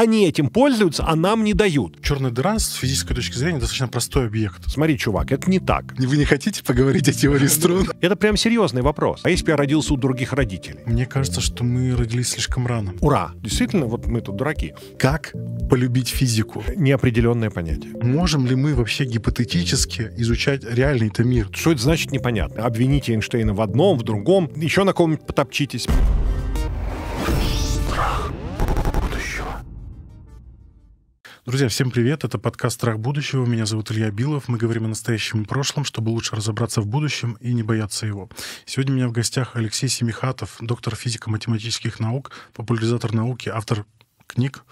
они этим пользуются, а нам не дают. Черная дыра с физической точки зрения достаточно простой объект. Смотри, чувак, это не так. Вы не хотите поговорить о теории струн? Это прям серьезный вопрос. А если бы я родился у других родителей? Мне кажется, что мы родились слишком рано. Ура! Действительно, вот мы тут дураки. Как полюбить физику? Неопределенное понятие. Можем ли мы вообще гипотетически изучать реальный-то мир? Что это значит, непонятно. Обвините Эйнштейна в одном, в другом, еще на ком-нибудь потопчитесь. Друзья, всем привет. Это подкаст «Страх будущего». Меня зовут Илья Билов. Мы говорим о настоящем и прошлом, чтобы лучше разобраться в будущем и не бояться его. Сегодня у меня в гостях Алексей Семихатов, доктор физико-математических наук, популяризатор науки, автор книг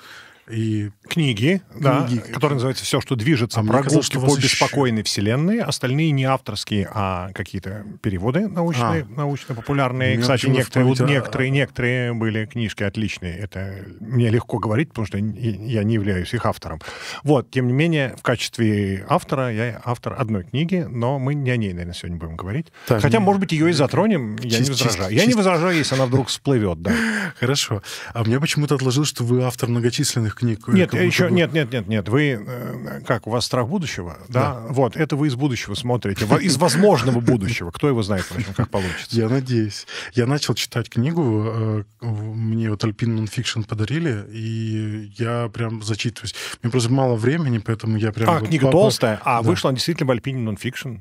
и книги, книги да, э, которые называются «Все, что движется», а прогулки казалось, по беспокойной еще... вселенной. Остальные не авторские, а какие-то переводы научные, а. научно-популярные. Мне Кстати, некоторые, вспомнить, а, некоторые, а. некоторые были книжки отличные. Это мне легко говорить, потому что я не являюсь их автором. Вот, тем не менее, в качестве автора я автор одной книги, но мы не о ней, наверное, сегодня будем говорить. Так, Хотя, не... может быть, ее и затронем, я чист, не возражаю. Чист, я чист. не возражаю, если она вдруг всплывет, да. Хорошо. А мне почему-то отложилось, что вы автор многочисленных книг. Э, нет, еще нет, нет, нет, нет. Вы э, как у вас страх будущего, да? да. Вот это вы из будущего смотрите, из возможного будущего. Кто его знает, общем, как получится. Я надеюсь. Я начал читать книгу, э, мне вот Альпин Нонфикшн подарили, и я прям зачитываюсь. Мне просто мало времени, поэтому я прям. А книга толстая, а да. вышла действительно в Альпине Нонфикшн.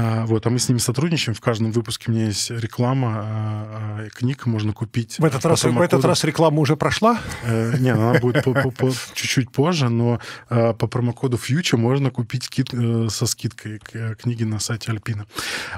А, вот, а мы с ними сотрудничаем. В каждом выпуске у меня есть реклама, а, а, книг можно купить. В этот, раз, в этот раз реклама уже прошла? Э, Нет, она будет чуть-чуть позже, но по промокоду Future можно купить э, со скидкой э, книги на сайте Альпина.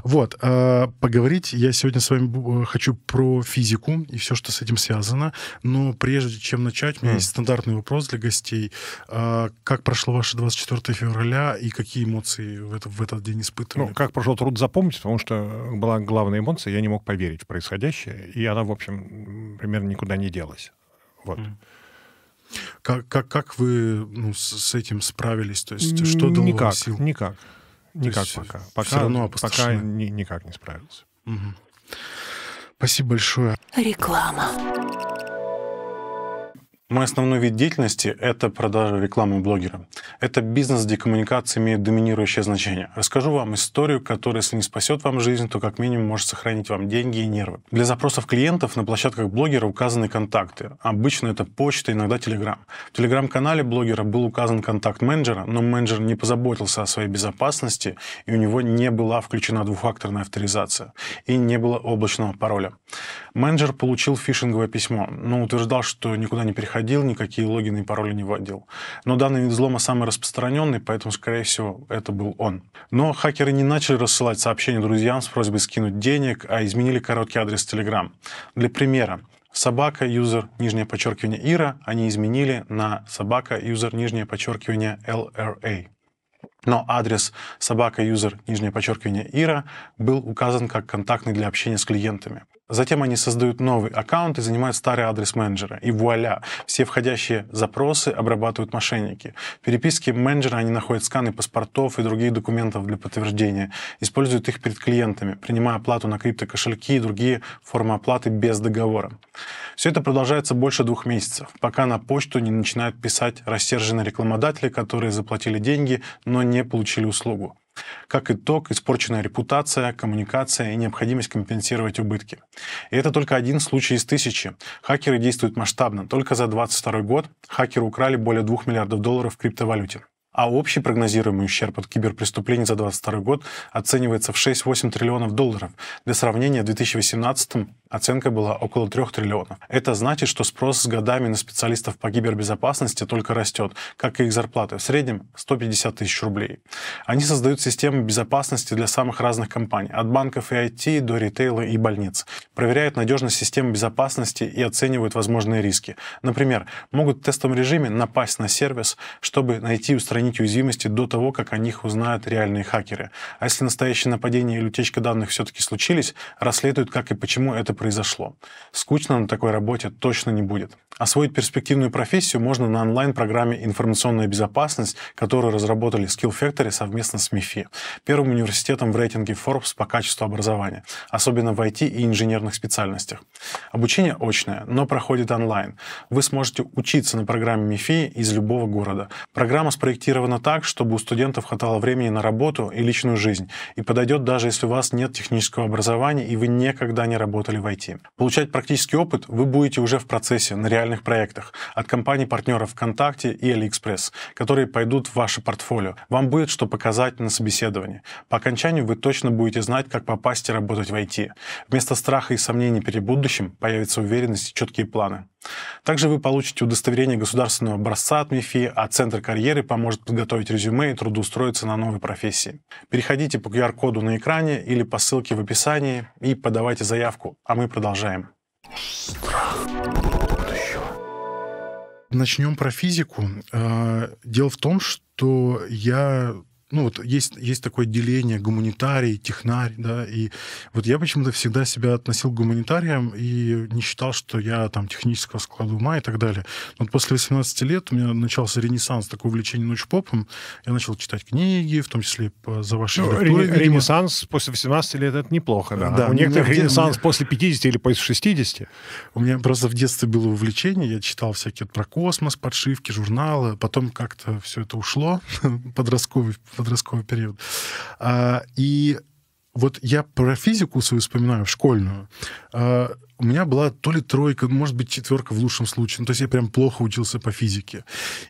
Вот, поговорить я сегодня с вами хочу про физику и все, что с этим связано. Но прежде чем начать, у меня есть стандартный вопрос для гостей. Как прошло ваше 24 февраля и какие эмоции в этот день испытывали? Ну, как как прошел труд запомнить, потому что была главная эмоция, я не мог поверить в происходящее, и она, в общем, примерно никуда не делась. Вот. Как, как, как вы ну, с, этим справились? То есть, что дало никак, вам сил? Никак, никак есть, пока. Пока, все равно пока ни, никак не справился. Угу. Спасибо большое. Реклама. Мой основной вид деятельности – это продажа рекламы блогерам. Это бизнес, где коммуникация имеет доминирующее значение. Расскажу вам историю, которая, если не спасет вам жизнь, то как минимум может сохранить вам деньги и нервы. Для запросов клиентов на площадках блогера указаны контакты. Обычно это почта, иногда Телеграм. В телеграм канале блогера был указан контакт менеджера, но менеджер не позаботился о своей безопасности, и у него не была включена двухфакторная авторизация, и не было облачного пароля. Менеджер получил фишинговое письмо, но утверждал, что никуда не переходил заходил, никакие логины и пароли не вводил. Но данный вид взлома самый распространенный, поэтому, скорее всего, это был он. Но хакеры не начали рассылать сообщения друзьям с просьбой скинуть денег, а изменили короткий адрес Telegram. Для примера, собака юзер нижнее подчеркивание ира они изменили на собака юзер нижнее подчеркивание lra но адрес собака юзер нижнее подчеркивание ира был указан как контактный для общения с клиентами Затем они создают новый аккаунт и занимают старый адрес менеджера. И вуаля, все входящие запросы обрабатывают мошенники. В переписке менеджера они находят сканы паспортов и других документов для подтверждения, используют их перед клиентами, принимая оплату на криптокошельки и другие формы оплаты без договора. Все это продолжается больше двух месяцев, пока на почту не начинают писать рассерженные рекламодатели, которые заплатили деньги, но не получили услугу. Как итог, испорченная репутация, коммуникация и необходимость компенсировать убытки. И это только один случай из тысячи. Хакеры действуют масштабно. Только за 2022 год хакеры украли более 2 миллиардов долларов в криптовалюте. А общий прогнозируемый ущерб от киберпреступлений за 2022 год оценивается в 6-8 триллионов долларов. Для сравнения, в 2018 оценка была около 3 триллионов. Это значит, что спрос с годами на специалистов по кибербезопасности только растет, как и их зарплаты, в среднем 150 тысяч рублей. Они создают системы безопасности для самых разных компаний, от банков и IT до ритейла и больниц. Проверяют надежность системы безопасности и оценивают возможные риски. Например, могут в тестовом режиме напасть на сервис, чтобы найти и устранить устранить уязвимости до того, как о них узнают реальные хакеры. А если настоящее нападение или утечка данных все-таки случились, расследуют, как и почему это произошло. Скучно на такой работе точно не будет. Освоить перспективную профессию можно на онлайн-программе «Информационная безопасность», которую разработали Skill Factory совместно с МИФИ, первым университетом в рейтинге Forbes по качеству образования, особенно в IT и инженерных специальностях. Обучение очное, но проходит онлайн. Вы сможете учиться на программе МИФИ из любого города. Программа спроектирована спроектировано так, чтобы у студентов хватало времени на работу и личную жизнь, и подойдет даже если у вас нет технического образования и вы никогда не работали в IT. Получать практический опыт вы будете уже в процессе на реальных проектах от компаний-партнеров ВКонтакте и AliExpress, которые пойдут в ваше портфолио. Вам будет что показать на собеседовании. По окончанию вы точно будете знать, как попасть и работать в IT. Вместо страха и сомнений перед будущим появится уверенность и четкие планы. Также вы получите удостоверение государственного образца от МИФИ, а Центр карьеры поможет подготовить резюме и трудоустроиться на новой профессии. Переходите по QR-коду на экране или по ссылке в описании и подавайте заявку, а мы продолжаем. Начнем про физику. Э, дело в том, что я ну вот есть, есть такое деление гуманитарий, технарь, да, и вот я почему-то всегда себя относил к гуманитариям и не считал, что я там технического склада ума и так далее. Но вот после 18 лет у меня начался ренессанс, такое увлечение попом. Я начал читать книги, в том числе за ваши ну, редактуры, Ренессанс после 18 лет — это неплохо, да. да у некоторых меня, ренессанс меня... после 50 или после 60. У меня просто в детстве было увлечение, я читал всякие про космос, подшивки, журналы, потом как-то все это ушло подростковый подростковый период. А, и вот я про физику свою вспоминаю, школьную. А, у меня была то ли тройка, ну, может быть, четверка в лучшем случае. Ну, то есть я прям плохо учился по физике.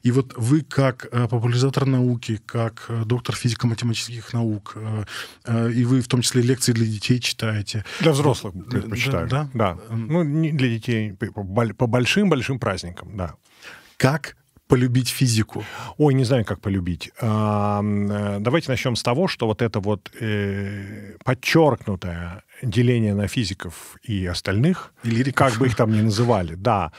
И вот вы как э, популяризатор науки, как э, доктор физико-математических наук, э, и вы в том числе лекции для детей читаете. Для взрослых предпочитаю. Да? Да. да. Ну, не для детей, по большим-большим праздникам, да. Как полюбить физику? Ой, не знаю, как полюбить. Э, давайте начнем с того, что вот это вот э, подчеркнутое деление на физиков и остальных, и как бы их там ни называли, да,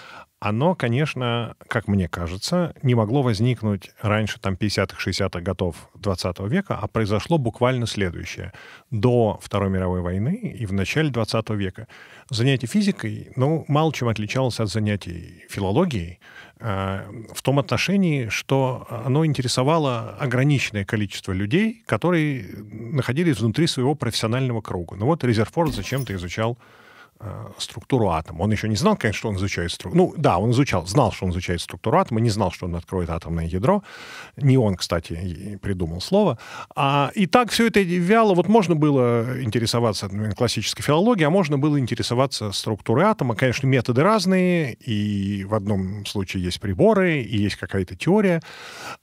оно, конечно, как мне кажется, не могло возникнуть раньше там 50-х, 60-х годов 20 века, а произошло буквально следующее. До Второй мировой войны и в начале 20 века занятие физикой, ну, мало чем отличалось от занятий филологией, Э, в том отношении, что оно интересовало ограниченное количество людей, которые находились внутри своего профессионального круга. Ну вот Резерфорд зачем-то изучал Э, структуру атома. Он еще не знал, конечно, что он изучает структуру. Ну, да, он изучал, знал, что он изучает структуру атома, не знал, что он откроет атомное ядро. Не он, кстати, придумал слово. А, и так все это вяло. Вот можно было интересоваться классической филологией, а можно было интересоваться структурой атома. Конечно, методы разные, и в одном случае есть приборы, и есть какая-то теория.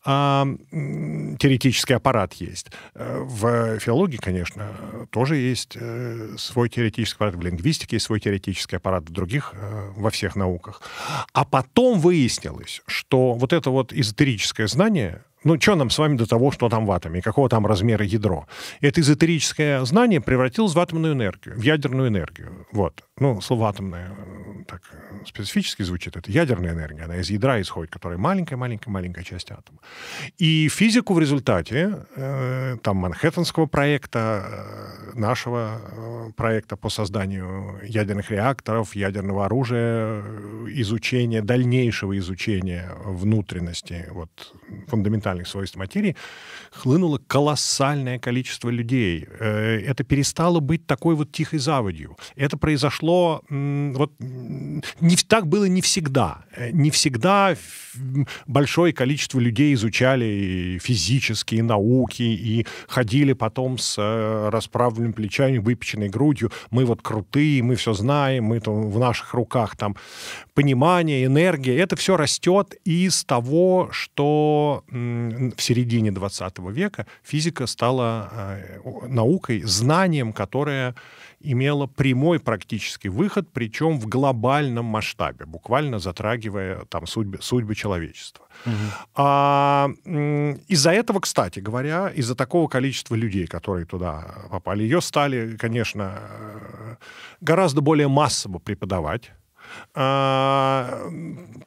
А, теоретический аппарат есть. Э, в филологии, конечно, тоже есть э, свой теоретический аппарат, в лингвистике есть свой теоретический аппарат в других, э, во всех науках. А потом выяснилось, что вот это вот эзотерическое знание, ну, что нам с вами до того, что там в атоме, какого там размера ядро. Это эзотерическое знание превратилось в атомную энергию, в ядерную энергию. Вот. Ну, слово атомное так э, специфически звучит. Это ядерная энергия, она из ядра исходит, которая маленькая-маленькая-маленькая часть атома. И физику в результате э, там Манхэттенского проекта, э, нашего э, проекта по созданию ядерных реакторов, ядерного оружия, э, изучения, дальнейшего изучения внутренности, вот, фундаментального фундаментальных свойств материи, хлынуло колоссальное количество людей. Э, это перестало быть такой вот тихой заводью. Это произошло... Вот, не, так было не всегда. Э, не всегда большое количество людей изучали физические науки и ходили потом с э, расправленными плечами, выпеченной грудью. Мы вот крутые, мы все знаем, мы там в наших руках там понимание, энергия. Это все растет из того, что в середине 20 века физика стала э, наукой, знанием, которое имело прямой практический выход, причем в глобальном масштабе, буквально затрагивая там судьбы, судьбы человечества. Угу. А, из-за этого, кстати говоря, из-за такого количества людей, которые туда попали, ее стали, конечно, э, гораздо более массово преподавать а,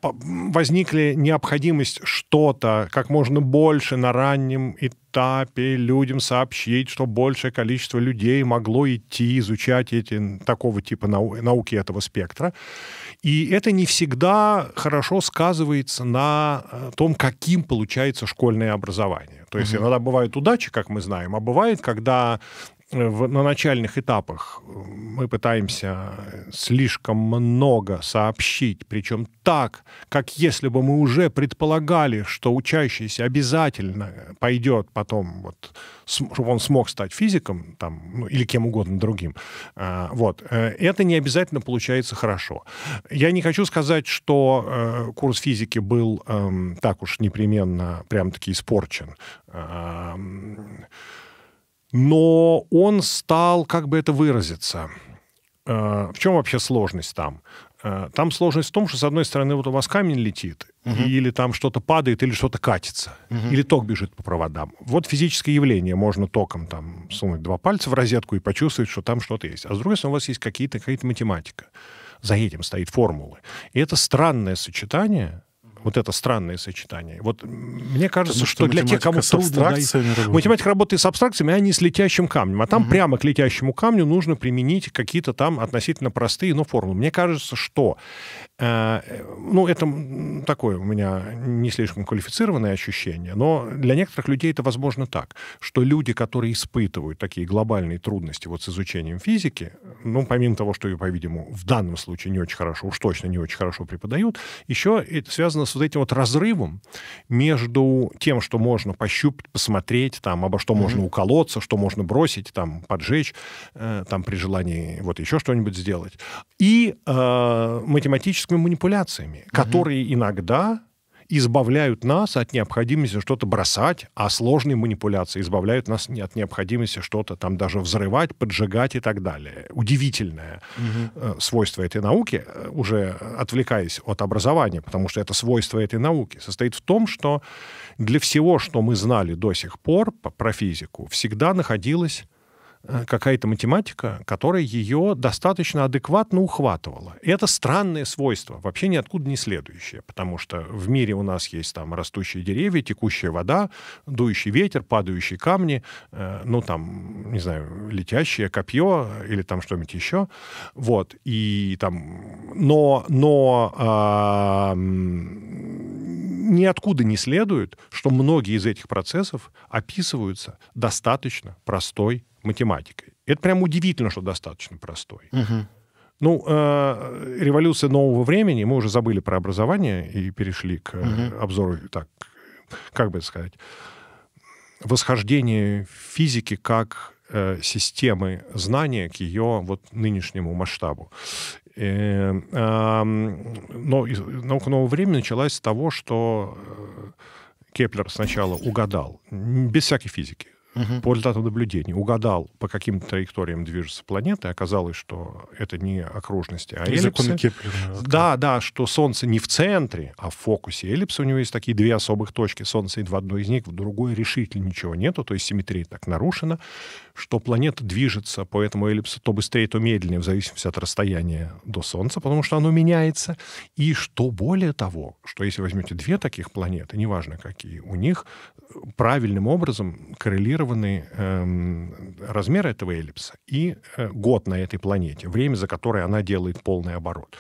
возникли необходимость что-то как можно больше на раннем этапе людям сообщить, что большее количество людей могло идти изучать эти такого типа нау науки этого спектра. И это не всегда хорошо сказывается на э, том, каким получается школьное образование. То есть угу. иногда бывают удачи, как мы знаем, а бывает, когда в, на начальных этапах э, мы пытаемся слишком много сообщить, причем так, как если бы мы уже предполагали, что учащийся обязательно пойдет потом, вот, чтобы он смог стать физиком там, ну, или кем угодно другим. Э, вот. Э, это не обязательно получается хорошо. Я не хочу сказать, что курс физики был эм, так уж непременно прям-таки испорчен но он стал, как бы это выразиться, э, в чем вообще сложность там? Э, там сложность в том, что, с одной стороны, вот у вас камень летит, угу. или там что-то падает, или что-то катится, угу. или ток бежит по проводам. Вот физическое явление. Можно током там сунуть два пальца в розетку и почувствовать, что там что-то есть. А с другой стороны, у вас есть какие-то, какие то математика. За этим стоит формулы. И это странное сочетание вот это странное сочетание. Вот мне кажется, Потому что, что для тех, кому трудно... Работает. Математика работает с абстракциями, а не с летящим камнем. А там угу. прямо к летящему камню нужно применить какие-то там относительно простые, но формулы. Мне кажется, что Э, ну, это такое у меня не слишком квалифицированное ощущение, но для некоторых людей это возможно так, что люди, которые испытывают такие глобальные трудности вот с изучением физики, ну, помимо того, что ее, по-видимому, в данном случае не очень хорошо, уж точно не очень хорошо преподают, еще это связано с вот этим вот разрывом между тем, что можно пощупать, посмотреть, там, обо что mm-hmm. можно уколоться, что можно бросить, там, поджечь, э, там, при желании вот еще что-нибудь сделать, и э, математически политическими манипуляциями, угу. которые иногда избавляют нас от необходимости что-то бросать, а сложные манипуляции избавляют нас от необходимости что-то там даже взрывать, поджигать и так далее. Удивительное угу. свойство этой науки, э, уже отвлекаясь от образования, потому что это свойство этой науки, состоит в том, что для всего, что мы знали до сих пор про физику, всегда находилось Э, какая-то математика, которая ее достаточно адекватно ухватывала. И это странное свойство, вообще ниоткуда не следующее, потому что в мире у нас есть там растущие деревья, текущая вода, дующий ветер, падающие камни, э, ну там, не знаю, летящее копье э, или там что-нибудь еще. Вот, и там, но, но э, ниоткуда не следует, что многие из этих процессов описываются достаточно простой математикой. Это прям удивительно, что достаточно простой. Угу. Ну, э, революция нового времени, мы уже забыли про образование и перешли к угу. обзору, так, как бы сказать, восхождение физики как э, системы знания к ее вот нынешнему масштабу. Э, э, но наука нового времени началась с того, что э, Кеплер сначала угадал, без всякой физики угу. по результатам наблюдений, угадал, по каким траекториям движется планета, оказалось, что это не окружности, а эллипсы. да, да, что Солнце не в центре, а в фокусе эллипса. У него есть такие две особых точки Солнце и в одной из них, в другой решительно ничего нету, то есть симметрия так нарушена что планета движется по этому эллипсу то быстрее, то медленнее, в зависимости от расстояния до Солнца, потому что оно меняется. И что более того, что если возьмете две таких планеты, неважно какие, у них правильным образом коррелированы эм, размеры этого эллипса и э, год на этой планете, время, за которое она делает полный оборот.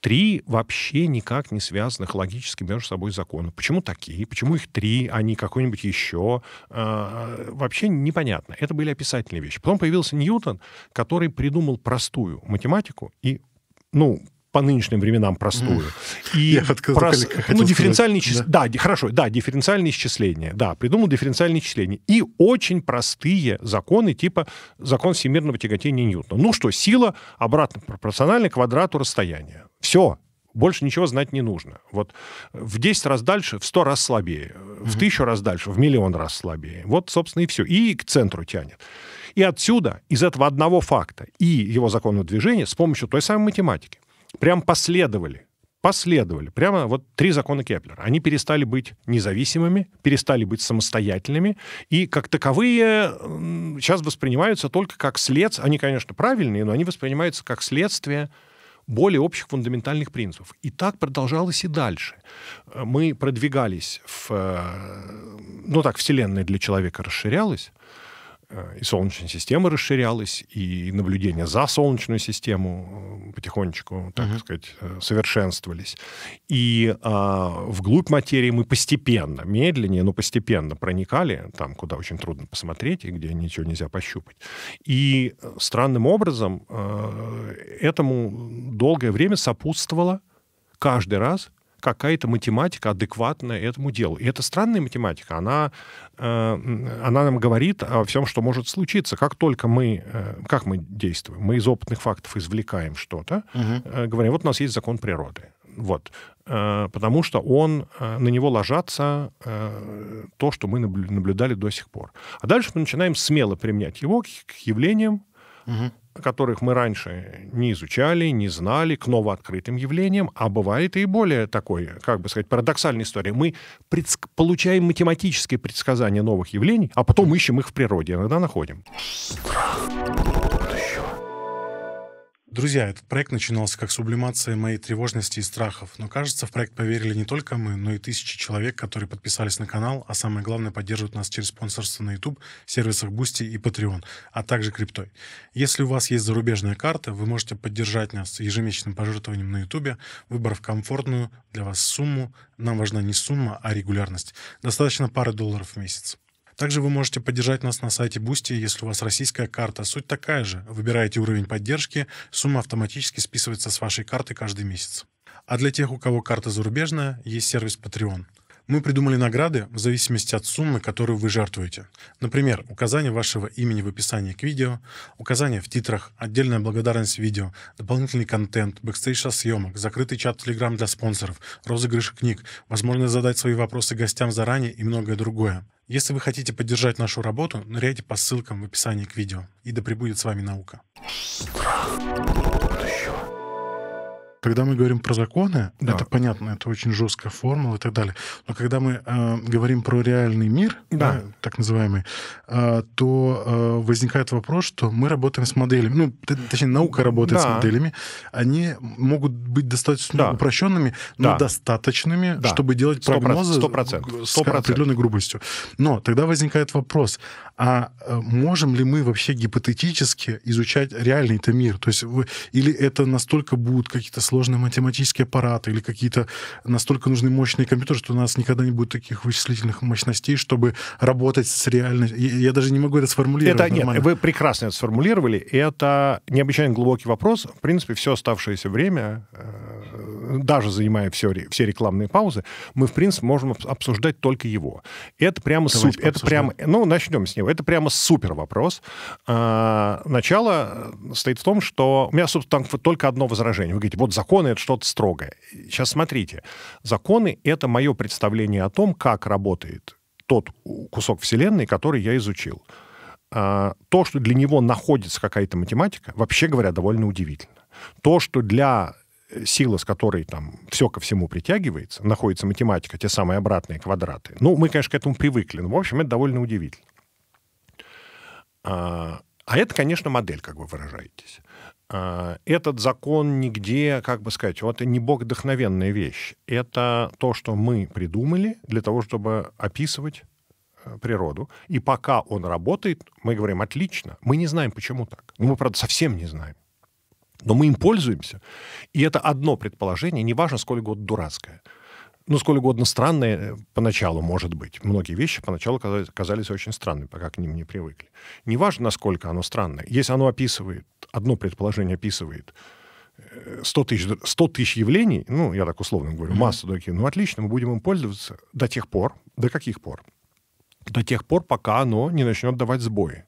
Три вообще никак не связанных логически между собой закона. Почему такие? Почему их три, а не какой-нибудь еще? Э, вообще непонятно. Это были описательные вещь. Потом появился Ньютон, который придумал простую математику и, ну, по нынешним временам простую. И Я открыл, прос... ну, дифференциальные чис... да. да, хорошо, да, дифференциальные исчисления. Да, придумал дифференциальные исчисления. И очень простые законы, типа закон всемирного тяготения Ньютона. Ну что, сила обратно пропорциональна квадрату расстояния. Все, больше ничего знать не нужно. Вот в 10 раз дальше, в 100 раз слабее, mm-hmm. в 1000 раз дальше, в миллион раз слабее. Вот, собственно, и все. И к центру тянет. И отсюда, из этого одного факта и его законного движения с помощью той самой математики прям последовали последовали. Прямо вот три закона Кеплера. Они перестали быть независимыми, перестали быть самостоятельными, и как таковые сейчас воспринимаются только как следствие. Они, конечно, правильные, но они воспринимаются как следствие более общих фундаментальных принципов. И так продолжалось и дальше. Э, мы продвигались в... Э, ну так, Вселенная для человека расширялась, Э, и Солнечная система расширялась, и наблюдения за Солнечную систему э, потихонечку, так uh-huh. сказать, э, совершенствовались. И а, вглубь материи мы постепенно, медленнее, но постепенно проникали, там, куда очень трудно посмотреть и где ничего нельзя пощупать. И странным образом этому долгое время сопутствовало каждый раз какая-то математика адекватная этому делу. И это странная математика. Она, э, она нам говорит о всем, что может случиться. Как только мы... Э, как мы действуем? Мы из опытных фактов извлекаем что-то, угу. говорим, вот у нас есть закон природы. Вот. Потому что он, на него ложатся то, что мы наблюдали до сих пор. А дальше мы начинаем смело применять его к явлениям, угу. которых мы раньше не изучали, не знали, к новооткрытым явлениям, а бывает и более такой, как бы сказать, парадоксальная история. Мы предс- получаем математические предсказания новых явлений, а потом ищем их в природе, иногда находим. Страх. Друзья, этот проект начинался как сублимация моей тревожности и страхов, но, кажется, в проект поверили не только мы, но и тысячи человек, которые подписались на канал, а самое главное, поддерживают нас через спонсорство на YouTube, сервисах Boosty и Patreon, а также криптой. Если у вас есть зарубежная карта, вы можете поддержать нас ежемесячным пожертвованием на YouTube, выбрав комфортную для вас сумму. Нам важна не сумма, а регулярность. Достаточно пары долларов в месяц. Также вы можете поддержать нас на сайте Boosty, если у вас российская карта. Суть такая же. Выбираете уровень поддержки, сумма автоматически списывается с вашей карты каждый месяц. А для тех, у кого карта зарубежная, есть сервис Patreon – мы придумали награды в зависимости от суммы, которую вы жертвуете. Например, указание вашего имени в описании к видео, указание в титрах, отдельная благодарность видео, дополнительный контент, бэкстейдж съемок, закрытый чат в Telegram для спонсоров, розыгрыш книг, возможность задать свои вопросы гостям заранее и многое другое. Если вы хотите поддержать нашу работу, ныряйте по ссылкам в описании к видео. И да пребудет с вами наука. Когда мы говорим про законы, да. это понятно, это очень жесткая формула и так далее. Но когда мы э, говорим про реальный мир, да. Да, так называемый, э, то э, возникает вопрос, что мы работаем с моделями, ну, точнее, наука работает да. с моделями, они могут быть достаточно да. упрощенными, но да. достаточными, да. чтобы делать 100%, прогнозы 100%, 100%. с определенной грубостью. Но тогда возникает вопрос, а э, можем ли мы вообще гипотетически изучать реальный-то мир? То есть вы, или это настолько будут какие-то сложные математические аппараты, или какие-то настолько нужны мощные компьютеры, что у нас никогда не будет таких вычислительных мощностей, чтобы работать с реальностью. Я, я даже не могу это сформулировать. Это нет, вы прекрасно это сформулировали. Это необычайно глубокий вопрос. В принципе, все оставшееся время э, даже занимая все, все рекламные паузы, мы, в принципе, можем обсуждать только его. Это прямо супер. Это прямо, ну, начнем с него. Это прямо супер вопрос. А, начало э, стоит в том, что у меня, собственно, там только одно возражение. Вы говорите, вот законы — это что-то строгое. Сейчас смотрите. Законы — это мое представление о том, как работает тот кусок Вселенной, который я изучил. А, то, что для него находится какая-то математика, вообще говоря, довольно удивительно. То, что для сила, с которой там все ко всему притягивается, находится математика, те самые обратные квадраты. Ну, мы, конечно, к этому привыкли. Но, в общем, это довольно удивительно. А, а это, конечно, модель, как вы выражаетесь. А, этот закон нигде, как бы сказать, вот не богодохновенная вещь. Это то, что мы придумали для того, чтобы описывать э, природу. И пока он работает, мы говорим, отлично. Мы не знаем, почему так. Ну, мы, правда, совсем не знаем но мы им пользуемся. И это одно предположение, неважно, сколь угодно дурацкое. Ну, сколь угодно странное э, поначалу, может быть. Многие вещи поначалу казались, казались очень странными, пока к ним не привыкли. Неважно, насколько оно странное. Если оно описывает, одно предположение описывает 100 э, тысяч, 100 тысяч явлений, ну, я так условно говорю, mm-hmm. массу такие, ну, отлично, мы будем им пользоваться до тех пор, до каких пор? До тех пор, пока оно не начнет давать сбои.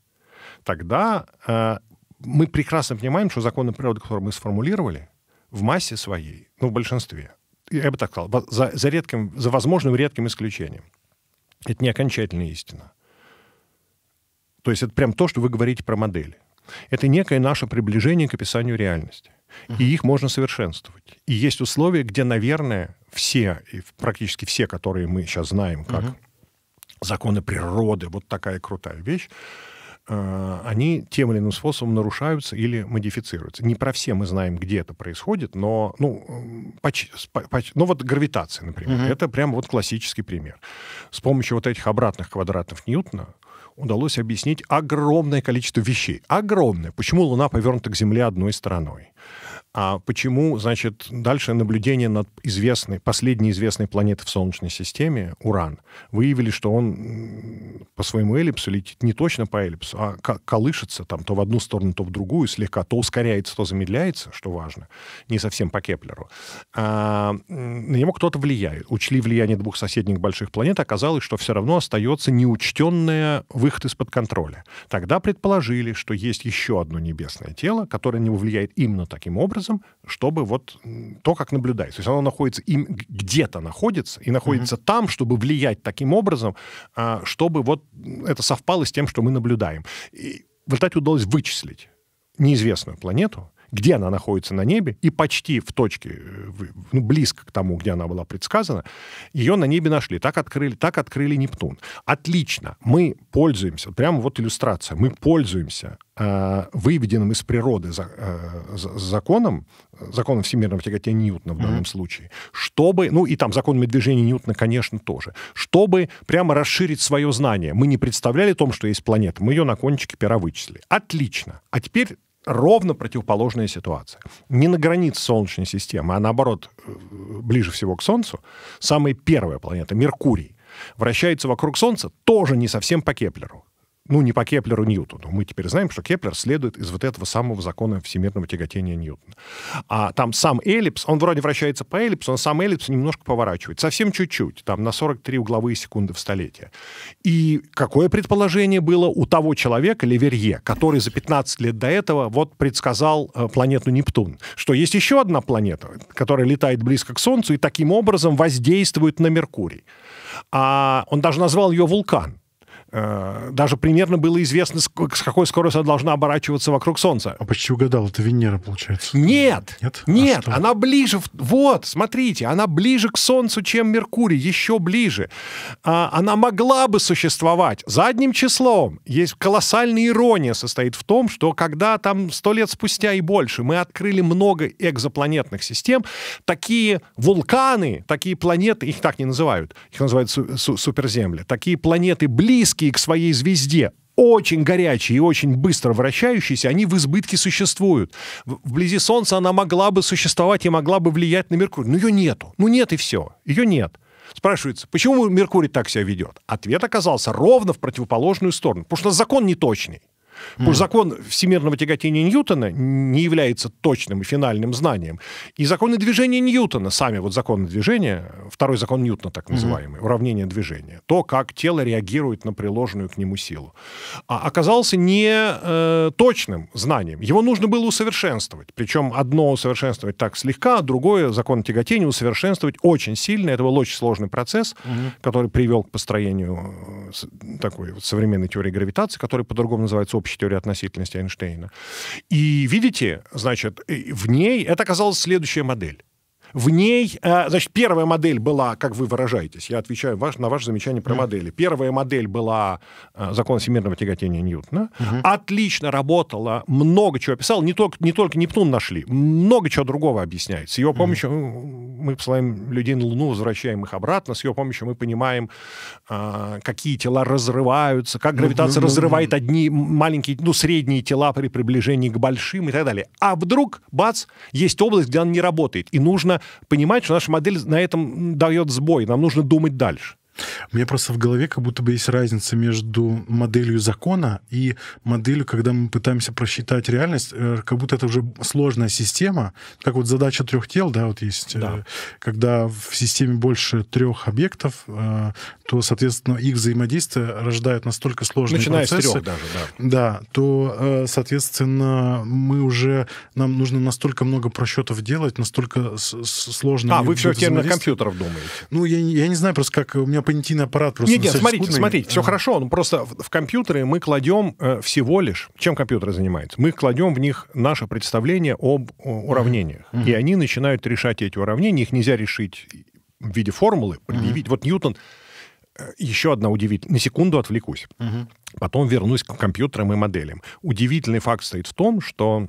Тогда э, мы прекрасно понимаем, что законы природы, которые мы сформулировали, в массе своей, ну, в большинстве, я бы так сказал, за, за, редким, за возможным редким исключением, это не окончательная истина. То есть это прям то, что вы говорите про модели. Это некое наше приближение к описанию реальности. И их можно совершенствовать. И есть условия, где, наверное, все, и практически все, которые мы сейчас знаем, как uh-huh. законы природы, вот такая крутая вещь, а, они тем или иным способом нарушаются или модифицируются. Не про все мы знаем, где это происходит, но ну, поч, поч, ну вот гравитация, например, угу. это прям вот классический пример. С помощью вот этих обратных квадратов Ньютона удалось объяснить огромное количество вещей. Огромное. Почему Луна повернута к Земле одной стороной? А почему, значит, дальше наблюдение над известной, последней известной планетой в Солнечной системе, Уран, выявили, что он по своему эллипсу летит не точно по эллипсу, а колышется там то в одну сторону, то в другую, слегка то ускоряется, то замедляется, что важно, не совсем по Кеплеру. А, на него кто-то влияет. Учли влияние двух соседних больших планет, оказалось, что все равно остается неучтенная выход из-под контроля. Тогда предположили, что есть еще одно небесное тело, которое на него влияет именно таким образом, образом, чтобы вот то, как наблюдается. То есть оно находится, им где-то находится, и находится mm-hmm. там, чтобы влиять таким образом, а, чтобы вот это совпало с тем, что мы наблюдаем. И в результате удалось вычислить неизвестную планету, где она находится на небе, и почти в точке, э, ну, близко к тому, где она была предсказана, ее на небе нашли. Так открыли, так открыли Нептун. Отлично. Мы пользуемся, прямо вот иллюстрация, мы пользуемся э, выведенным из природы э, законом, законом всемирного тяготения Ньютона в данном mm-hmm. случае, чтобы, ну и там закон движения Ньютона, конечно, тоже, чтобы прямо расширить свое знание. Мы не представляли о том, что есть планета, мы ее на кончике пера вычислили. Отлично. А теперь ровно противоположная ситуация. Не на границе Солнечной системы, а наоборот, э, ближе всего к Солнцу, самая первая планета, Меркурий, вращается вокруг Солнца тоже не совсем по Кеплеру ну, не по Кеплеру Ньютону. Мы теперь знаем, что Кеплер следует из вот этого самого закона всемирного тяготения Ньютона. А там сам эллипс, он вроде вращается по эллипсу, но сам эллипс немножко поворачивает, совсем чуть-чуть, там на 43 угловые секунды в столетие. И какое предположение было у того человека, Леверье, который за 15 лет до этого вот предсказал э, планету Нептун, что есть еще одна планета, которая летает близко к Солнцу и таким образом воздействует на Меркурий. А он даже назвал ее вулкан. Э, даже примерно было известно, с какой скоростью она должна оборачиваться вокруг Солнца. А почти угадал, это Венера, получается. Нет, нет, а нет а она ближе, вот, смотрите, она ближе к Солнцу, чем Меркурий, еще ближе. А, она могла бы существовать задним числом. Есть колоссальная ирония состоит в том, что когда там сто лет спустя и больше мы открыли много экзопланетных систем, такие вулканы, такие планеты, их так не называют, их называют су- су- суперземли, такие планеты близкие близкие к своей звезде, очень горячие и очень быстро вращающиеся, они в избытке существуют. Вблизи Солнца она могла бы существовать и могла бы влиять на Меркурий. Но ее нету. Ну нет и все. Ее нет. Спрашивается, почему Меркурий так себя ведет? Ответ оказался ровно в противоположную сторону, потому что закон неточный. Потому что закон всемирного тяготения Ньютона не является точным и финальным знанием. И законы движения Ньютона, сами вот законы движения, второй закон Ньютона так называемый, уравнение движения, то, как тело реагирует на приложенную к нему силу, а оказался не э, точным знанием. Его нужно было усовершенствовать. Причем одно усовершенствовать так слегка, а другое закон тяготения усовершенствовать очень сильно. Это был очень сложный процесс, который привел к построению э, такой вот современной теории гравитации, которая по-другому называется общей значит, теория относительности Эйнштейна. И видите, значит, э, в ней это оказалась следующая модель. В ней, э, значит, первая модель была, как вы выражаетесь, я отвечаю ваш, на ваше замечание про mm-hmm. модели. Первая модель была э, закон всемирного тяготения Ньютона. Mm-hmm. Отлично работала, много чего описал не только, не только Нептун нашли, много чего другого объясняет. С ее помощью mm-hmm. мы посылаем людей на Луну, возвращаем их обратно, с ее помощью мы понимаем, э, какие тела разрываются, как гравитация mm-hmm. разрывает одни маленькие, ну, средние тела при приближении к большим и так далее. А вдруг, бац, есть область, где он не работает, и нужно понимать, что наша модель на этом дает сбой, нам нужно думать дальше. У меня просто в голове как будто бы есть разница между моделью закона и моделью, когда мы пытаемся просчитать реальность, э, как будто это уже сложная система, как вот задача трех тел, да, вот есть, э, да. когда в системе больше трех объектов, э, то, соответственно, их взаимодействие рождает настолько сложные Начиная процессы. Начиная с трех даже, да. Да, то, соответственно, мы уже, нам нужно настолько много просчетов делать, настолько сложно... А, вы все термин компьютеров думаете? Ну, я, я не знаю просто, как у меня понятийный аппарат просто... Нет, нет, смотрите, скудный. смотрите, все хорошо, но ну, просто в, в компьютеры мы кладем э, всего лишь... Чем компьютеры занимаются? Мы кладем в них наше представление об уравнениях. Mm-hmm. И они начинают решать эти уравнения, их нельзя решить в виде формулы, предъявить. Mm-hmm. Вот Ньютон... Э, Еще одна удивительная... На секунду отвлекусь. Mm-hmm. Потом вернусь к компьютерам и моделям. Удивительный факт стоит в том, что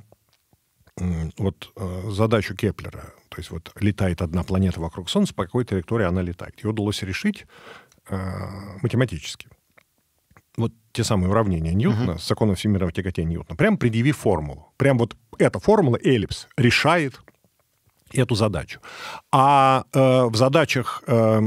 вот э, задачу Кеплера то есть вот летает одна планета вокруг Солнца, по какой траектории она летает. Ее удалось решить э, математически. Вот те самые уравнения Ньютона, uh-huh. закона всемирного тяготения Ньютона. Прям предъяви формулу. Прям вот эта формула, эллипс, решает эту задачу. А э, в задачах... Э,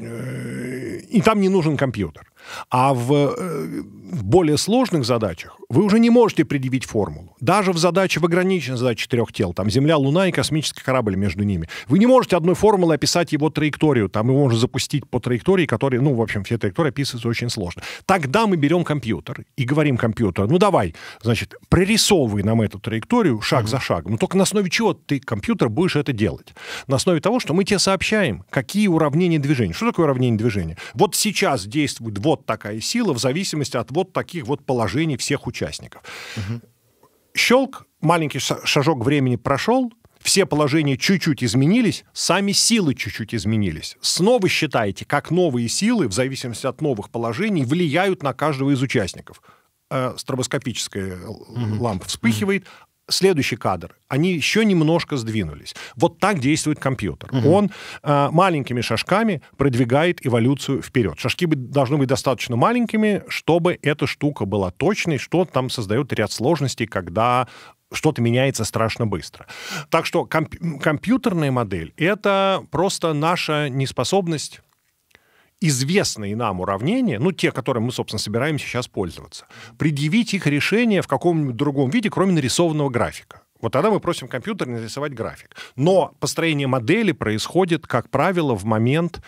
э, и там не нужен компьютер. А в э, более сложных задачах вы уже не можете предъявить формулу. Даже в задаче, в ограниченной задаче четырех тел, там Земля, Луна и космический корабль между ними, вы не можете одной формулой описать его траекторию. Там его можно запустить по траектории, которая, ну, в общем, все траектории описываются очень сложно. Тогда мы берем компьютер и говорим компьютеру, ну, давай, значит, прорисовывай нам эту траекторию шаг mm-hmm. за шагом. Но только на основе чего ты, компьютер, будешь это делать? На основе того, что мы тебе сообщаем, какие уравнения движения. Что такое уравнение движения? Вот сейчас действует вот вот такая сила в зависимости от вот таких вот положений всех участников. Угу. Щелк, маленький шажок времени прошел, все положения чуть-чуть изменились, сами силы чуть-чуть изменились. Снова считаете как новые силы, в зависимости от новых положений, влияют на каждого из участников. Э, стробоскопическая угу. лампа вспыхивает, угу следующий кадр. Они еще немножко сдвинулись. Вот так действует компьютер. Угу. Он э, маленькими шажками продвигает эволюцию вперед. Шажки должны быть достаточно маленькими, чтобы эта штука была точной, что там создает ряд сложностей, когда что-то меняется страшно быстро. Так что комп компьютерная модель — это просто наша неспособность известные нам уравнения, ну, те, которые мы, собственно, собираемся сейчас пользоваться, предъявить их решение в каком-нибудь другом виде, кроме нарисованного графика. Вот тогда мы просим компьютер нарисовать график. Но построение модели происходит, как правило, в момент,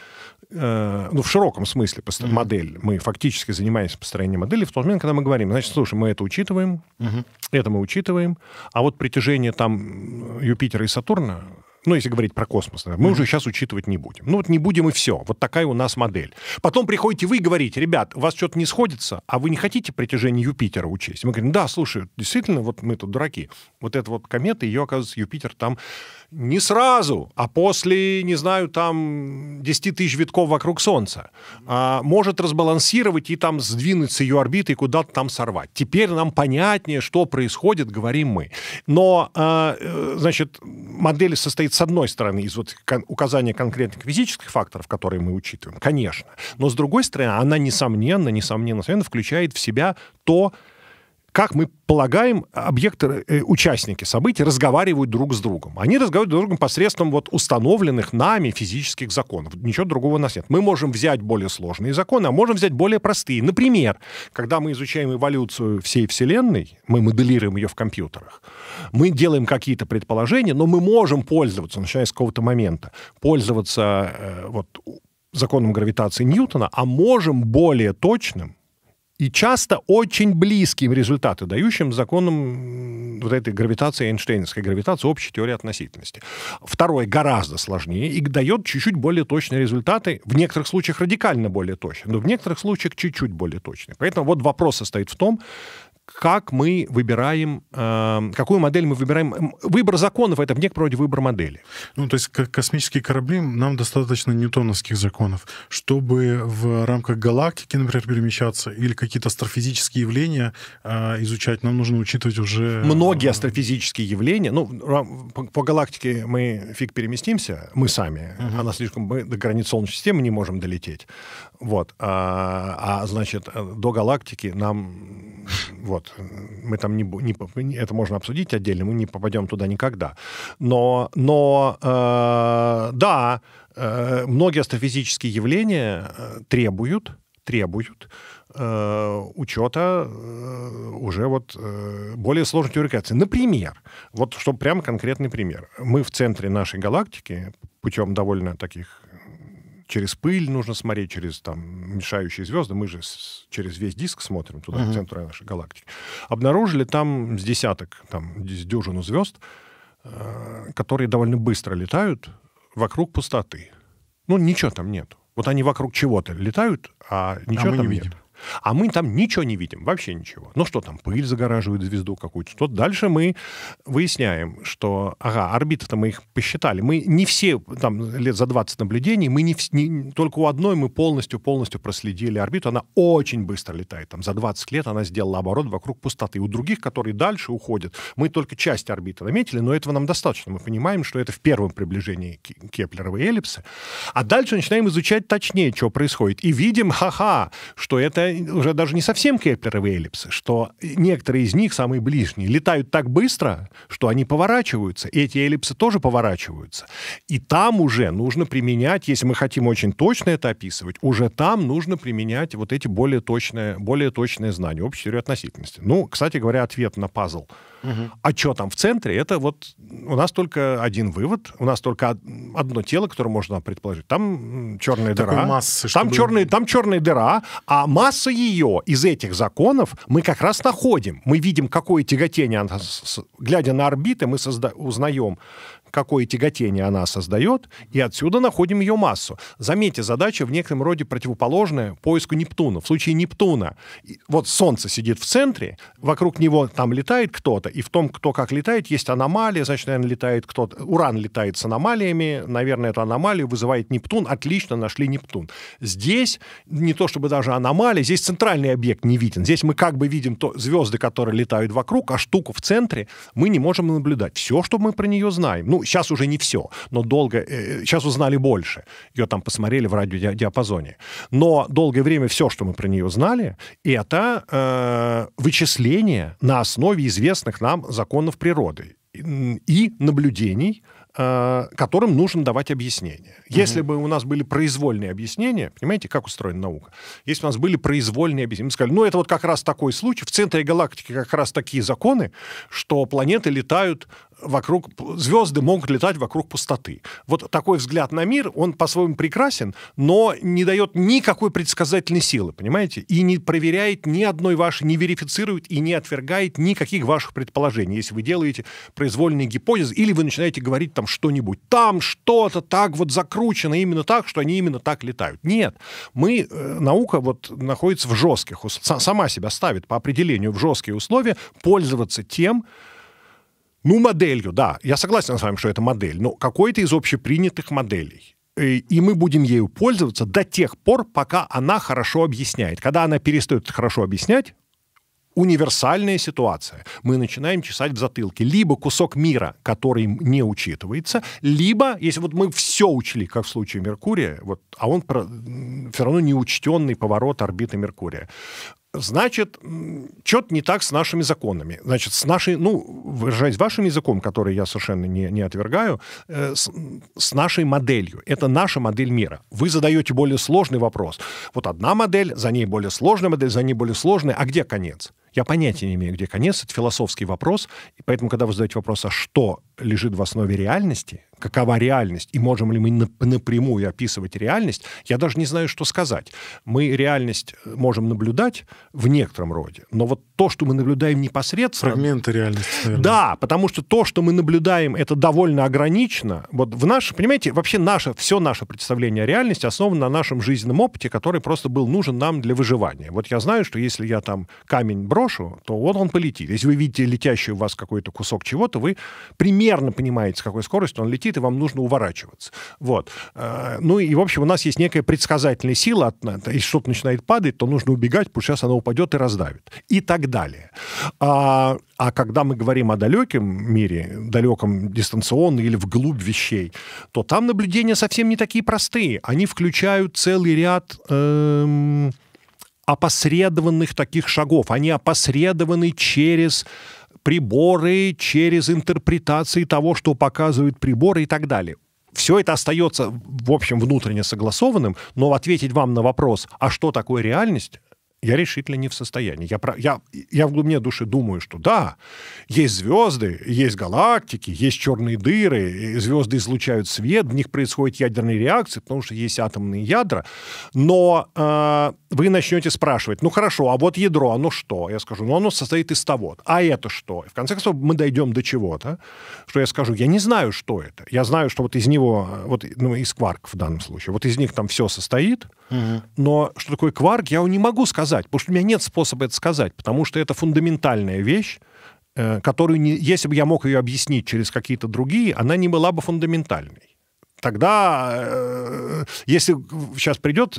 э, ну, в широком смысле пост- mm-hmm. модель. Мы фактически занимаемся построением модели в тот момент, когда мы говорим, значит, слушай, мы это учитываем, mm-hmm. это мы учитываем, а вот притяжение там Юпитера и Сатурна ну, если говорить про космос, мы mm-hmm. уже сейчас учитывать не будем. Ну, вот не будем и все. Вот такая у нас модель. Потом приходите вы и говорите, ребят, у вас что-то не сходится, а вы не хотите притяжение Юпитера учесть? Мы говорим, да, слушай, действительно, вот мы тут дураки. Вот эта вот комета, ее, оказывается, Юпитер там не сразу, а после, не знаю, там 10 тысяч витков вокруг Солнца, а, может разбалансировать и там сдвинуть с ее орбиты и куда-то там сорвать. Теперь нам понятнее, что происходит, говорим мы. Но, а, э, значит, модель состоит с одной стороны из вот указания конкретных физических факторов, которые мы учитываем, конечно, но с другой стороны она, несомненно, несомненно, несомненно включает в себя то, как мы полагаем, объекты, э, участники событий разговаривают друг с другом. Они разговаривают друг с другом посредством вот установленных нами физических законов. Ничего другого у нас нет. Мы можем взять более сложные законы, а можем взять более простые. Например, когда мы изучаем эволюцию всей Вселенной, мы моделируем ее в компьютерах, мы делаем какие-то предположения, но мы можем пользоваться, начиная с какого-то момента, пользоваться э, вот, законом гравитации Ньютона, а можем более точным и часто очень близким результаты, дающим законам вот этой гравитации Эйнштейнской гравитации общей теории относительности. Второй гораздо сложнее и дает чуть-чуть более точные результаты, в некоторых случаях радикально более точные, но в некоторых случаях чуть-чуть более точные. Поэтому вот вопрос состоит в том, как мы выбираем, эм, какую модель мы выбираем. Выбор законов — это в некотором роде выбор модели. Ну, то есть космические корабли, нам достаточно ньютоновских законов. Чтобы в рамках галактики, например, перемещаться или какие-то астрофизические явления э, изучать, нам нужно учитывать уже... Э, Многие астрофизические явления, ну, по, по галактике мы фиг переместимся, мы сами, угу. она слишком, мы до границ Солнечной системы не можем долететь. Вот. А, а значит, э, до галактики нам... Вот. Мы там не, не... Это можно обсудить отдельно, мы не попадем туда никогда. Но, но э, да, э, многие астрофизические явления э, требуют, требуют э, учета э, уже вот э, более сложной теории Например, вот чтобы прям конкретный пример. Мы в центре нашей галактики путем довольно таких через пыль нужно смотреть, через там мешающие звезды. Мы же с, через весь диск смотрим туда, uh-huh. в центр нашей галактики. Обнаружили там с десяток, там с дюжину звезд, э, которые довольно быстро летают вокруг пустоты. Ну, ничего там нет. Вот они вокруг чего-то летают, а, а ничего а там не видим. нет. А мы там ничего не видим, вообще ничего. Ну что там, пыль загораживает звезду какую-то, что дальше мы выясняем, что, ага, орбиты-то мы их посчитали. Мы не все, там, лет за 20 наблюдений, мы не, не только у одной мы полностью-полностью проследили орбиту, она очень быстро летает, там, за 20 лет она сделала оборот вокруг пустоты. У других, которые дальше уходят, мы только часть орбиты наметили, но этого нам достаточно. Мы понимаем, что это в первом приближении Кеплеровой эллипсы. А дальше начинаем изучать точнее, что происходит. И видим, ха-ха, что это уже даже не совсем кеплеровые эллипсы, что некоторые из них, самые ближние, летают так быстро, что они поворачиваются. И эти эллипсы тоже поворачиваются. И там уже нужно применять, если мы хотим очень точно это описывать, уже там нужно применять вот эти более точные, более точные знания общей теории относительности. Ну, кстати говоря, ответ на пазл — а что там в центре? Это вот у нас только один вывод, у нас только одно тело, которое можно предположить. Там черная дыра. Массы, там, чтобы... черные, там черная дыра, а масса ее из этих законов мы как раз находим. Мы видим, какое тяготение, она, глядя на орбиты, мы созда... узнаем, какое тяготение она создает, и отсюда находим ее массу. Заметьте, задача в некотором роде противоположная поиску Нептуна. В случае Нептуна, вот Солнце сидит в центре, вокруг него там летает кто-то, и в том, кто как летает, есть аномалия, значит, наверное, летает кто-то. Уран летает с аномалиями, наверное, эту аномалию вызывает Нептун. Отлично, нашли Нептун. Здесь не то чтобы даже аномалия, здесь центральный объект не виден. Здесь мы как бы видим то, звезды, которые летают вокруг, а штуку в центре мы не можем наблюдать. Все, что мы про нее знаем. Ну, ну, сейчас уже не все, но долго... сейчас э, узнали больше. Ее там посмотрели в радиодиапазоне. Но долгое время все, что мы про нее знали, это э, вычисление на основе известных нам законов природы и наблюдений, э, которым нужно давать объяснение. Если угу. бы у нас были произвольные объяснения, понимаете, как устроена наука? Если бы у нас были произвольные объяснения, мы сказали, ну это вот как раз такой случай, в центре галактики как раз такие законы, что планеты летают вокруг, звезды могут летать вокруг пустоты. Вот такой взгляд на мир, он по-своему прекрасен, но не дает никакой предсказательной силы, понимаете? И не проверяет ни одной вашей, не верифицирует и не отвергает никаких ваших предположений, если вы делаете произвольные гипотезы или вы начинаете говорить там что-нибудь. Там что-то так вот закручено именно так, что они именно так летают. Нет. Мы, э, наука вот находится в жестких, сама себя ставит по определению в жесткие условия пользоваться тем, ну, моделью, да. Я согласен с вами, что это модель, но какой-то из общепринятых моделей. Э, и мы будем ею пользоваться до тех пор, пока она хорошо объясняет. Когда она перестает хорошо объяснять, универсальная ситуация. Мы начинаем чесать в затылке. Либо кусок мира, который не учитывается, либо, если вот мы все учли, как в случае Меркурия, вот, а он про, все равно неучтенный поворот орбиты Меркурия. Значит, что-то не так с нашими законами. Значит, с нашей, ну, выражаясь вашим языком, который я совершенно не, не отвергаю, э, с, с нашей моделью. Это наша модель мира. Вы задаете более сложный вопрос. Вот одна модель, за ней более сложная модель, за ней более сложная. А где конец? Я понятия не имею, где конец. Это философский вопрос. И поэтому, когда вы задаете вопрос, а что лежит в основе реальности, какова реальность и можем ли мы напрямую описывать реальность, я даже не знаю, что сказать. Мы реальность э, можем наблюдать в некотором роде, но вот то, что мы наблюдаем непосредственно... Фрагменты реальности, наверное. Да, потому что то, что мы наблюдаем, это довольно ограничено. Вот в наше, понимаете, вообще наше, все наше представление о реальности основано на нашем жизненном опыте, который просто был нужен нам для выживания. Вот я знаю, что если я там камень брошу, то вот он полетит. Если вы видите летящий у вас какой-то кусок чего-то, вы примерно понимаете, с какой скоростью он летит, летит, и вам нужно уворачиваться. Вот. Э, ну и, в общем, у нас есть некая предсказательная сила. Э, если что-то начинает падать, то нужно убегать, потому что сейчас она упадет и раздавит. И так далее. А, а когда мы говорим о далеком мире, далеком дистанционно или вглубь вещей, то там наблюдения совсем не такие простые. Они включают целый ряд... Эм опосредованных таких шагов. Они опосредованы через приборы, через интерпретации того, что показывают приборы и так далее. Все это остается, в общем, внутренне согласованным, но ответить вам на вопрос, а что такое реальность, я решительно не в состоянии. Я, я, я в глубине души думаю, что да, есть звезды, есть галактики, есть черные дыры, э, звезды излучают свет, в них происходят ядерные реакции, потому что есть атомные ядра. Но э, вы начнете спрашивать, ну хорошо, а вот ядро, оно что? Я скажу, ну оно состоит из того. А это что? И в конце концов, мы дойдем до чего-то, что я скажу, я не знаю, что это. Я знаю, что вот из него, э, вот ну, из кварков в данном случае, вот из них там все состоит, но что такое кварк, я не могу сказать, потому что у меня нет способа это сказать, потому что это фундаментальная вещь, э, которую, не, если бы я мог ее объяснить через какие-то другие, она не была бы фундаментальной. Тогда, э, если сейчас придет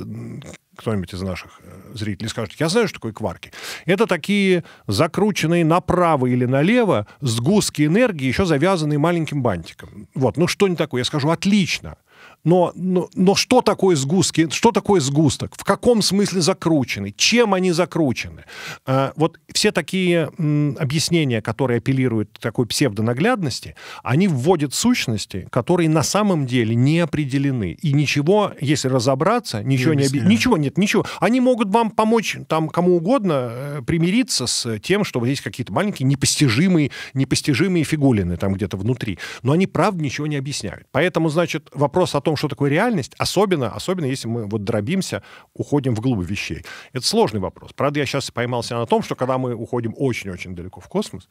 кто-нибудь из наших э, зрителей скажет, я знаю, что такое кварки. Это такие закрученные направо или налево сгустки энергии, еще завязанные маленьким бантиком. Вот, ну что не такое? Я скажу, отлично. Но, но, но что такое сгустки? Что такое сгусток? В каком смысле закручены? Чем они закручены? Э, вот все такие м, объяснения, которые апеллируют к такой псевдонаглядности, они вводят сущности, которые на самом деле не определены. И ничего, если разобраться, ничего не, не объясняю. Ничего нет, ничего. Они могут вам помочь там кому угодно э, примириться с тем, что здесь какие-то маленькие непостижимые, непостижимые фигулины там где-то внутри. Но они, правда, ничего не объясняют. Поэтому, значит, вопрос о том, том, что такое реальность, особенно, особенно если мы вот дробимся, уходим вглубь вещей. Это сложный вопрос. Правда, я сейчас поймался на том, что когда мы уходим очень-очень далеко в космос,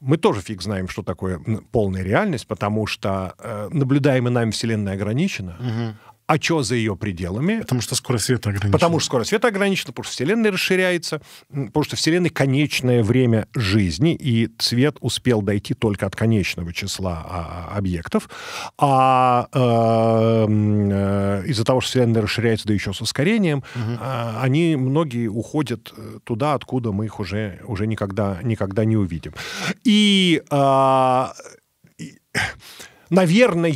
мы тоже фиг знаем, что такое полная реальность, потому что э, наблюдаемая нами Вселенная ограничена, угу. А что за ее пределами? Потому что скорость света ограничена. Потому что скорость света ограничена, потому что Вселенная расширяется, потому что Вселенной конечное время жизни, и свет успел дойти только от конечного числа а, а, объектов. А э, э, из-за того, что Вселенная расширяется, да еще с ускорением, угу. э, они многие уходят э, туда, откуда мы их уже, уже никогда, никогда не увидим. И... Э, наверное,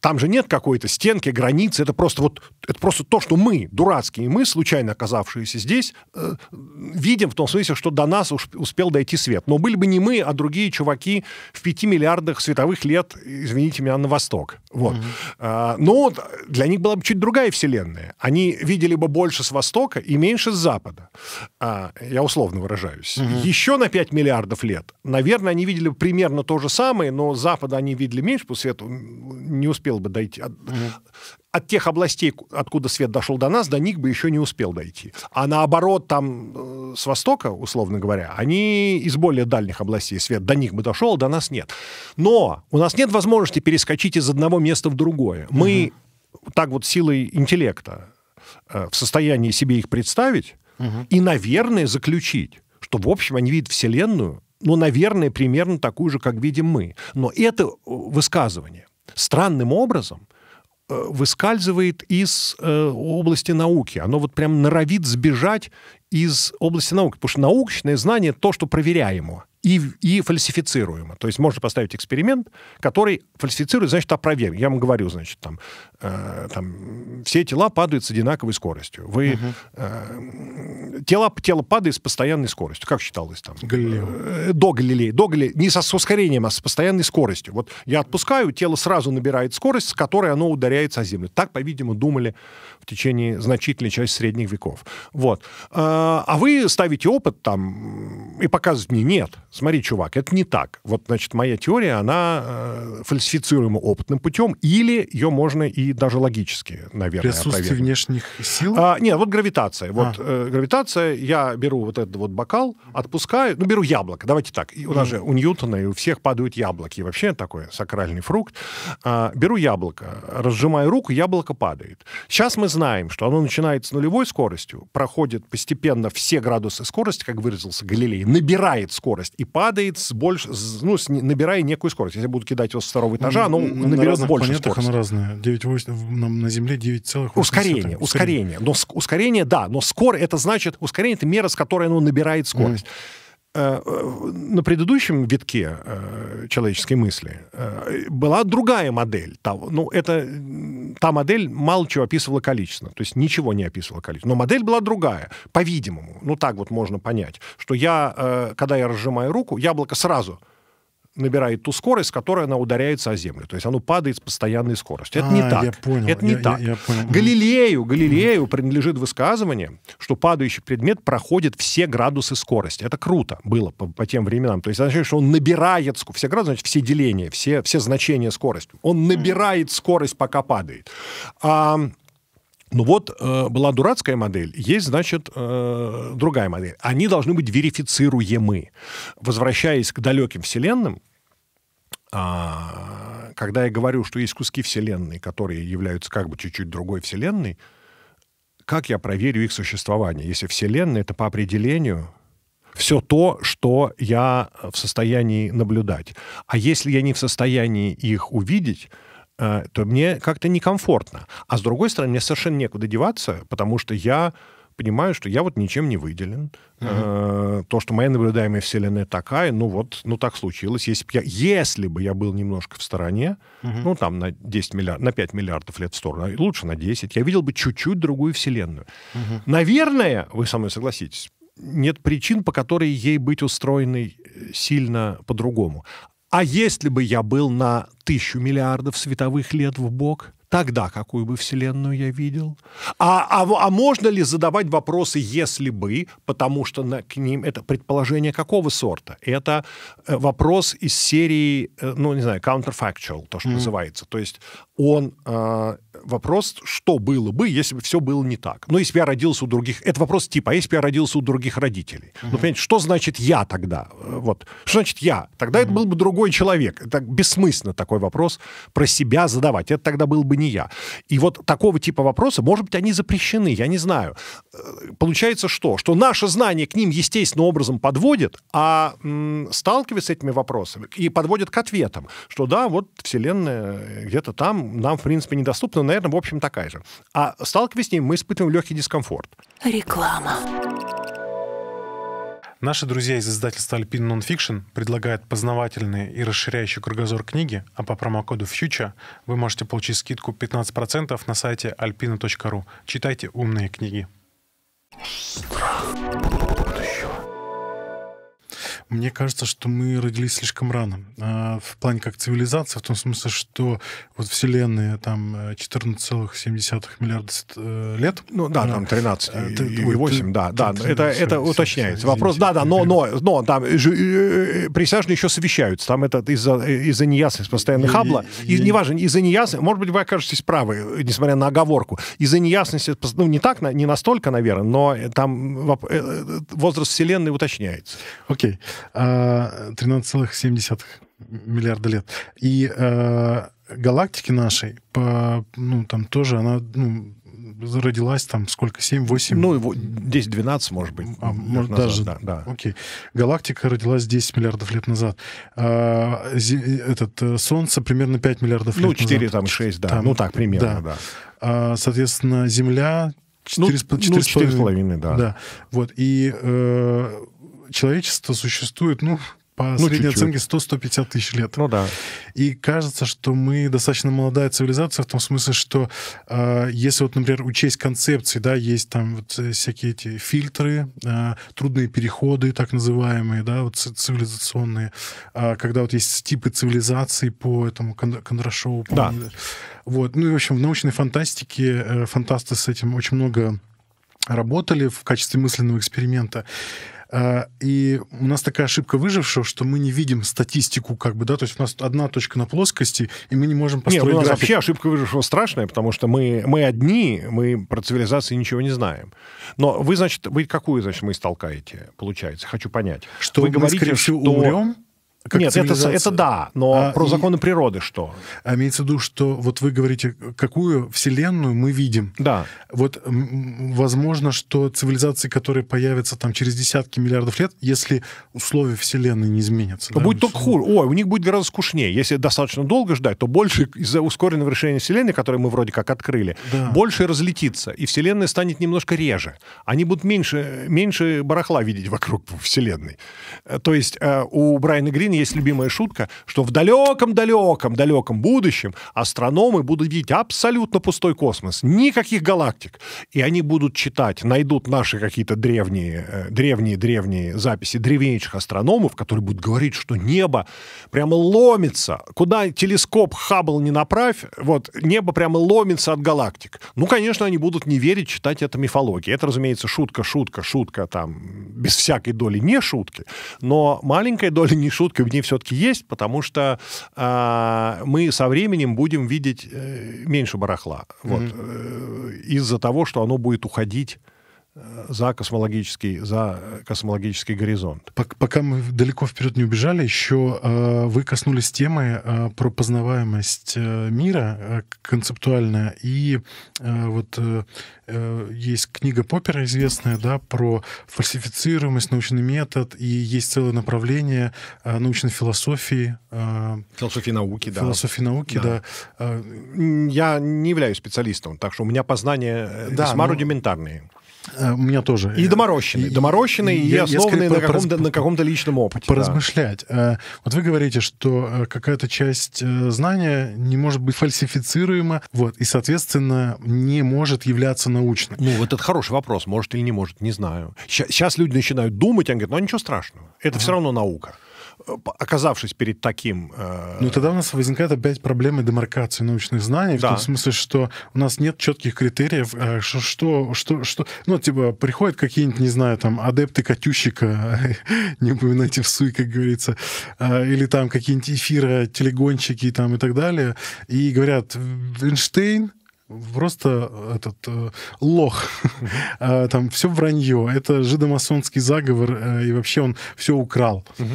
там же нет какой-то стенки, границы. Это просто вот это просто то, что мы, дурацкие мы, случайно оказавшиеся здесь, э, видим в том смысле, что до нас уж успел дойти свет. Но были бы не мы, а другие чуваки в 5 миллиардах световых лет, извините меня, на восток. Вот. Mm-hmm. А, но для них была бы чуть другая вселенная. Они видели бы больше с востока и меньше с запада. А, я условно выражаюсь. Mm-hmm. Еще на 5 миллиардов лет, наверное, они видели примерно то же самое, но с запада они видели меньше, потому что свет не успел успел бы дойти. От, угу. от тех областей, откуда свет дошел до нас, до них бы еще не успел дойти. А наоборот, там э, с востока, условно говоря, они из более дальних областей свет до них бы дошел, а до нас нет. Но у нас нет возможности перескочить из одного места в другое. Мы угу. так вот силой интеллекта э, в состоянии себе их представить угу. и, наверное, заключить, что, в общем, они видят Вселенную ну, наверное, примерно такую же, как видим мы. Но это э, высказывание странным образом э, выскальзывает из э, области науки. Оно вот прям норовит сбежать из области науки. Потому что научное знание — то, что проверяемо и, и фальсифицируемо. То есть можно поставить эксперимент, который фальсифицирует, значит, опроверг. Я вам говорю, значит, там, э, там все тела падают с одинаковой скоростью. Вы, угу. э, тело, тело падает с постоянной скоростью. Как считалось там? Галилео. Э, до Галилея, До Галилея Не со, с ускорением, а с постоянной скоростью. Вот я отпускаю, тело сразу набирает скорость, с которой оно ударяется о землю. Так, по-видимому, думали в течение значительной части средних веков. Вот. Э, а вы ставите опыт там и показываете мне, нет, смотри, чувак, это не так. Вот, значит, моя теория, она э, фальсифицируема опытным путем, или ее можно и даже логически, наверное, Присутствие опровергнуть. внешних сил? А, нет, вот гравитация. А. Вот э, гравитация, я беру вот этот вот бокал, отпускаю, ну, беру яблоко, давайте так. И у нас у Ньютона и у всех падают яблоки, вообще такой сакральный фрукт. А, беру яблоко, разжимаю руку, яблоко падает. Сейчас мы знаем, что оно начинает с нулевой скоростью, проходит постепенно все градусы скорости, как выразился Галилей, набирает скорость и падает с больше, ну, с, набирая некую скорость. Если я буду кидать его с второго этажа, ну, оно на наберет больше планетах скорости. оно разное. 9, 8, на, Земле 9,8. Ускорение, ускорение. ускорение. Но, ускорение, да, но скорость, это значит, ускорение — это мера, с которой оно набирает скорость. Mm. Э, на предыдущем витке э, человеческой мысли э, была другая модель. Ну, это та модель мало чего описывала количественно, то есть ничего не описывала количественно. Но модель была другая, по-видимому. Ну, так вот можно понять, что я, когда я разжимаю руку, яблоко сразу набирает ту скорость, с которой она ударяется о землю. То есть оно падает с постоянной скоростью. Это а, не так. Я понял. Это не я, так. Я, я понял. Галилею, Галилею mm. принадлежит высказывание, что падающий предмет проходит все градусы скорости. Это круто было по, по тем временам. То есть означает, что он набирает все градусы, значит, все деления, все, все значения скорости. Он набирает скорость, пока падает. А, ну вот, э, была дурацкая модель, есть, значит, э, другая модель. Они должны быть верифицируемы. Возвращаясь к далеким вселенным, а, когда я говорю, что есть куски Вселенной, которые являются как бы чуть-чуть другой Вселенной, как я проверю их существование, если Вселенная — это по определению все то, что я в состоянии наблюдать. А если я не в состоянии их увидеть, э, то мне как-то некомфортно. А с другой стороны, мне совершенно некуда деваться, потому что я понимаю, что я вот ничем не выделен. Угу. То, что моя наблюдаемая вселенная такая, ну вот, ну так случилось. Если бы я, если бы я был немножко в стороне, угу. ну там на 10 миллиард, на 5 миллиардов лет в сторону, а лучше на 10, я видел бы чуть-чуть другую вселенную. Угу. Наверное, вы со мной согласитесь, нет причин, по которой ей быть устроенной э, сильно по-другому. А если бы я был на тысячу миллиардов световых лет в бок, тогда какую бы вселенную я видел? А, а, а можно ли задавать вопросы «если бы», потому что на, к ним это предположение какого сорта? Это э, вопрос из серии, э, ну, не знаю, counterfactual, то, что mm-hmm. называется. То есть он... Э, вопрос, что было бы, если бы все было не так. Ну, если бы я родился у других... Это вопрос типа, а если бы я родился у других родителей? Mm-hmm. Ну, понимаете, что значит «я» тогда? Э, вот. Что значит «я»? Тогда mm-hmm. это был бы другой человек. Это бессмысленно такой вопрос про себя задавать. Это тогда был бы не я. И вот такого типа вопроса, может быть, они запрещены, я не знаю. Э, получается что? Что наше знание к ним естественным образом подводит, а м, сталкивается с этими вопросами и подводит к ответам, что да, вот Вселенная где-то там, нам, в принципе, недоступна, наверное, в общем, такая же. А сталкиваясь с ним, мы испытываем легкий дискомфорт. Реклама. Наши друзья из издательства Alpine Nonfiction предлагают познавательные и расширяющие кругозор книги, а по промокоду FUTURE вы можете получить скидку 15% на сайте alpina.ru. Читайте умные книги. Мне кажется, что мы родились слишком рано. А, в плане как цивилизация, в том смысле, что вот Вселенная там 14,7 э, миллиарда э, лет. Ну да, э, там 13 и 8, да, да. это, это уточняется. Вопрос, да, да, но, но, но там присяжные еще совещаются. Там это из-за из неясности постоянно и, Хаббла. И, и, неважно, из-за неясности, может быть, вы окажетесь правы, несмотря на оговорку. Из-за неясности, ну не так, не настолько, наверное, но там возраст Вселенной уточняется. Окей. Okay. 13,7 а, миллиарда лет. И а, галактики нашей, по, ну, там тоже она ну, родилась там сколько, 7, 8? Ну, 10-12, может быть. А, может, назад, даже, да, да. Окей. Галактика родилась 10 миллиардов лет назад. А, этот, э, Солнце примерно 5 миллиардов ну, лет 4, назад. Ну, 4, там 6, да. Там, ну, так, примерно, да. да. А, соответственно, Земля 4,5. Ну, 4,5, ну, да. да. Вот, и э, человечество существует, ну, по ну, средней чуть-чуть. оценке 100-150 тысяч лет. Ну да. И кажется, что мы достаточно молодая цивилизация в том смысле, что э, если вот, например, учесть концепции, да, есть там вот э, всякие эти фильтры, э, трудные переходы, так называемые, да, вот цивилизационные, э, когда вот есть типы цивилизаций по этому Кондрашову. Да. Вот, ну и в общем в научной фантастике э, фантасты с этим очень много работали в качестве мысленного эксперимента. А, и у нас такая ошибка выжившего, что мы не видим статистику, как бы, да, то есть у нас одна точка на плоскости, и мы не можем ну, построить Нет, у нас график. вообще ошибка выжившего страшная, потому что мы, мы одни, мы про цивилизации ничего не знаем. Но вы, значит, вы какую, значит, мы истолкаете, получается? Хочу понять. Что вы мы, говорите, скорее всего, что... умрем, как Нет, это, это да, но а, про и, законы природы что? А имеется в виду, что вот вы говорите, какую вселенную мы видим. Да. Вот возможно, что цивилизации, которые появятся там через десятки миллиардов лет, если условия вселенной не изменятся. Да, будет ну только хуже. Ой, у них будет гораздо скучнее. Если достаточно долго ждать, то больше из-за ускоренного решения вселенной, которое мы вроде как открыли, да. больше разлетится, и вселенная станет немножко реже. Они будут меньше, меньше барахла видеть вокруг вселенной. Э, то есть э, у Брайана Грина есть любимая шутка, что в далеком-далеком, далеком будущем астрономы будут видеть абсолютно пустой космос, никаких галактик. И они будут читать, найдут наши какие-то древние, древние-древние э, записи древнейших астрономов, которые будут говорить, что небо прямо ломится. Куда телескоп Хаббл не направь, вот небо прямо ломится от галактик. Ну, конечно, они будут не верить, читать это мифологии. Это, разумеется, шутка, шутка, шутка, там, без всякой доли не шутки. Но маленькая доля не шутки. В ней все-таки есть, потому что а, мы со временем будем видеть э, меньше барахла. Вот, mm-hmm. Из-за того, что оно будет уходить Э, за космологический, за э, космологический горизонт. Пока мы далеко вперед не убежали, еще э, вы коснулись темы про познаваемость мира концептуально. И вот есть книга Поппера известная, да, про фальсифицируемость, научный метод, и есть целое направление научной философии. Философии науки, да. Философии науки, да. да. Я не являюсь специалистом, так что у меня познания да, весьма ну, рудиментарные. Э, у меня тоже. И доморощенный. Доморощенный и, и основанный на каком-то, на каком-то личном опыте. Поразмышлять. Да. Э, вот вы говорите, что э, какая-то часть знания не может быть фальсифицируема, вот, и, соответственно, не может являться научной. Ну, вот это хороший вопрос. Может или не может, не знаю. Сейчас люди начинают думать, они говорят, ну, а ничего страшного. Это ага. все равно наука оказавшись перед таким... Э, ну, тогда у нас возникает опять проблема демаркации научных знаний, да. в том смысле, что у нас нет четких критериев, что, э, что, что, что... ну, типа, приходят какие-нибудь, не знаю, там, адепты Катющика, не упоминайте в суй, как говорится, э, или там какие-нибудь эфиры, телегонщики там и так далее, и говорят, Эйнштейн, просто этот э, лох. Там все вранье. Это жидомасонский заговор, э, и вообще он все украл. Угу.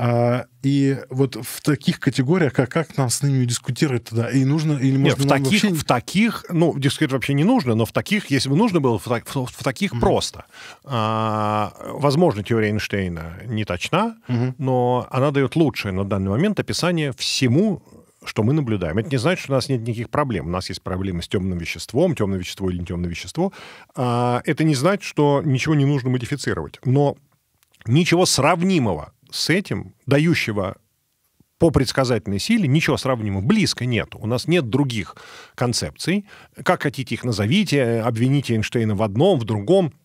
А, и вот в таких категориях, как, как нам с ними дискутировать тогда? И нужно, или Нет, можно в таких, вообще... в таких, ну, дискутировать вообще не нужно, но в таких, если бы нужно было, в, в, в таких mm-hmm. просто. А, возможно, теория Эйнштейна не точна, mm-hmm. но она дает лучшее на данный момент описание всему, что мы наблюдаем. Это не значит, что у нас нет никаких проблем. У нас есть проблемы с темным веществом, темное вещество или не темное вещество. А, это не значит, что ничего не нужно модифицировать. Но ничего сравнимого с этим, дающего по предсказательной силе ничего сравнимого близко нет. У нас нет других концепций. Как хотите их назовите, обвините Эйнштейна в одном, в другом –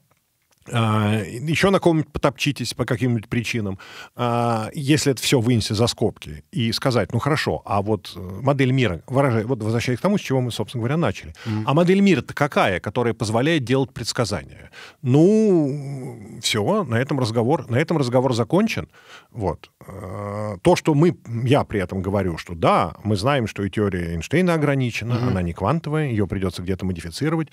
а, еще на ком-нибудь потопчитесь по каким-нибудь причинам, а, если это все вынести за скобки и сказать, ну хорошо, а вот э, модель мира, выражая, вот возвращаясь к тому, с чего мы, собственно говоря, начали, mm. а модель мира-то какая, которая позволяет делать предсказания? Ну, все, на этом разговор, на этом разговор закончен. Вот. А, то, что мы, я при этом говорю, что да, мы знаем, что и теория Эйнштейна ограничена, mm-hmm. она не квантовая, ее придется где-то модифицировать.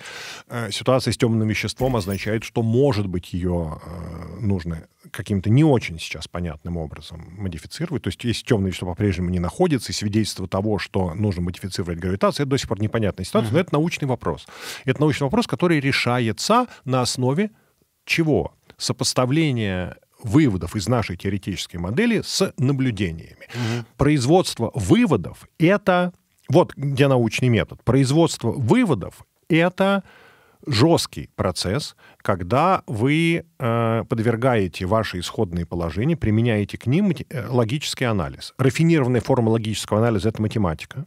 Э, ситуация с темным веществом означает, что может может быть, ее э, нужно каким-то не очень сейчас понятным образом модифицировать. То есть если темное вещество по-прежнему не находится, и свидетельство того, что нужно модифицировать гравитацию, это до сих пор непонятная ситуация, mm-hmm. но это научный вопрос. Это научный вопрос, который решается на основе чего? Сопоставления выводов из нашей теоретической модели с наблюдениями. Угу. Производство выводов — это... Вот где научный метод. Производство выводов — это жесткий процесс, когда вы э, подвергаете ваши исходные положения, применяете к ним э, логический анализ. Рафинированная форма логического анализа — это математика.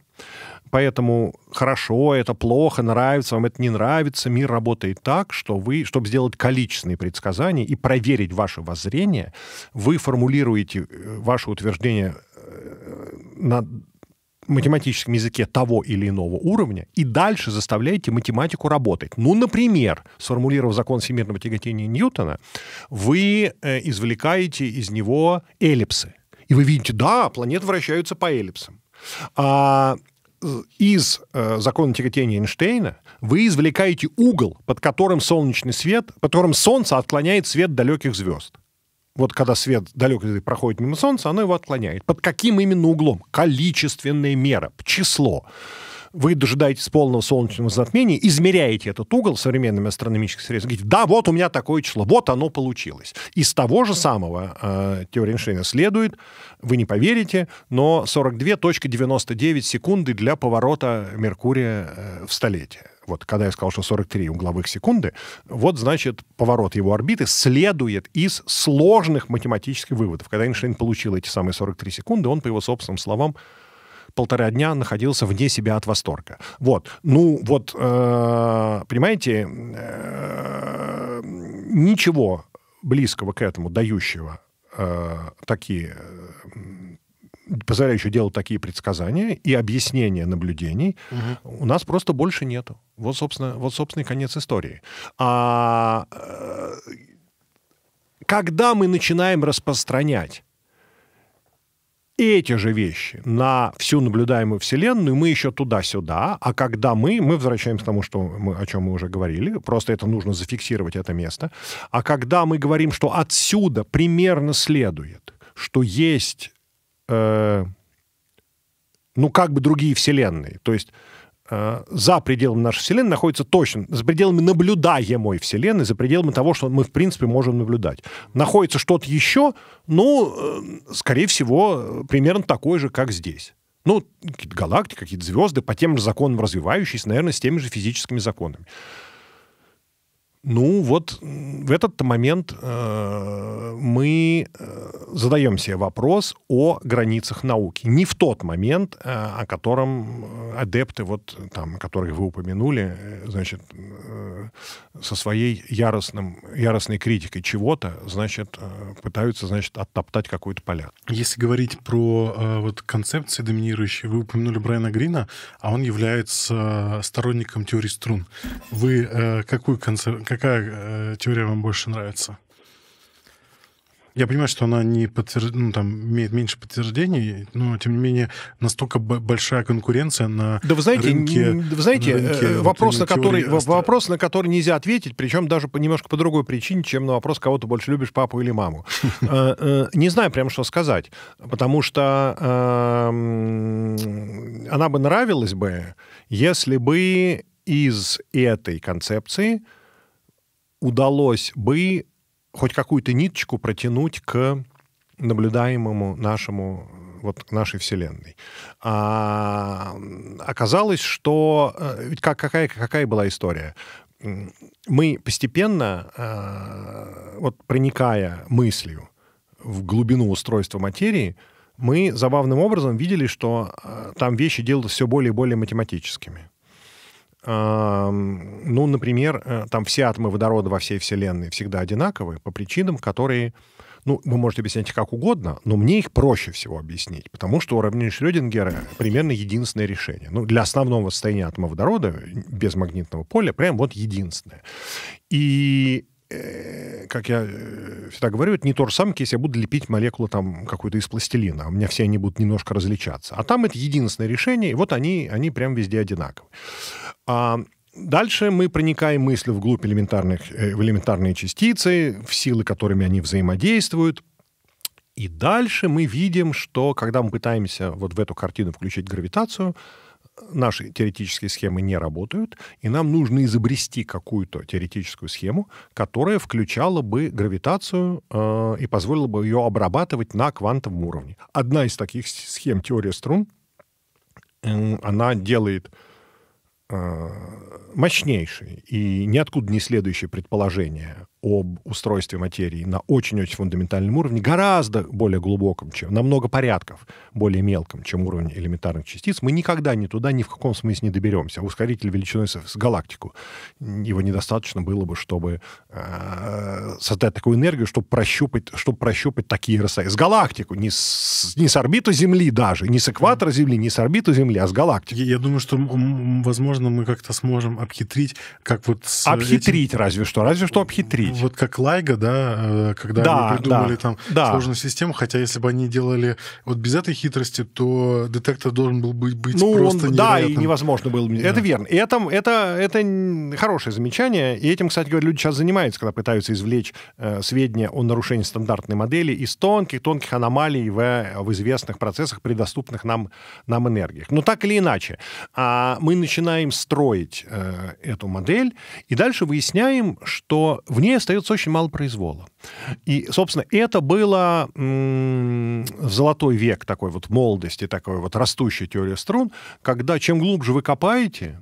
Поэтому хорошо, это плохо, нравится, вам это не нравится. Мир работает так, что вы, чтобы сделать количественные предсказания и проверить ваше воззрение, вы формулируете э, ваше утверждение э, на математическом языке того или иного уровня и дальше заставляете математику работать. Ну, например, сформулировав закон всемирного тяготения Ньютона, вы э, извлекаете из него эллипсы. И вы видите, да, планеты вращаются по эллипсам. А э, из э, закона тяготения Эйнштейна вы извлекаете угол, под которым солнечный свет, под которым солнце отклоняет свет далеких звезд вот когда свет далекий проходит мимо Солнца, оно его отклоняет. Под каким именно углом? Количественная мера, число. Вы дожидаетесь полного солнечного затмения, измеряете этот угол современными астрономическими средствами, говорите, да, вот у меня такое число, вот оно получилось. Из того же самого э, теория Эйнштейна следует, вы не поверите, но 42.99 секунды для поворота Меркурия э, в столетие вот, когда я сказал, что 43 угловых секунды, вот, значит, поворот его орбиты следует из сложных математических выводов. Когда Эйнштейн получил эти самые 43 секунды, он, по его собственным словам, полтора дня находился вне себя от восторга. Вот. Ну, вот, э, понимаете, э, ничего близкого к этому, дающего э, такие позволяющую делать такие предсказания и объяснения наблюдений, угу. у нас просто больше нету. Вот, собственно, вот, собственный конец истории. А, э, когда мы начинаем распространять эти же вещи на всю наблюдаемую Вселенную, мы еще туда-сюда, а когда мы, мы возвращаемся к тому, что мы, о чем мы уже говорили, просто это нужно зафиксировать, это место, а когда мы говорим, что отсюда примерно следует, что есть э, ну, как бы другие вселенные. То есть э, за пределами нашей вселенной находится точно, за пределами наблюдаемой вселенной, за пределами того, что мы, в принципе, можем наблюдать. Находится что-то еще, ну, э, скорее всего, примерно такое же, как здесь. Ну, какие-то галактики, какие-то звезды, по тем же законам развивающиеся, наверное, с теми же физическими законами. Ну вот в этот момент э, мы э, задаем себе вопрос о границах науки. Не в тот момент, э, о котором э, адепты, вот, там, которых вы упомянули, э, значит, э, со своей яростным, яростной критикой чего-то, значит, э, пытаются, значит, оттоптать какую-то поля. Если говорить про э, вот, концепции доминирующие, вы упомянули Брайана Грина, а он является сторонником теории струн. Вы э, какую концепцию какая э, теория вам больше нравится? Я понимаю, что она не подтвер... ну, там, имеет меньше подтверждений, но тем не менее настолько большая конкуренция на да вы знаете, рынке. Да вы знаете, на рынке, э, вопрос, вот, на который, аста... вопрос, на который нельзя ответить, причем даже по, немножко по другой причине, чем на вопрос, кого ты больше любишь, папу или маму. Э, э, не знаю прям, что сказать, потому что эм, она бы нравилась бы, если бы из этой концепции удалось бы хоть какую-то ниточку протянуть к наблюдаемому нашему вот нашей вселенной. А, оказалось, что э, ведь как, какая какая была история? Мы постепенно э, вот проникая мыслью в глубину устройства материи, мы забавным образом видели, что э, там вещи делают все более и более математическими ну, например, э, там все атомы водорода во всей Вселенной всегда одинаковые по причинам, которые ну, вы можете объяснять как угодно, но мне их проще всего объяснить, потому что уравнение Шрёдингера примерно единственное решение. Ну, для основного состояния атома водорода э, без магнитного поля прям вот единственное. И Э, как я э, всегда говорю, это не то же самое, если я буду лепить молекулы там какую-то из пластилина. У меня все они будут немножко различаться. А там это единственное решение, и вот они, они прям везде одинаковы. А Дальше мы проникаем мыслью вглубь элементарных, э, в элементарные частицы, в силы, которыми они взаимодействуют. И дальше мы видим, что когда мы пытаемся вот в эту картину включить гравитацию, наши теоретические схемы не работают, и нам нужно изобрести какую-то теоретическую схему, которая включала бы гравитацию э, и позволила бы ее обрабатывать на квантовом уровне. Одна из таких схем теория струн, э, она делает мощнейшее э, мощнейшие и ниоткуда не следующее предположение об устройстве материи на очень-очень фундаментальном уровне, гораздо более глубоком, чем на много порядков более мелком, чем уровень элементарных частиц, мы никогда ни туда, ни в каком смысле не доберемся. ускоритель величиной с галактику, его недостаточно было бы, чтобы э, создать такую энергию, чтобы прощупать, чтобы прощупать такие расстояния. С галактику, не с, не с орбиту Земли даже, не с экватора Земли, не с орбиты Земли, а с галактики. Я, я думаю, что, возможно, мы как-то сможем обхитрить, как вот... Э, обхитрить этим... разве что, разве что обхитрить. Вот как Лайга, да, э, когда да, они придумали да, там да. сложную систему, хотя если бы они делали вот без этой хитрости, то детектор должен был быть, быть ну, просто он, Да, и невозможно было бы. Да. Это верно. И это, это, это хорошее замечание. И этим, кстати говоря, люди сейчас занимаются, когда пытаются извлечь э, сведения о нарушении стандартной модели из тонких-тонких аномалий в, в известных процессах при доступных нам, нам энергиях. Но так или иначе, э, мы начинаем строить э, эту модель, и дальше выясняем, что в ней остается очень мало произвола. И, собственно, это было в золотой век такой вот молодости, такой вот растущей теории струн, когда чем глубже вы копаете,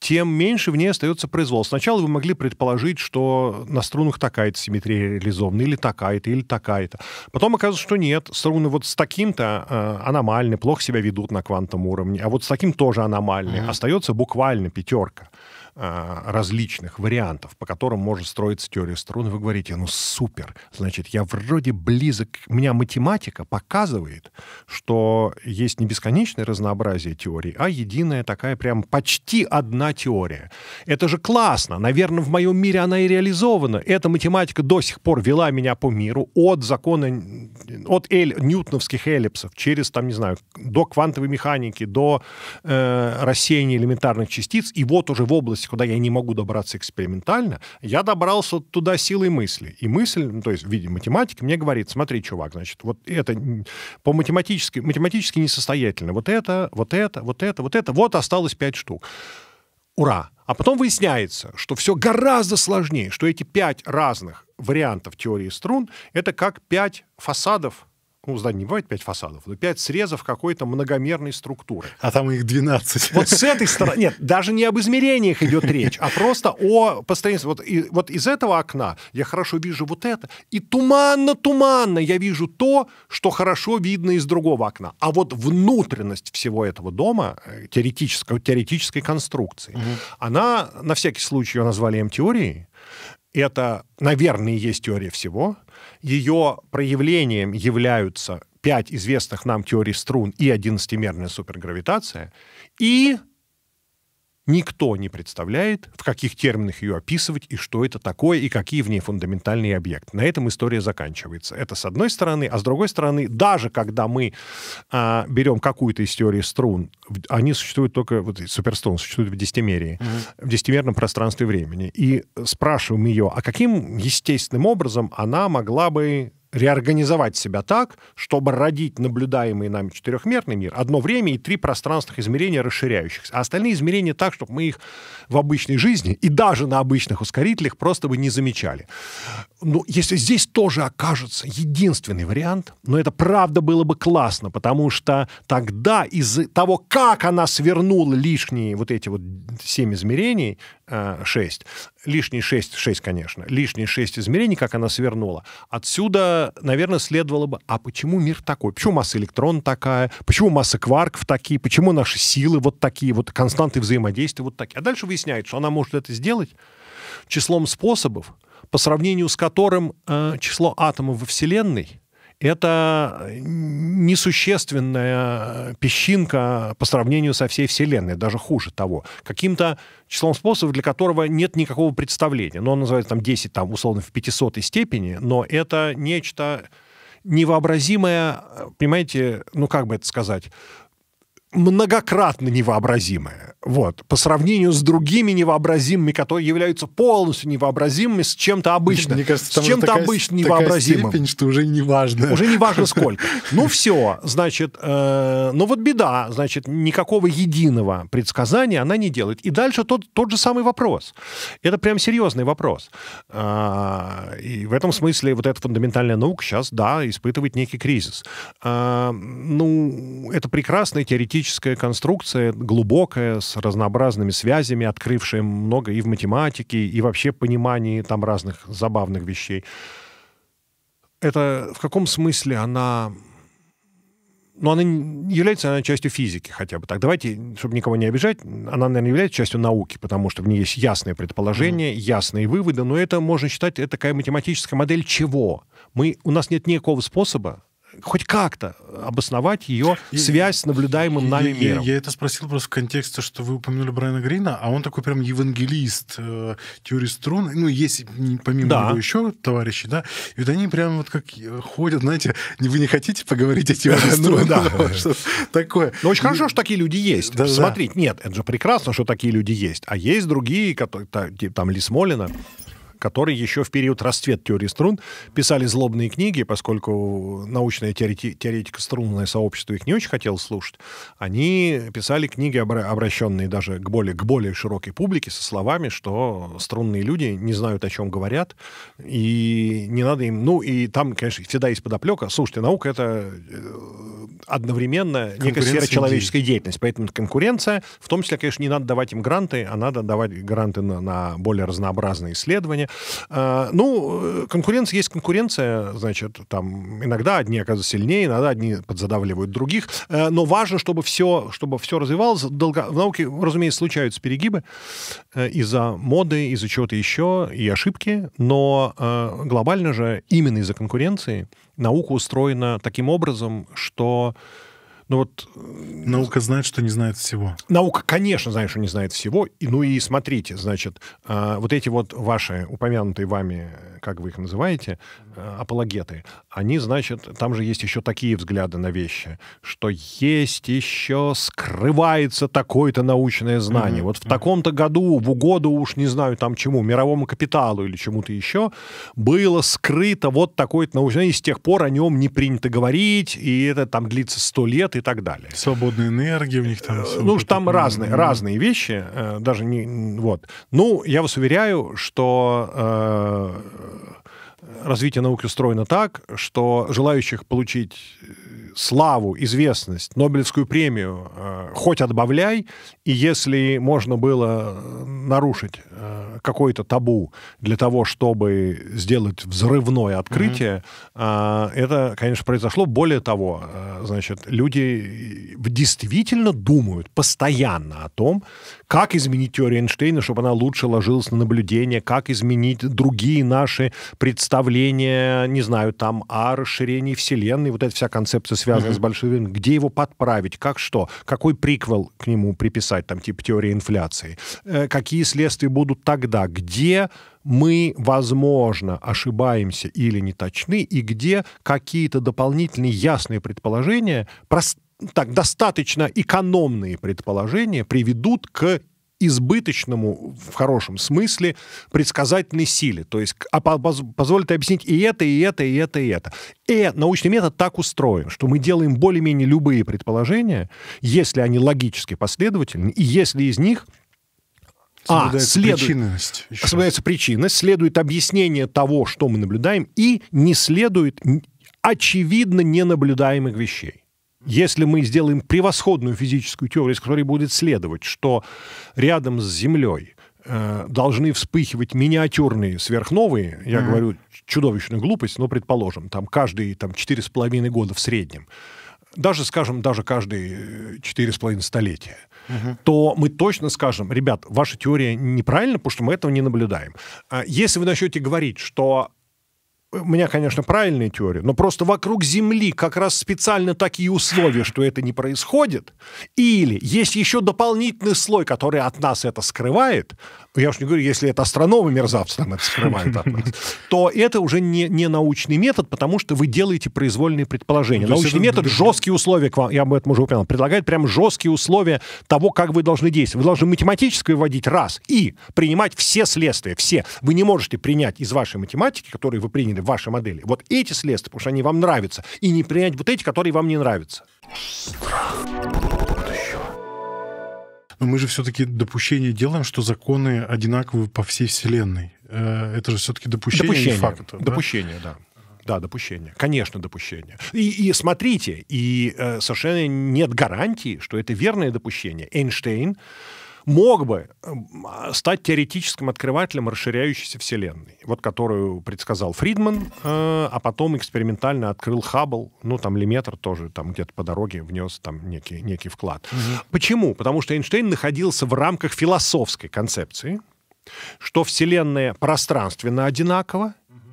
тем меньше в ней остается произвол. Сначала вы могли предположить, что на струнах такая-то симметрия реализована, или такая-то, или такая-то. Потом оказывается, что нет, струны вот с таким-то э, аномальны, плохо себя ведут на квантовом уровне, а вот с таким тоже аномальны. Mm-hmm. Остается буквально пятерка. А, различных вариантов, по которым может строиться теория струн, вы говорите, ну супер, значит, я вроде близок, у меня математика показывает, что есть не бесконечное разнообразие теорий, а единая такая прям почти одна теория. Это же классно, наверное, в моем мире она и реализована. Эта математика до сих пор вела меня по миру от закона, от эль, ньютоновских эллипсов через, там, не знаю, до квантовой механики, до э, рассеяния элементарных частиц, и вот уже в области области, куда я не могу добраться экспериментально, я добрался туда силой мысли. И мысль, ну, то есть в виде математики, мне говорит, смотри, чувак, значит, вот это по математически, математически несостоятельно. Вот это, вот это, вот это, вот это, вот осталось пять штук. Ура! А потом выясняется, что все гораздо сложнее, что эти пять разных вариантов теории струн — это как пять фасадов ну, зданий не бывает пять фасадов, но пять срезов какой-то многомерной структуры. А там их 12. Вот с этой стороны, нет, даже не об измерениях идет речь, а просто о построении. Вот, и, вот из этого окна я хорошо вижу вот это, и туманно-туманно я вижу то, что хорошо видно из другого окна. А вот внутренность всего этого дома, э, теоретической, теоретической конструкции, угу. она, на всякий случай ее назвали М-теорией, это, наверное, и есть теория всего. Ее проявлением являются пять известных нам теорий струн и одиннадцатимерная супергравитация. И Никто не представляет, в каких терминах ее описывать и что это такое, и какие в ней фундаментальные объекты. На этом история заканчивается. Это с одной стороны. А с другой стороны, даже когда мы а, берем какую-то из теорий струн, они существуют только, вот суперструн существует в десятимерии, Mm -hmm. в десятимерном пространстве времени. И спрашиваем ее, а каким естественным образом она могла бы реорганизовать себя так, чтобы родить наблюдаемый нами четырехмерный мир одно время и три пространственных измерения расширяющихся, а остальные измерения так, чтобы мы их в обычной жизни и даже на обычных ускорителях просто бы не замечали. Но ну, если здесь тоже окажется единственный вариант, но это правда было бы классно, потому что тогда из-за того, как она свернула лишние вот эти вот семь измерений, э, шесть лишние шесть шесть конечно, лишние шесть измерений, как она свернула, отсюда наверное, следовало бы, а почему мир такой? Почему масса электрон такая? Почему масса кварков такие? Почему наши силы вот такие, вот константы взаимодействия вот такие? А дальше выясняется, что она может это сделать числом способов, по сравнению с которым э, число атомов во Вселенной это несущественная песчинка по сравнению со всей Вселенной, даже хуже того. Каким-то числом способов, для которого нет никакого представления. Но ну, он называется там 10, там, условно, в 500 степени, но это нечто невообразимое, э, понимаете, ну как бы это сказать, многократно невообразимое. Вот. По сравнению с другими невообразимыми, которые являются полностью невообразимыми с чем-то обычным. Мне кажется, с чем-то такая, обычно невообразимым. степень, что уже не важно. Уже не важно сколько. Ну все, значит, э, ну вот беда, значит, никакого единого предсказания она не делает. И дальше тот, тот же самый вопрос. Это прям серьезный вопрос. Э, и в этом смысле вот эта фундаментальная наука сейчас, да, испытывает некий кризис. Э, ну, это прекрасная теоретическая математическая конструкция, глубокая, с разнообразными связями, открывшая много и в математике, и вообще понимании там разных забавных вещей. Это в каком смысле она... Ну, она является она частью физики хотя бы. Так, давайте, чтобы никого не обижать, она, наверное, является частью науки, потому что в ней есть ясные предположения, mm-hmm. ясные выводы, но это можно считать, это такая математическая модель чего? Мы, у нас нет никакого способа хоть как-то обосновать ее я, связь с наблюдаемым нами я, миром. Я, я это спросил просто в контексте, что вы упомянули Брайана Грина, а он такой прям евангелист, э, теорист трон, ну, есть помимо да. него еще товарищи, да, и вот они прям вот как э, ходят, знаете, вы не хотите поговорить о теории ну струн? Да, что такое. Ну, очень хорошо, что такие люди есть. Смотрите, нет, это же прекрасно, что такие люди есть, а есть другие, которые, там, Лисмолина, которые еще в период расцвет теории струн писали злобные книги, поскольку научное теоретика струнное сообщество их не очень хотело слушать, они писали книги, обращенные даже к более, к более широкой публике, со словами, что струнные люди не знают, о чем говорят, и не надо им... Ну, и там, конечно, всегда есть подоплека. Слушайте, наука — это э, одновременно некая сфера человеческой идеи. деятельности, поэтому конкуренция, в том числе, конечно, не надо давать им гранты, а надо давать гранты на, на более разнообразные исследования, а, ну, э, конкуренция есть конкуренция, значит, там иногда одни оказываются сильнее, иногда одни подзадавливают других, э, но важно, чтобы все, чтобы все развивалось. Долго... В науке, разумеется, случаются перегибы э, из-за моды, из-за чего-то еще и ошибки, но глобально же именно из-за конкуренции наука устроена таким образом, что ну вот... Э, Наука знает, что не знает всего. Наука, конечно, знает, что не знает всего. И, ну и смотрите, значит, а, вот эти вот ваши упомянутые вами, э, как вы их называете, Э, апологеты, они, значит, там же есть еще такие взгляды на вещи, что есть еще, скрывается такое-то научное знание. Mm-hmm. Вот в таком-то году, в угоду уж не знаю там чему, мировому капиталу или чему-то еще, было скрыто вот такое-то научное знание, и с тех пор о нем не принято говорить, и это там длится сто лет и так далее. Свободная энергия у них там. Э, ну, уж там разные, mm-hmm. разные вещи, э, даже не... Вот. Ну, я вас уверяю, что... Э, развитие науки устроено так, что желающих получить э, славу, известность, Нобелевскую премию э, хоть отбавляй, и если можно было э, нарушить э, какое-то табу для того, чтобы сделать взрывное открытие, mm-hmm. э, это, конечно, произошло. Более того, э, значит, люди действительно думают постоянно о том, как изменить теорию Эйнштейна, чтобы она лучше ложилась на наблюдение, как изменить другие наши представления, не знаю, там, о расширении Вселенной, вот эта вся концепция связана mm-hmm. с большим где его подправить, как что, какой приквел к нему приписать, там, типа теории инфляции, э, какие следствия будут тогда, где мы, возможно, ошибаемся или не точны, и где какие-то дополнительные ясные предположения, прост, так, достаточно экономные предположения приведут к избыточному, в хорошем смысле, предсказательной силе. То есть а позволит объяснить и это, и это, и это, и это. И э, научный метод так устроен, что мы делаем более-менее любые предположения, если они логически последовательны, и если из них а, следует, причинность. Еще. причинность, следует объяснение того, что мы наблюдаем, и не следует очевидно ненаблюдаемых вещей если мы сделаем превосходную физическую теорию, из которой будет следовать, что рядом с Землей э, должны вспыхивать миниатюрные сверхновые, я mm-hmm. говорю чудовищную глупость, но предположим, там каждые там, 4,5 года в среднем, даже, скажем, даже каждые 4,5 э, столетия, угу. то мы точно скажем, ребят, ваша теория неправильна, потому что мы этого не наблюдаем. А если вы начнете говорить, что у меня, конечно, правильная теория, но просто вокруг Земли как раз специально такие условия, что это не происходит. Или есть еще дополнительный слой, который от нас это скрывает. Ну, я уж не говорю, если это астрономы мерзавцы там это скрывают от нас, то это уже не, не научный метод, потому что вы делаете произвольные предположения. Ну, научный метод это... жесткие условия, к вам, я об этом уже упомянул. предлагает прям жесткие условия того, как вы должны действовать. Вы должны математически вводить раз и принимать все следствия, все. Вы не можете принять из вашей математики, которые вы приняли ваши модели. Вот эти следствия, потому что они вам нравятся. И не принять вот эти, которые вам не нравятся. Страх но мы же все-таки допущение делаем, что законы одинаковы по всей Вселенной. Э, это же все-таки допущение, а допущение факта. Допущение, да. да. Да, допущение. Конечно, допущение. И, и смотрите, и э, совершенно нет гарантии, что это верное допущение. Эйнштейн мог бы эм, стать теоретическим открывателем расширяющейся Вселенной, вот которую предсказал Фридман, э, а потом экспериментально открыл Хаббл, ну, там Лиметр тоже там где-то по дороге внес там некий, некий вклад. Угу. Почему? Потому что Эйнштейн находился в рамках философской концепции, что Вселенная пространственно одинакова, угу.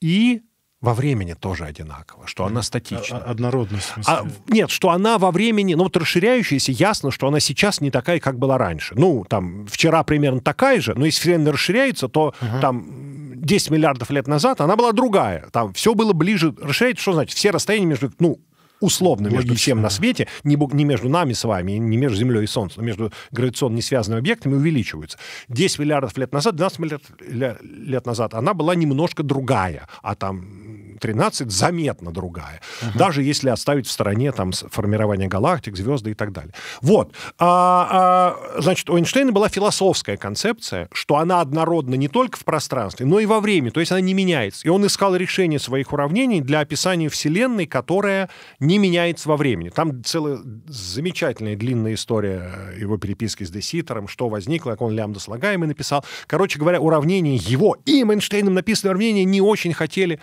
и во времени тоже одинаково, что она а, статична. А, однородность. А, нет, что она во времени, ну вот расширяющаяся, ясно, что она сейчас не такая, как была раньше. Ну, там, вчера примерно такая же, но если Вселенная расширяется, то ага. там 10 миллиардов лет назад она была другая. Там все было ближе. Расширяется, что значит? Все расстояния между, ну, условно между всем на свете, не, не между нами с вами, не между Землей и Солнцем, но между гравитационно несвязанными объектами увеличиваются. 10 миллиардов лет назад, 12 миллиардов лет назад она была немножко другая, а там 13 заметно другая. Uh -huh. Даже если оставить в стороне там формирование галактик, звезды и так далее. Вот. А, а, значит, у Эйнштейна была философская концепция, что она однородна не только в пространстве, но и во времени. То есть она не меняется. И он искал решение своих уравнений для описания Вселенной, которая не меняется во времени. Там целая замечательная длинная история э, его переписки с Деситером, что возникло, как он лямбда слагаемый написал. Короче говоря, уравнение его и Эйнштейном написанное уравнение не очень хотели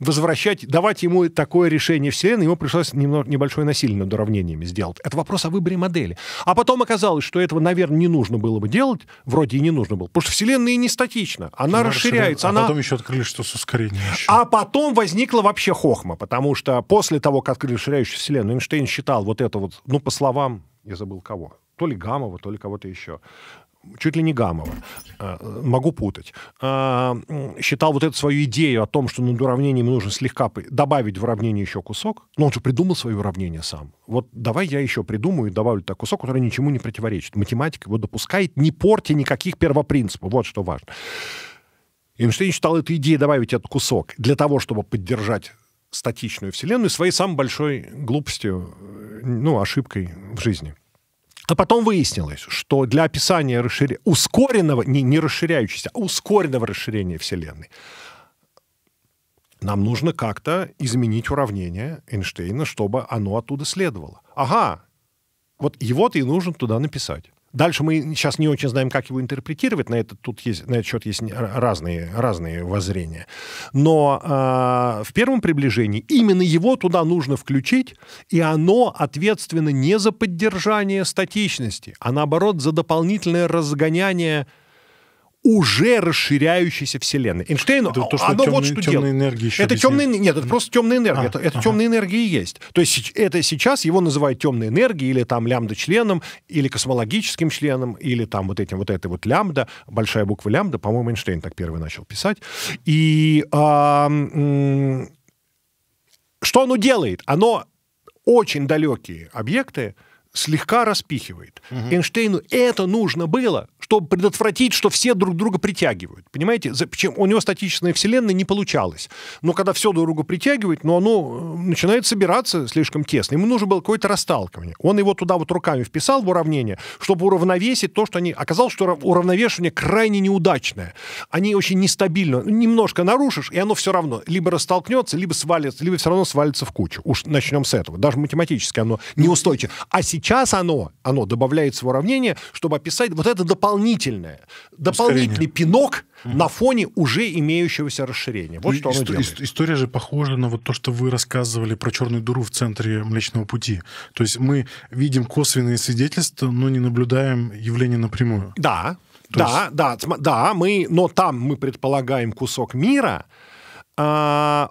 возвращать, давать ему такое решение Вселенной, ему пришлось немного, небольшое насилие над уравнениями сделать. Это вопрос о выборе модели. А потом оказалось, что этого, наверное, не нужно было бы делать, вроде и не нужно было, потому что Вселенная не статична, она, она расширяется. А она... потом еще открыли, что с ускорением еще. А потом возникла вообще хохма, потому что после того, как открыли расширяющую Вселенную, Эйнштейн считал вот это вот, ну, по словам, я забыл кого, то ли Гамова, то ли кого-то еще, чуть ли не Гамова, могу путать, а, считал вот эту свою идею о том, что над уравнением нужно слегка добавить в уравнение еще кусок, но он же придумал свое уравнение сам. Вот давай я еще придумаю и добавлю так кусок, который ничему не противоречит. Математика его допускает, не портя никаких первопринципов. Вот что важно. Эйнштейн считал эту идею добавить этот кусок для того, чтобы поддержать статичную Вселенную своей самой большой глупостью, э, ну, ошибкой в жизни. А потом выяснилось, что для описания расшир... ускоренного, не, не расширяющегося, а ускоренного расширения Вселенной нам нужно как-то изменить уравнение Эйнштейна, чтобы оно оттуда следовало. Ага, вот его-то и нужно туда написать. Дальше мы сейчас не очень знаем, как его интерпретировать. На этот, тут есть, на этот счет есть разные, разные воззрения. Но э, в первом приближении именно его туда нужно включить, и оно ответственно не за поддержание статичности, а наоборот за дополнительное разгоняние уже расширяющейся вселенной. Эйнштейн, это то, а, что оно темный, вот что делает? энергия еще Это объясняет. темная, нет, это просто темная энергия. А, это это ага. темная энергия и есть. То есть это сейчас его называют темной энергией или там лямбда-членом, или космологическим членом, или там вот этим вот этой вот лямбда, большая буква лямбда, по-моему, Эйнштейн так первый начал писать. И а, что оно делает? Оно очень далекие объекты, слегка распихивает. Угу. Эйнштейну это нужно было, чтобы предотвратить, что все друг друга притягивают. Понимаете? Причем у него статичная вселенная не получалась? Но когда все друг друга притягивает, но оно э, начинает собираться слишком тесно. Ему нужно было какое-то расталкивание. Он его туда вот руками вписал в уравнение, чтобы уравновесить то, что они... Оказалось, что уравновешивание крайне неудачное. Они очень нестабильно. Немножко нарушишь, и оно все равно либо растолкнется, либо свалится, либо все равно свалится в кучу. Уж начнем с этого. Даже математически оно ну, неустойчиво. А сейчас сейчас оно, оно добавляет в уравнение, чтобы описать вот это дополнительное, дополнительный Ускорение. пинок mm-hmm. на фоне уже имеющегося расширения. Вот и, что оно и, делает. История же похожа на вот то, что вы рассказывали про черную дыру в центре Млечного Пути. То есть мы видим косвенные свидетельства, но не наблюдаем явление напрямую. Да, то да, есть... да, да, мы, но там мы предполагаем кусок мира, а,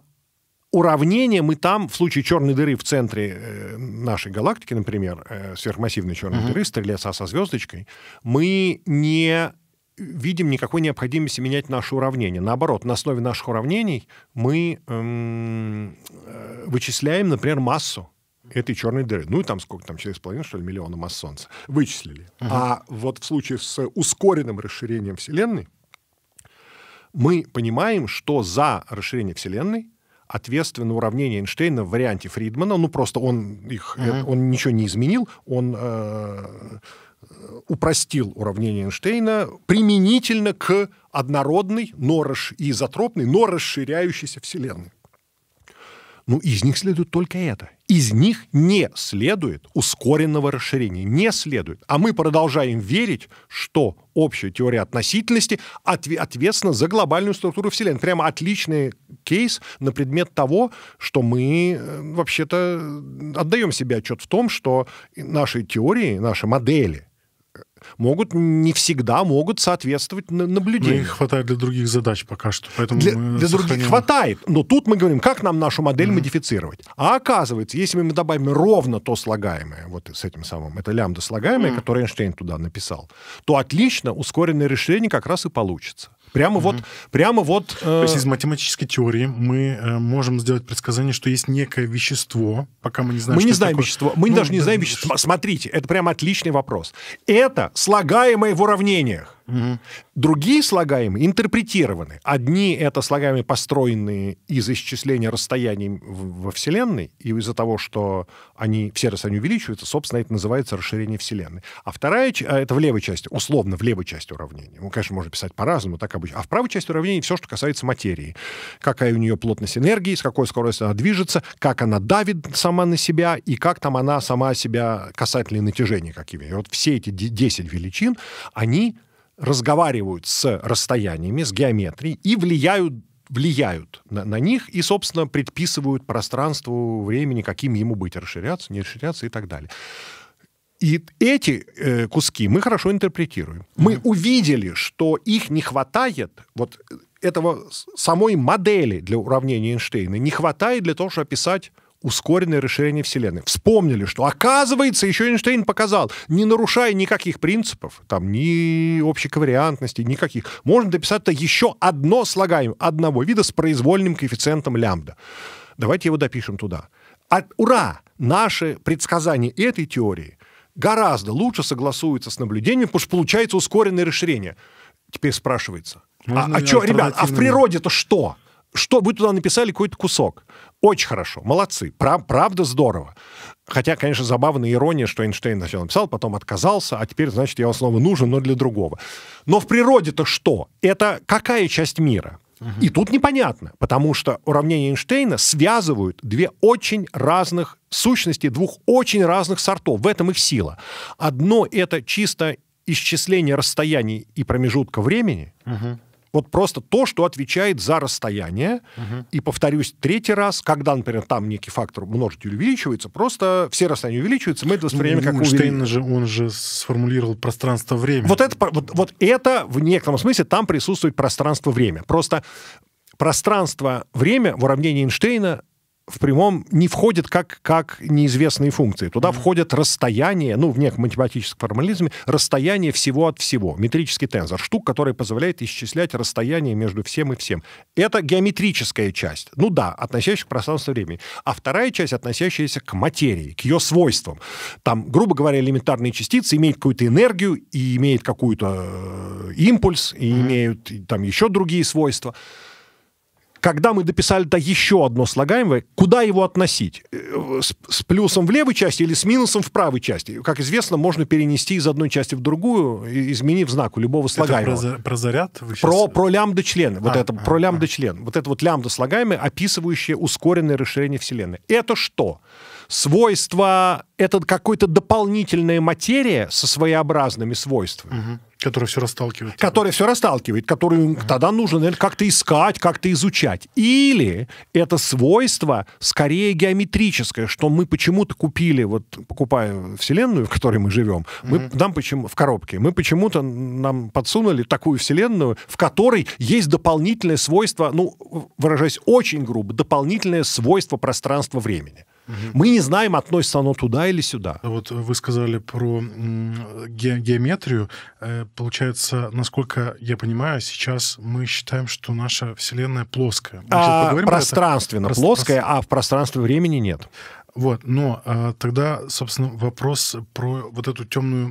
уравнение мы там, в случае черной дыры в центре э, нашей галактики, например, э, сверхмассивной черной дыры, стрелеца со звездочкой, мы не видим никакой необходимости менять наши уравнения. Наоборот, на основе наших уравнений мы эм, э, вычисляем, например, массу этой черной дыры. Ну, и там сколько там, 4,5, что ли, миллиона масс Солнца. Вычислили. Uh-huh. А вот в случае с ускоренным расширением Вселенной мы понимаем, что за расширение Вселенной ответственно уравнение Эйнштейна в варианте Фридмана. Ну, просто он их, Uh-huh. он ничего не изменил, он э, упростил уравнение Эйнштейна применительно к однородной, но, и изотропной, но расширяющейся Вселенной. Ну, из них следует только это. Из них не следует ускоренного расширения. Не следует. А мы продолжаем верить, что общая теория относительности ответственна за глобальную структуру Вселенной. Прямо отличный кейс на предмет того, что мы э, вообще-то отдаем себе отчет в том, что наши теории, наши модели могут не всегда могут соответствовать наблюдениям. Но их хватает для других задач пока что. Поэтому для для сохраним... других хватает. Но тут мы говорим, как нам нашу модель mm-hmm. модифицировать. А оказывается, если мы добавим ровно то слагаемое, вот с этим самым, это лямбда слагаемое, mm-hmm. которое Эйнштейн туда написал, то отлично ускоренное решение как раз и получится. Прямо угу. вот, прямо вот. Э... То есть э, из математической теории мы э, можем сделать предсказание, что есть некое вещество, пока мы не знаем. Мы не знаем такое. вещество, мы ну, даже не да, знаем да, вещество. Смотрите, это прям отличный вопрос. Это слагаемое в уравнениях. Другие слагаемые интерпретированы. Одни это слагаемые, построенные из исчисления расстояний во Вселенной, и из-за того, что они, все расстояния увеличиваются, собственно, это называется расширение Вселенной. А вторая, а это в левой части, условно, в левой части уравнения. мы ну, конечно, можно писать по-разному, так обычно. А в правой части уравнения все, что касается материи. Какая у нее плотность энергии, с какой скоростью она движется, как она давит сама на себя, и как там она сама себя касательные натяжения какими. И вот все эти 10 величин, они разговаривают с расстояниями, с геометрией и влияют влияют на, на них и, собственно, предписывают пространству, времени, каким ему быть, расширяться, не расширяться и так далее. И эти э, куски мы хорошо интерпретируем. Мы увидели, что их не хватает, вот этого самой модели для уравнения Эйнштейна не хватает для того, чтобы описать ускоренное расширение Вселенной. Вспомнили, что, оказывается, еще Эйнштейн показал, не нарушая никаких принципов, там, ни общей ковариантности, никаких, можно дописать-то еще одно слагаемое одного вида с произвольным коэффициентом лямбда. Давайте его допишем туда. А, ура! Наши предсказания этой теории гораздо лучше согласуются с наблюдениями, потому что получается ускоренное расширение. Теперь спрашивается, можно а, а что, ребят, а в природе-то что? что вы туда написали какой-то кусок. Очень хорошо, молодцы, прав, правда здорово. Хотя, конечно, забавная ирония, что Эйнштейн сначала написал, потом отказался, а теперь, значит, я вам снова нужен, но для другого. Но в природе-то что? Это какая часть мира? Угу. И тут непонятно, потому что уравнение Эйнштейна связывают две очень разных сущности, двух очень разных сортов. В этом их сила. Одно — это чисто исчисление расстояний и промежутка времени, угу вот просто то, что отвечает за расстояние. Угу. И повторюсь третий раз, когда, например, там некий фактор множитель увеличивается, просто все расстояния увеличиваются, мы это ну, воспринимаем ну, как Эйнштейн увелич... же, он же сформулировал пространство-время. Вот это, вот, вот это в некотором смысле там присутствует пространство-время. Просто пространство-время в уравнении Эйнштейна в прямом не входят как, как неизвестные функции. Туда mm-hmm. входят расстояние, ну, в неком математическом формализме, расстояние всего от всего. Метрический тензор. Штука, которая позволяет исчислять расстояние между всем и всем. Это геометрическая часть. Ну да, относящаяся к пространству времени. А вторая часть, относящаяся к материи, к ее свойствам. Там, грубо говоря, элементарные частицы имеют какую-то энергию и имеют какую то э, импульс, и mm-hmm. имеют там еще другие свойства когда мы дописали-то еще одно слагаемое, куда его относить? Э, с, с плюсом в левой части или с минусом в правой части? Как известно, можно перенести из одной части в другую, изменив знак у любого слагаемого. Это про, про заряд? Вы сейчас... про, про лямбда-член. А, вот это, а, про лямбда-член. А. Вот это вот лямбда-слагаемое, описывающее ускоренное расширение Вселенной. Это что? свойства — это какой то дополнительная материя со своеобразными свойствами. Угу. Которая все расталкивает. Которая все расталкивает, которую ага. тогда нужно, наверное, как-то искать, как-то изучать. Или это свойство скорее геометрическое, что мы почему-то купили, вот покупая Вселенную, в которой мы живем, мы, нам почему, в коробке, мы почему-то нам подсунули такую Вселенную, в которой есть дополнительное свойство, ну, выражаясь очень грубо, дополнительное свойство пространства-времени. Угу. Мы не знаем, относится оно туда или сюда. Вот вы сказали про ге- геометрию. Э, получается, насколько я понимаю, сейчас мы считаем, что наша Вселенная плоская. Мы а, пространственно про плоская, а в пространстве времени нет. Вот, но а, тогда, собственно, вопрос про вот эту темную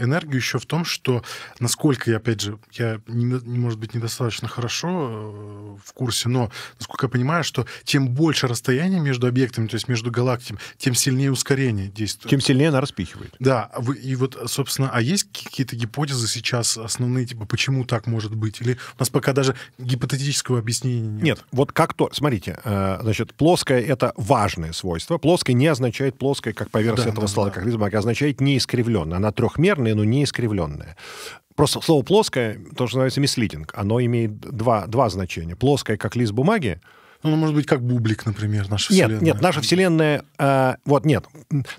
энергию еще в том, что насколько я, опять же, я, не, может быть, недостаточно хорошо э, в курсе, но насколько я понимаю, что тем больше расстояние между объектами, то есть между галактиками, тем сильнее ускорение действует. Тем сильнее она распихивает. Да, и вот, собственно, а есть какие-то гипотезы сейчас основные, типа, почему так может быть? Или у нас пока даже гипотетического объяснения нет? Нет, вот как то, смотрите, э, значит, плоское — это важное свойство, плоской не означает плоская, как поверхность да, этого да, слова, да. как рисунок, а означает неискривленная. Она трехмерная, но неискривленная. Просто слово «плоское», то, что называется мислидинг, оно имеет два, два значения. Плоское, как лист бумаги, ну, может быть, как бублик, например, наша нет, Вселенная. Нет, наша Вселенная... Э, вот, нет.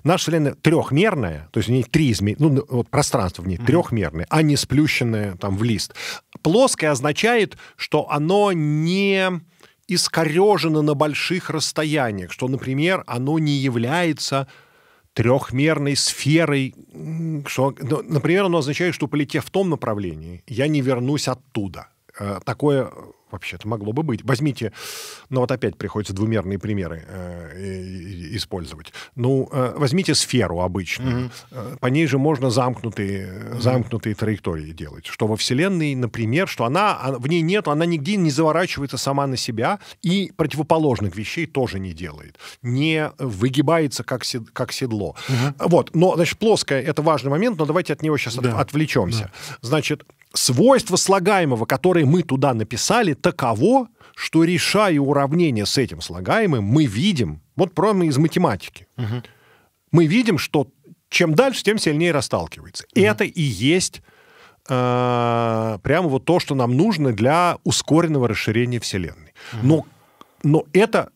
Наша Вселенная трехмерная, то есть у ней три измерения, ну, вот пространство в ней mm-hmm. трехмерное, а не сплющенное там в лист. Плоское означает, что оно не искорежено на больших расстояниях, что, например, оно не является трехмерной сферой, что, ну, например, оно означает, что полетев в том направлении, я не вернусь оттуда. Э, такое э, вообще-то могло бы быть. Возьмите, ну вот опять приходится двумерные примеры э, использовать. Ну, э, возьмите сферу обычную. Mm-hmm. По ней же можно замкнутые, mm-hmm. замкнутые траектории делать. Что во Вселенной, например, что она, а, в ней нет, она нигде не заворачивается сама на себя и противоположных вещей тоже не делает. Не выгибается как, сед, как седло. Mm-hmm. Вот, но, значит, плоская, это важный момент, но давайте от него сейчас да. отвлечемся. Да. Значит, свойства слагаемого, которые мы туда написали, таково, что решая уравнение с этим слагаемым, мы видим, вот прямо из математики, угу. мы видим, что чем дальше, тем сильнее расталкивается. Угу. Это и есть э, прямо вот то, что нам нужно для ускоренного расширения Вселенной. Угу. Но, но это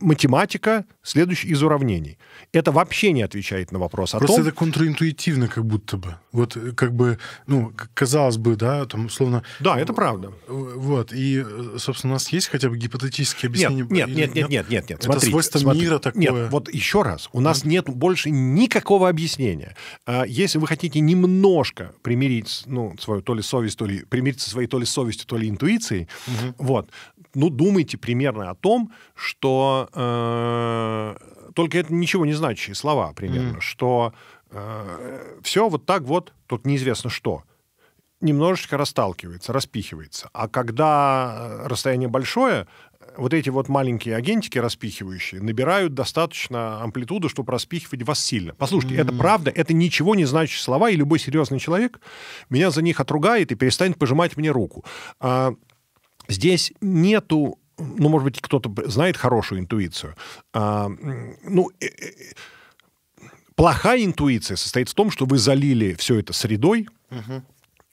математика, следующая из уравнений – это вообще не отвечает на вопрос о Просто том... это контринтуитивно как будто бы. Вот как бы, ну, казалось бы, да, там условно... Да, это правда. Вот, и, э, собственно, у нас есть хотя бы гипотетические объяснения? Нет, нет, нет, нет, нет, нет. нет. Это смотрите, свойство смотрите. мира такое? Нет, вот еще раз, у нас нет больше никакого объяснения. А, если вы хотите немножко примирить, ну, свою то ли совесть, то ли... примириться своей то ли совестью, то ли интуицией, угу. вот, ну, думайте примерно о том, что э, только это ничего не значащие слова примерно, mm. что э, все вот так вот, тут неизвестно что, немножечко расталкивается, распихивается. А когда э, расстояние большое, вот эти вот маленькие агентики распихивающие набирают достаточно амплитуду, чтобы распихивать вас сильно. Послушайте, mm-hmm. это правда, это ничего не значит слова, и любой серьезный человек меня за них отругает и перестанет пожимать мне руку. А, здесь нету ну, может быть, кто-то знает хорошую интуицию. А, ну, э, э, плохая интуиция состоит в том, что вы залили все это средой, угу.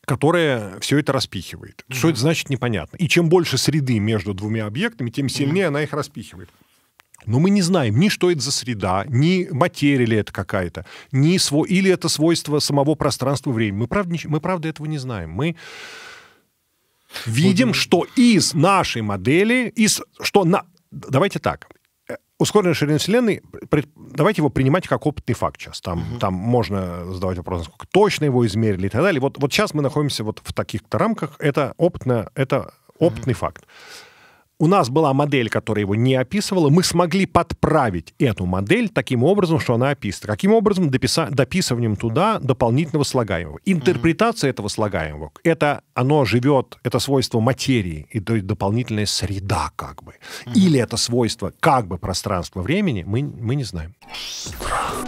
которая все это распихивает. Угу. Что это значит, непонятно. И чем больше среды между двумя объектами, тем сильнее угу. она их распихивает. Но мы не знаем ни что это за среда, ни материя ли это какая-то, ни сво... или это свойство самого пространства времени. Мы правда, мы правда этого не знаем. Мы видим, вот. что из нашей модели, из, что на... Давайте так, э, ускоренная ширина Вселенной, давайте его принимать как опытный факт сейчас. Там, угу. там можно задавать вопрос, насколько точно его измерили и так далее. Вот, вот сейчас мы находимся вот в таких-то рамках. Это опытно, это опытный угу. факт у нас была модель, которая его не описывала, мы смогли подправить эту модель таким образом, что она описана. Каким образом? Дописа... Дописыванием туда дополнительного слагаемого. Интерпретация mm-hmm. этого слагаемого, это оно живет, это свойство материи и дополнительная среда как бы. Mm-hmm. Или это свойство как бы пространства времени, мы, мы не знаем. Страх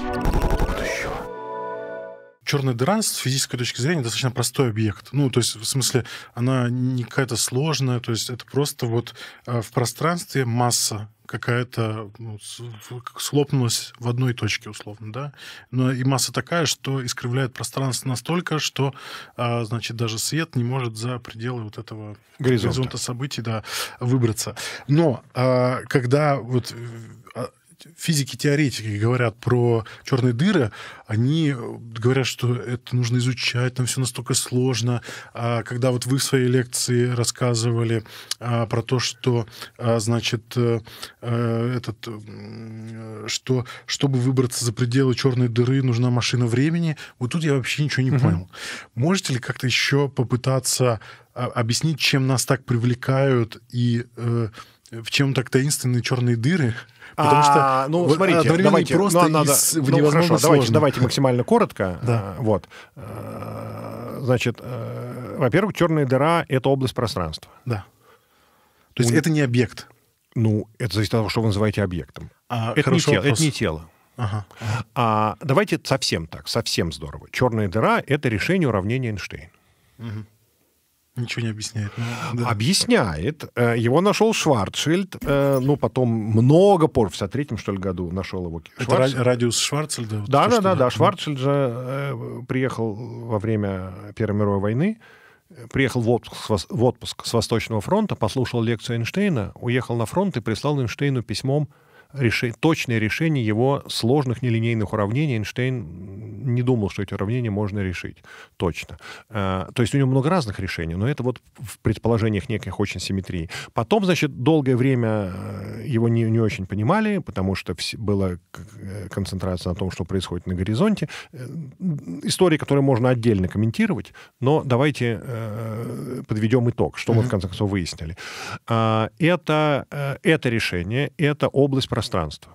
черная дыра с физической точки зрения достаточно простой объект. Ну, то есть, в смысле, она не какая-то сложная, то есть это просто вот э, в пространстве масса какая-то ну, слопнулась в одной точке условно, да, но и масса такая, что искривляет пространство настолько, что, а, значит, даже свет не может за пределы вот этого горизонта, горизонта событий, да, выбраться. Но а, когда вот физики-теоретики говорят про черные дыры, они э, говорят, что это нужно изучать, там все настолько сложно. А когда вот вы в своей лекции рассказывали а, про то, что, а, значит, а, этот, что, чтобы выбраться за пределы черной дыры, нужна машина времени, вот тут я вообще ничего не угу. понял. Можете ли как-то еще попытаться а, объяснить, чем нас так привлекают и э, в чем так таинственные черные дыры? Потому а, что ну, смотрите, одновременно давайте, ну, просто ну, надо, и ну, хорошо, давайте, давайте максимально коротко. Да. А, вот. А, значит, э, во-первых, черная дыра — это область пространства. Да. То есть У... это не объект? Ну, это зависит от того, что вы называете объектом. А, это, хорошо, не тело, это не тело. Ага. А, давайте совсем так, совсем здорово. Черная дыра — это решение уравнения Эйнштейна. Угу. Ничего не объясняет. Ну, да. Объясняет. Э, его нашел Шварцшильд. Э, ну, потом много пор, в 1903 что ли, году нашел его. Это Шварц... радиус Шварцшильда? Вот да, то, да, да, да. Шварцшильд же э, приехал во время Первой мировой войны приехал в отпуск, в отпуск с Восточного фронта, послушал лекцию Эйнштейна, уехал на фронт и прислал Эйнштейну письмом реши... точное решение его сложных нелинейных уравнений. Эйнштейн не думал, что эти уравнения можно решить точно. Э, то есть у него много разных решений, но это вот в предположениях неких очень симметрии. Потом, значит, долгое время э, его не, не очень понимали, потому что вс... была э, концентрация на том, что происходит на горизонте. Истории, которые можно отдельно комментировать, но давайте подведем итог, что мы в конце концов выяснили. это, это решение, это область пространство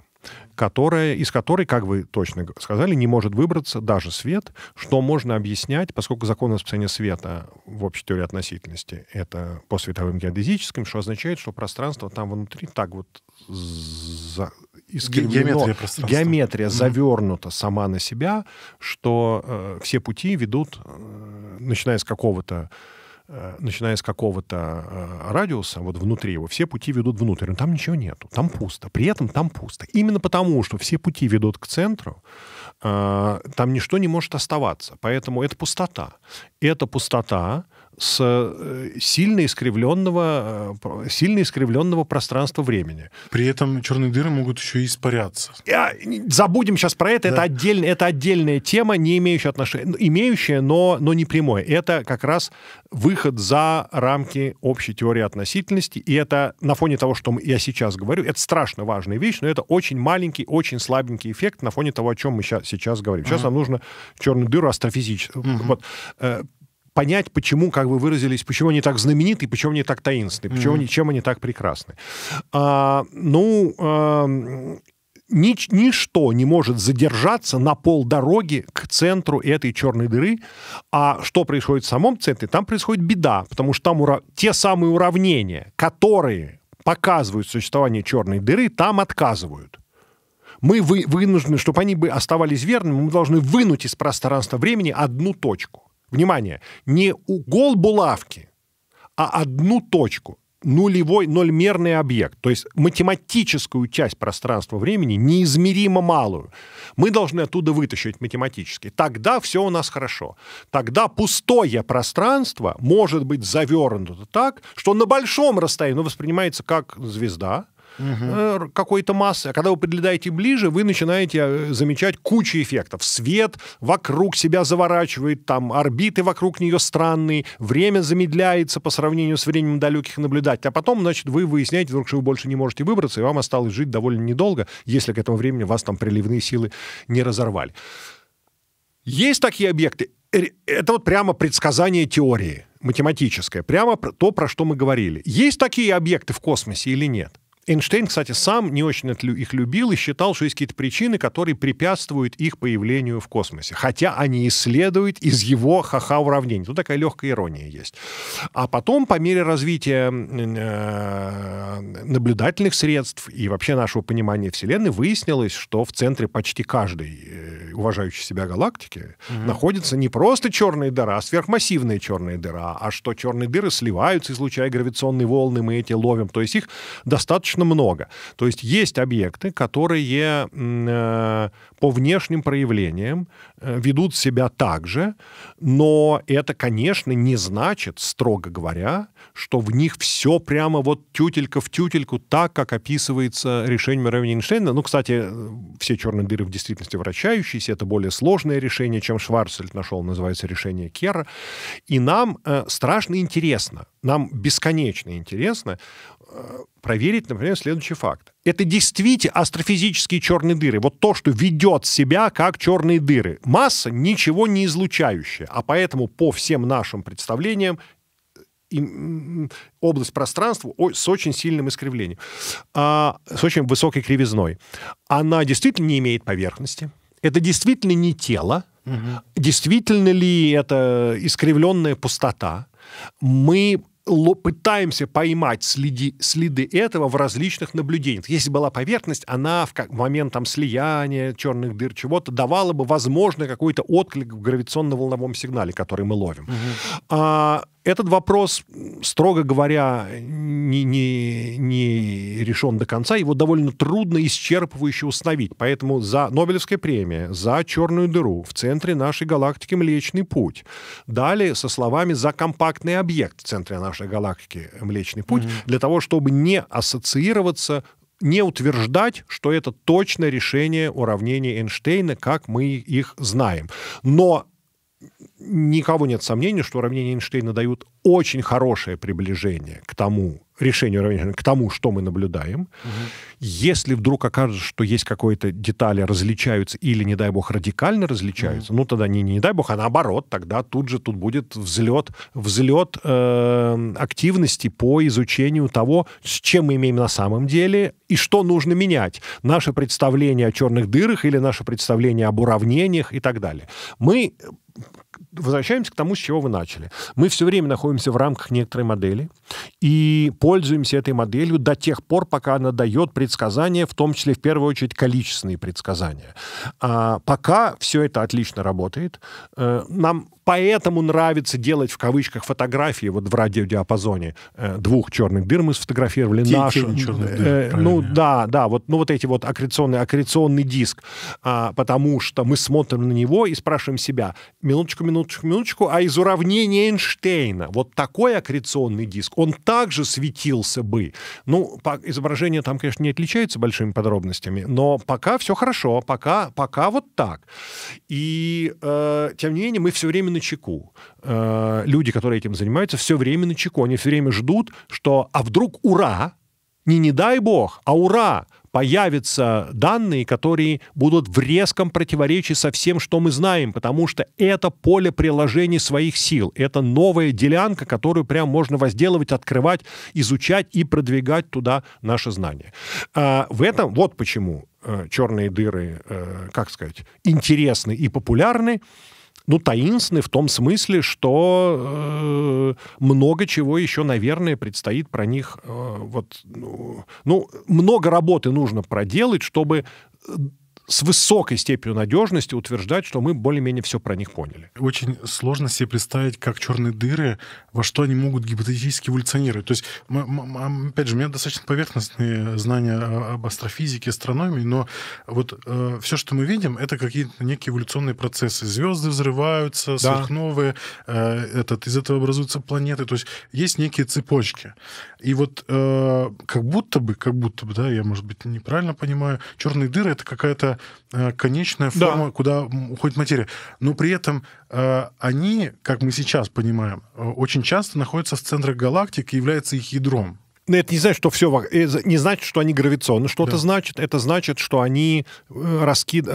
которое из которой, как вы точно сказали, не может выбраться даже свет, что можно объяснять, поскольку закон распространения света в общей теории относительности — это по световым геодезическим, что означает, что пространство там внутри так вот за... искривлено. Геометрия, геометрия mm-hmm. завернута сама на себя, что э, все пути ведут, э, начиная с какого-то Э, начиная с какого-то э, радиуса, вот внутри его, все пути ведут внутрь, но там ничего нету, там пусто, при этом там пусто. Именно потому, что все пути ведут к центру, э, там ничто не может оставаться, поэтому это пустота. Эта пустота с э, сильно искривленного, э, сильно искривленного пространства времени. При этом черные дыры могут еще и испаряться. Я, а, забудем сейчас про это. Да. Это, отдельно, это отдельная тема, не имеющая отношения, ну, имеющая, но, но не прямое. Это как раз выход за рамки общей теории относительности. И это на фоне того, что я сейчас говорю, это страшно важная вещь, но это очень маленький, очень слабенький эффект на фоне того, о чем мы сейчас, сейчас говорим. Сейчас угу. нам нужно черную дыру астрофизическую. Угу. Вот э, понять, почему, как вы выразились, почему они так знамениты, почему они так таинственны, почему mm-hmm. они, чем они так прекрасны. А, ну, а, нич, ничто не может задержаться на полдороги к центру этой черной дыры. А что происходит в самом центре? Там происходит беда, потому что там ура те самые уравнения, которые показывают существование черной дыры, там отказывают. Мы вы, вынуждены, чтобы они бы оставались верными, мы должны вынуть из пространства времени одну точку внимание, не угол булавки, а одну точку, нулевой, нольмерный объект, то есть математическую часть пространства-времени, неизмеримо малую, мы должны оттуда вытащить математически. Тогда все у нас хорошо. Тогда пустое пространство может быть завернуто так, что на большом расстоянии оно воспринимается как звезда, угу. какой-то массы. А когда вы подлетаете ближе, вы начинаете э, замечать кучу эффектов. Свет вокруг себя заворачивает, там орбиты вокруг нее странные, время замедляется по сравнению с временем далеких наблюдателей. А потом, значит, вы выясняете вдруг, что вы больше не можете выбраться, и вам осталось жить довольно недолго, если к этому времени вас там приливные силы не разорвали. Есть такие объекты. Это вот прямо предсказание теории математическое. Прямо то, про что мы говорили. Есть такие объекты в космосе или нет? Эйнштейн, кстати, сам не очень их любил и считал, что есть какие-то причины, которые препятствуют их появлению в космосе. Хотя они исследуют из его ха-ха уравнений. Тут такая легкая ирония есть. А потом, по мере развития э, наблюдательных средств и вообще нашего понимания Вселенной, выяснилось, что в центре почти каждой э, уважающей себя галактики угу. находится не просто черная дыра, а сверхмассивная черная дыра, а что черные дыры сливаются, излучая гравитационные волны, мы эти ловим. То есть их достаточно достаточно много. То есть есть объекты, которые э, по внешним проявлениям Э, ведут себя так же, но это, конечно, не значит, строго говоря, что в них все прямо вот тютелька в тютельку, так, как описывается решением уравнения Эйнштейна. Ну, кстати, э, все черные дыры в действительности вращающиеся, это более сложное решение, чем Шварцельд нашел, называется решение Кера. И нам э, страшно интересно, нам бесконечно интересно э, проверить, например, следующий факт это действительно астрофизические черные дыры. Вот то, что ведет себя как черные дыры. Масса ничего не излучающая, а поэтому по всем нашим представлениям э, и область пространства с очень сильным искривлением, а, с очень высокой кривизной. Она действительно не имеет поверхности. Это действительно не тело. Угу. Действительно ли это искривленная пустота? Мы пытаемся поймать следи, следы этого в различных наблюдениях. Если была поверхность, она в, момент там, слияния черных дыр чего-то давала бы, возможно, какой-то отклик в гравитационно-волновом сигнале, который мы ловим. Угу. А, этот вопрос, строго говоря, не, не, не решен до конца. Его довольно трудно исчерпывающе установить. Поэтому за Нобелевская премия, за черную дыру в центре нашей галактики Млечный Путь. Далее со словами «за компактный объект в центре нашей галактики Млечный Путь», mm-hmm. для того, чтобы не ассоциироваться не утверждать, что это точное решение уравнений Эйнштейна, как мы их знаем. Но никого нет сомнений, что уравнения Эйнштейна дают очень хорошее приближение к тому решению уравнения, к тому, что мы наблюдаем. Угу. Если вдруг окажется, что есть какие-то детали различаются или, не дай бог, радикально различаются, угу. ну тогда не, не дай бог, а наоборот, тогда тут же тут будет взлет, взлет э, активности по изучению того, с чем мы имеем на самом деле и что нужно менять. Наше представление о черных дырах или наше представление об уравнениях и так далее. Мы возвращаемся к тому, с чего вы начали. Мы все время находимся в рамках некоторой модели и пользуемся этой моделью до тех пор, пока она дает предсказания, в том числе, в первую очередь, количественные предсказания. А пока все это отлично работает. Э, нам поэтому нравится делать в кавычках фотографии вот в радиодиапазоне э, двух черных дыр мы сфотографировали тень, нашу. Тень черных э, дыр, э, ну да, да, вот, ну, вот эти вот аккреционный, аккреционный диск, а, потому что мы смотрим на него и спрашиваем себя, минуточку, минуточку, минуточку, а из уравнения Эйнштейна вот такой аккреционный диск, он также светился бы. Ну, по, изображение там, конечно, не отличается большими подробностями, но пока все хорошо, пока, пока вот так. И э, тем не менее мы все время на чеку. Э, люди, которые этим занимаются, все время на чеку. Они все время ждут, что «а вдруг ура!» Не «не дай бог», а «ура!» появятся данные, которые будут в резком противоречии со всем, что мы знаем, потому что это поле приложений своих сил, это новая делянка, которую прям можно возделывать, открывать, изучать и продвигать туда наши знания. Э, в этом вот почему э, черные дыры, как сказать, интересны и популярны, ну, таинственный в том смысле, что э, много чего еще, наверное, предстоит про них. Э, вот, ну, ну много работы нужно проделать, чтобы э, с высокой степенью надежности утверждать, что мы более-менее все про них поняли. Очень сложно себе представить, как черные дыры, во что они могут гипотетически эволюционировать. То есть, опять же, у меня достаточно поверхностные знания об астрофизике, астрономии, но вот э, все, что мы видим, это какие-то некие эволюционные процессы. Звезды взрываются, да. сверхновые, э, этот, из этого образуются планеты. То есть есть некие цепочки. И вот э, как будто бы, как будто бы, да, я, может быть, неправильно понимаю, черные дыры — это какая-то Э, конечная форма, да. куда уходит материя. Но при этом э, они, как мы сейчас понимаем, э, очень часто находятся в центрах галактик и являются их ядром. Но это не значит, что все не значит, что они гравитационно что-то да. значит. Это значит, что они раскид...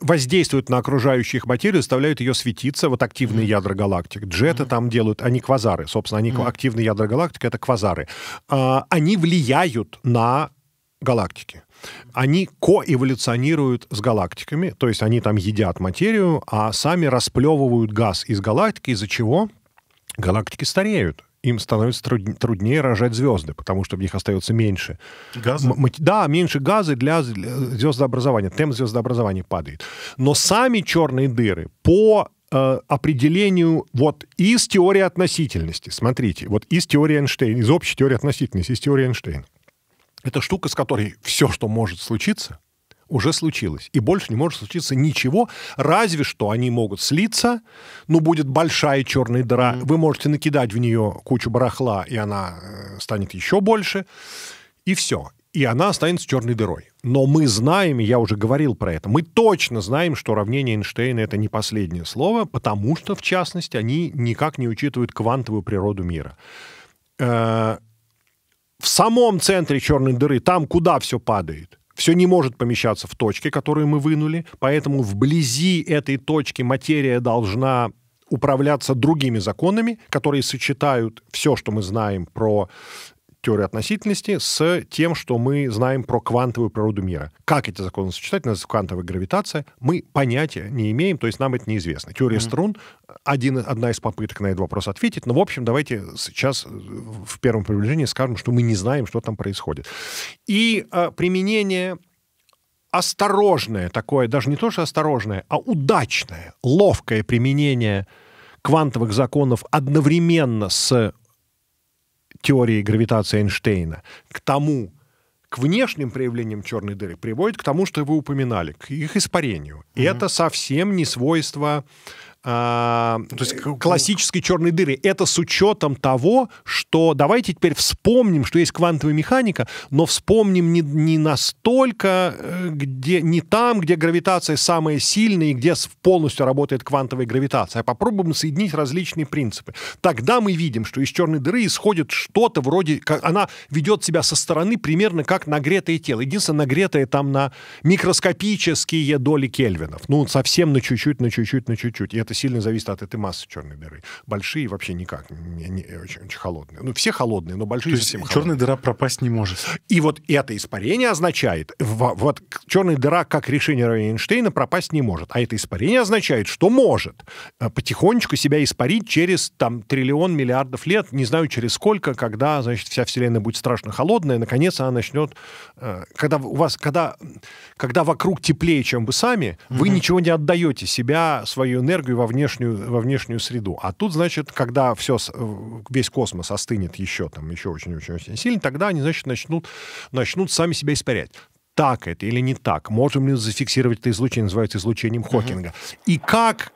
воздействуют на окружающую их материю, заставляют ее светиться. Вот активные mm. ядра галактик. Джеты mm. там делают, они квазары. Собственно, они mm. активные ядра галактик это квазары. А, они влияют на галактики они коэволюционируют с галактиками, то есть они там едят материю, а сами расплевывают газ из галактики, из-за чего галактики стареют им становится труд, труднее рожать звезды, потому что в них остается меньше. Газа? да, меньше газа для звездообразования. Темп звездообразования падает. Но сами черные дыры по э, определению вот из теории относительности, смотрите, вот из теории Эйнштейна, из общей теории относительности, из теории Эйнштейна, это штука, с которой все, что может случиться, уже случилось. И больше не может случиться ничего, разве что они могут слиться, но ну, будет большая черная дыра. Mm. Вы можете накидать в нее кучу барахла, и она э, станет еще больше. И все. И она останется черной дырой. Но мы знаем, и я уже говорил про это, мы точно знаем, что уравнение Эйнштейна — это не последнее слово, потому что, в частности, они никак не учитывают квантовую природу мира э, в самом центре черной дыры, там, куда все падает, все не может помещаться в точке, которую мы вынули, поэтому вблизи этой точки материя должна управляться другими законами, которые сочетают все, что мы знаем про теории относительности с тем, что мы знаем про квантовую природу мира. Как эти законы сочетать, у нас квантовая гравитация, мы понятия не имеем, то есть нам это неизвестно. Теория mm-hmm. струн — один, одна из попыток на этот вопрос ответить, но, в общем, давайте сейчас в первом приближении скажем, что мы не знаем, что там происходит. И э, применение осторожное такое, даже не то, что осторожное, а удачное, ловкое применение квантовых законов одновременно с теории гравитации Эйнштейна, к тому, к внешним проявлениям черной дыры приводит к тому, что вы упоминали, к их испарению. Mm-hmm. И это совсем не свойство а, ну, то есть э, классической черной дыры. Это с учетом того, что давайте теперь вспомним, что есть квантовая механика, но вспомним не, не настолько, э, где, не там, где гравитация самая сильная и где полностью работает квантовая гравитация, а попробуем соединить различные принципы. Тогда мы видим, что из черной дыры исходит что-то вроде, как, она ведет себя со стороны примерно как нагретое тело. Единственное, нагретое там на микроскопические доли Кельвинов. Ну, совсем на чуть-чуть, на чуть-чуть, на чуть-чуть. И это сильно зависит от этой массы черной дыры. Большие вообще никак, не, не, очень, очень холодные. Ну, все холодные, но большие То есть совсем черная дыра пропасть не может. И вот это испарение означает, вот черная дыра как решение уравнения Эйнштейна пропасть не может. А это испарение означает, что может э, потихонечку себя испарить через там триллион миллиардов лет, не знаю через сколько, когда, значит, вся Вселенная будет страшно холодная, наконец она начнет, э, когда у вас, когда, когда вокруг теплее, чем вы сами, mm-hmm. вы ничего не отдаете себя, свою энергию во внешнюю, во внешнюю среду. А тут, значит, когда все, э, весь космос остынет еще, там, еще очень-очень очень сильно, тогда они, значит, начнут, начнут сами себя испарять так это или не так? Можем ли зафиксировать это излучение, называется излучением Хокинга? Uh-huh. И как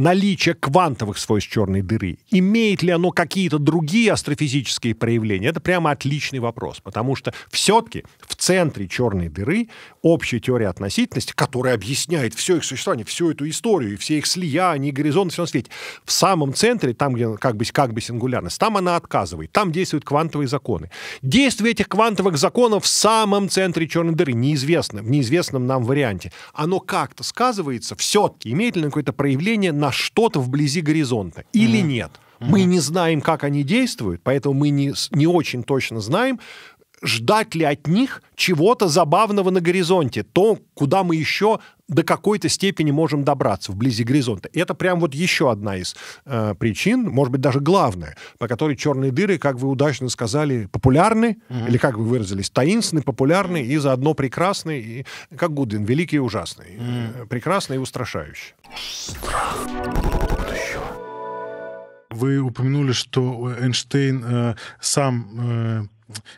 наличие квантовых свойств черной дыры, имеет ли оно какие-то другие астрофизические проявления, это прямо отличный вопрос, потому что все-таки в центре черной дыры общая теория относительности, которая объясняет все их существование, всю эту историю, и все их слияния, горизонты, все на свете, в самом центре, там, где как бы, как бы сингулярность, там она отказывает, там действуют квантовые законы. Действие этих квантовых законов в самом центре черной дыры, неизвестно, в неизвестном нам варианте, оно как-то сказывается все-таки, имеет ли какое-то проявление на что-то вблизи горизонта или mm-hmm. нет. Мы mm-hmm. не знаем, как они действуют, поэтому мы не, не очень точно знаем, ждать ли от них чего-то забавного на горизонте, то, куда мы еще до какой-то степени можем добраться вблизи горизонта. Это прям вот еще одна из э, причин, может быть, даже главная, по которой черные дыры, как вы удачно сказали, популярны, mm-hmm. или как вы выразились, таинственны, популярны и заодно прекрасны, и, как Гудвин, великий и ужасный, mm-hmm. Э, прекрасный и устрашающий. Страх будущего. Вы упомянули, что Эйнштейн э, сам э,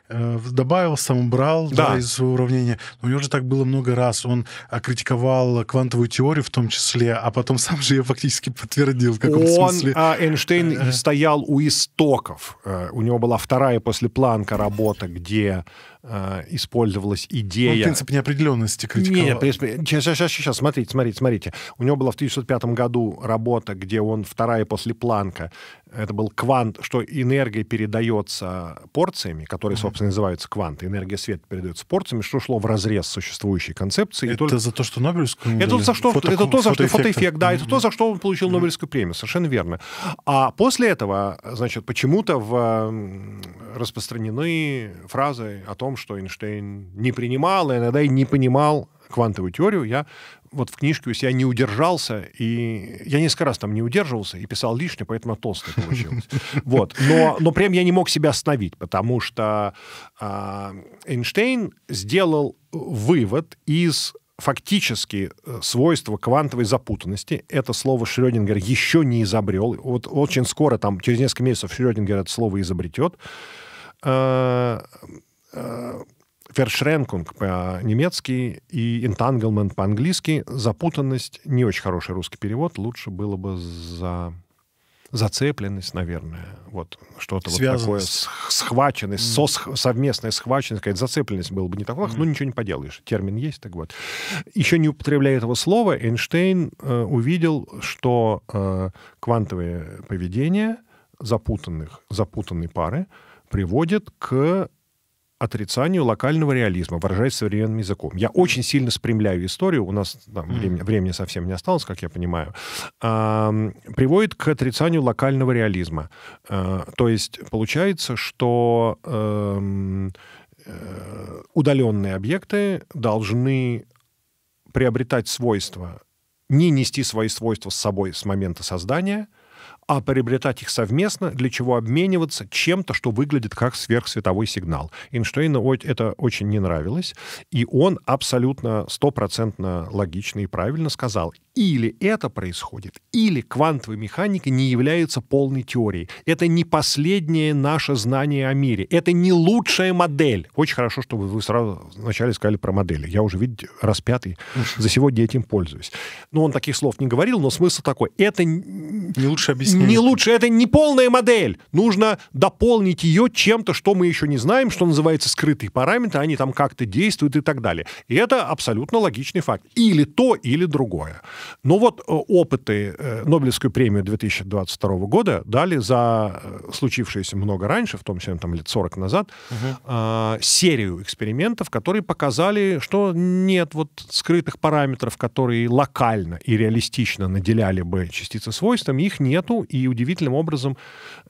Э, добавил, сам убрал да. Да, из уравнения. у него же так было много раз. Он критиковал квантовую теорию в том числе, а потом сам же ее фактически подтвердил в каком он, смысле. А, Эйнштейн а -а. стоял у истоков. Э, у него была вторая после Планка работа, где использовалась идея... Он ну, принцип неопределенности критиковал. Нет, принцип... сейчас, сейчас, сейчас, смотрите, смотрите, смотрите. У него была в 1905 году работа, где он вторая после Планка это был квант, что энергия передается порциями, которые, собственно, называются кванты. Энергия света передается порциями, что шло в разрез существующей концепции. Это только... за то, что Нобелевскую это за что, Фото... это то, за что фотоэффект, да, это то, за что он получил Нобелевскую премию, совершенно верно. А после этого, значит, почему-то в... распространены фразы о том, что Эйнштейн не принимал, и а иногда и не понимал квантовую теорию. Я вот в книжке то есть я не удержался, и я несколько раз там не удерживался и писал лишнее, поэтому толстый получилось. Вот. Но, но прям я не мог себя остановить, потому что э, Эйнштейн сделал вывод из фактически э, свойства квантовой запутанности. Это слово Шрёдингер еще не изобрел. Вот очень скоро, там, через несколько месяцев Шрёдингер это слово изобретет э, э, Verschränkung по-немецки и entanglement по-английски. Запутанность — не очень хороший русский перевод. Лучше было бы за зацепленность, наверное, вот что-то вот такое, схваченность, mm. со, совместная схваченность, какая-то зацепленность было бы не такого, mm. ну ничего не поделаешь, термин есть, так вот. Еще не употребляя этого слова, Эйнштейн э, увидел, что э, квантовое поведение запутанных, запутанной пары приводит к отрицанию локального реализма, выражаясь современным языком. Я очень сильно спрямляю историю, у нас там, mm. времени, времени совсем не осталось, как я понимаю, э, приводит к отрицанию локального реализма. Э, то есть получается, что эм, э, удаленные объекты должны приобретать свойства, не нести свои свойства с собой с момента создания – а приобретать их совместно, для чего обмениваться чем-то, что выглядит как сверхсветовой сигнал. Эйнштейну это очень не нравилось, и он абсолютно стопроцентно логично и правильно сказал, или это происходит, или квантовая механика не является полной теорией. Это не последнее наше знание о мире. Это не лучшая модель. Очень хорошо, что вы сразу вначале сказали про модели. Я уже, видите, распятый. За сегодня этим пользуюсь. Но он таких слов не говорил, но смысл такой. Это не лучше объяснение не лучше, это не полная модель. Нужно дополнить ее чем-то, что мы еще не знаем, что называется скрытые параметры, они там как-то действуют и так далее. И это абсолютно логичный факт. Или то, или другое. Но вот э, опыты э, Нобелевскую премию 2022 года дали за э, случившееся много раньше, в том числе там лет 40 назад, угу. серию экспериментов, которые показали, что нет вот скрытых параметров, которые локально и реалистично наделяли бы частицы свойствами, их нету, и удивительным образом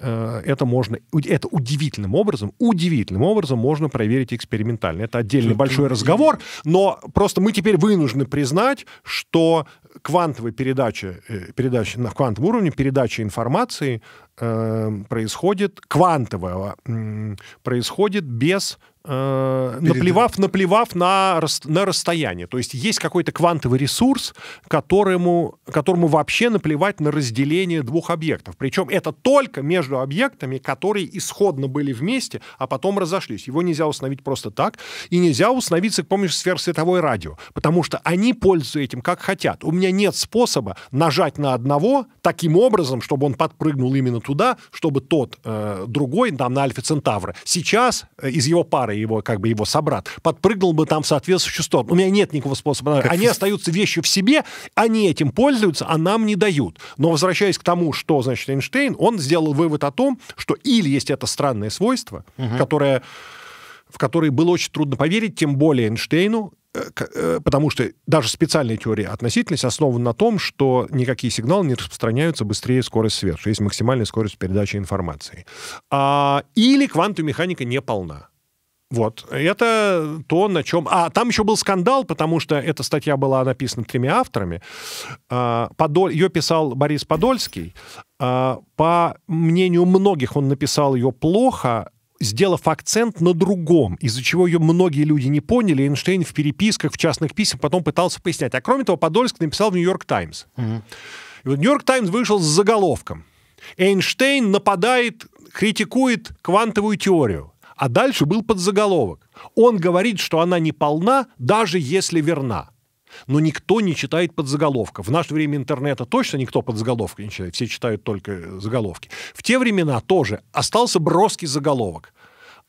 э, это можно, это удивительным образом, удивительным образом можно проверить экспериментально. Это отдельный большой ну, разговор, но просто мы теперь вынуждены признать, что квантовая передача, э, передача на квантовом уровне, передача информации э, происходит, квантовая, э, происходит без Э, Перед... наплевав, наплевав на, на расстояние. То есть есть какой-то квантовый ресурс, которому, которому вообще наплевать на разделение двух объектов. Причем это только между объектами, которые исходно были вместе, а потом разошлись. Его нельзя установить просто так. И нельзя установиться, помнишь, помощью сверхсветовой радио, потому что они пользуются этим как хотят. У меня нет способа нажать на одного таким образом, чтобы он подпрыгнул именно туда, чтобы тот э, другой, там, на Альфа Центавра, сейчас э, из его пары Гитара, его, как бы его собрат, подпрыгнул бы там в соответствующую сторону. У меня нет никакого способа. Как... Они остаются вещи в себе, они этим пользуются, а нам не дают. Но возвращаясь к тому, что, значит, Эйнштейн, он сделал вывод о том, что или есть это странное свойство, угу. которое в которые было очень трудно поверить, тем более Эйнштейну, э, э, потому что даже специальная теория относительности основана на том, что никакие сигналы не распространяются быстрее скорости света, что есть максимальная скорость передачи информации. А, или квантовая механика не полна. Вот. Это то, на чем... А там еще был скандал, потому что эта статья была написана тремя авторами. А, Подоль... Ее писал Борис Подольский. А, по мнению многих, он написал ее плохо, сделав акцент на другом, из-за чего ее многие люди не поняли. Эйнштейн в переписках, в частных письмах потом пытался пояснять. А кроме того, Подольск написал в «Нью-Йорк Таймс». Угу. И вот «Нью-Йорк Таймс» вышел с заголовком. Эйнштейн нападает, критикует квантовую теорию. А дальше был подзаголовок. Он говорит, что она не полна, даже если верна. Но никто не читает подзаголовка. В наше время интернета точно никто подзаголовка не читает. Все читают только э, заголовки. В те времена тоже остался броский заголовок.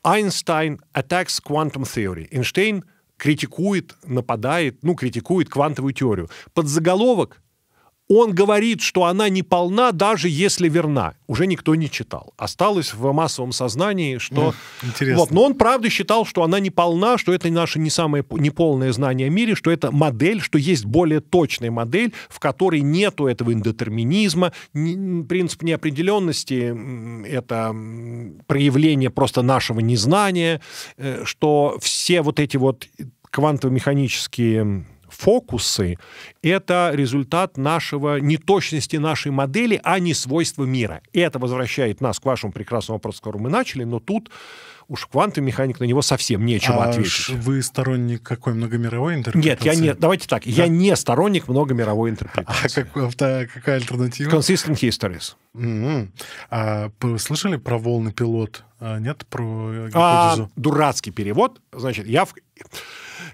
Einstein attacks quantum theory. Эйнштейн критикует, нападает, ну, критикует квантовую теорию. Подзаголовок он говорит, что она не полна, даже если верна. Уже никто не читал. Осталось в массовом сознании, что... Интересно. Вот. Но он, правда, считал, что она не полна, что это наше не самое неполное знание о мире, что это модель, что есть более точная модель, в которой нету этого индетерминизма, принцип неопределенности — это проявление просто нашего незнания, э, что все вот эти вот квантово-механические фокусы — это результат нашего неточности нашей модели, а не свойства мира. И это возвращает нас к вашему прекрасному вопросу, с которым мы начали, но тут уж квантовый механик на него совсем нечего а ответить. Вы сторонник какой многомировой интерпретации? Нет, я не. Давайте так. Да. Я не сторонник многомировой интерпретации. А как, да, какая альтернатива? Consistent histories. Mm-hmm. А, слышали про волны пилот? А, нет, про а, гипотезу? А, дурацкий перевод. Значит, я в...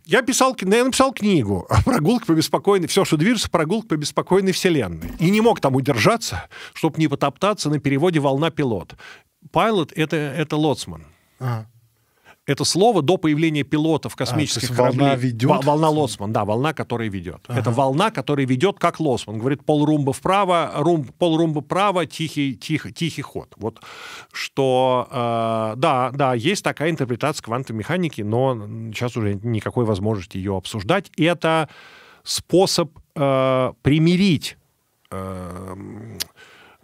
Я писал, ну, я написал книгу о прогулке по беспокойной, все, что движется, прогулка по беспокойной вселенной. И не мог там удержаться, чтобы не потоптаться на переводе «Волна пилот». Пилот это, — это лоцман. Ага. Это слово до появления пилотов космических а, кораблей. Волна ведет? Волна Лосман, да, волна, которая ведет. Ага. Это волна, которая ведет как Лосман. Говорит, полрумба вправо, рум, полрумба вправо, тихий, тихий, тихий ход. Вот что, э, да, да, есть такая интерпретация квантовой механики, но сейчас уже никакой возможности ее обсуждать. Это способ э, примирить э,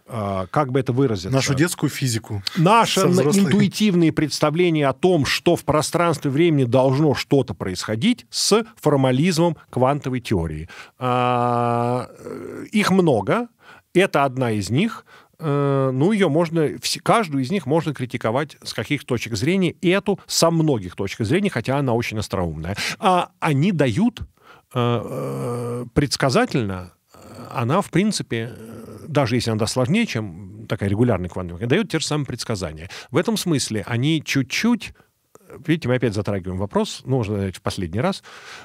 а, как бы это выразить Нашу детскую физику. Наши интуитивные представления о том, что в пространстве времени должно что-то происходить с формализмом квантовой теории. А, э, их много, это одна из них. Э, ну, ее можно, каждую из них можно критиковать с каких точек зрения, и эту со многих точек зрения, хотя она очень остроумная. А они дают э, предсказательно, она, в принципе, даже если она сложнее, чем такая регулярная квантовая механика, дает те же самые предсказания. В этом смысле они чуть-чуть Видите, мы опять затрагиваем вопрос, нужно в последний раз.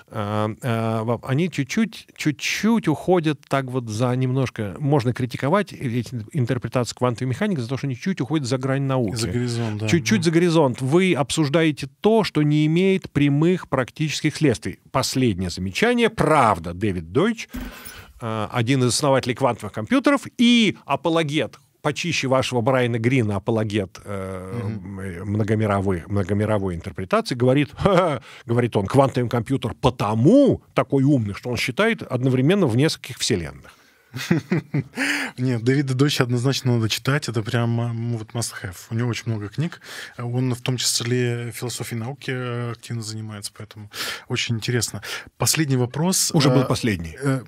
Э, э, они чуть-чуть, чуть-чуть уходят так вот за немножко... Можно критиковать интерпретацию квантовой механики за то, что они чуть уходят за грань науки. За горизонт, да. Чуть-чуть да. за горизонт. Вы обсуждаете то, что не имеет прямых практических следствий. Последнее замечание. Правда, Дэвид Дойч Э, один из основателей квантовых компьютеров, и апологет почище вашего Брайана Грина, апологет э, mm-hmm. многомировой, многомировой интерпретации, говорит, говорит он, квантовый компьютер потому такой умный, что он считает одновременно в нескольких вселенных. Нет, Давида Дочи однозначно надо читать, это прям вот must have. У него очень много книг, он в том числе философии науки э, активно занимается, поэтому очень интересно. Последний вопрос. Уже был э, последний. Э,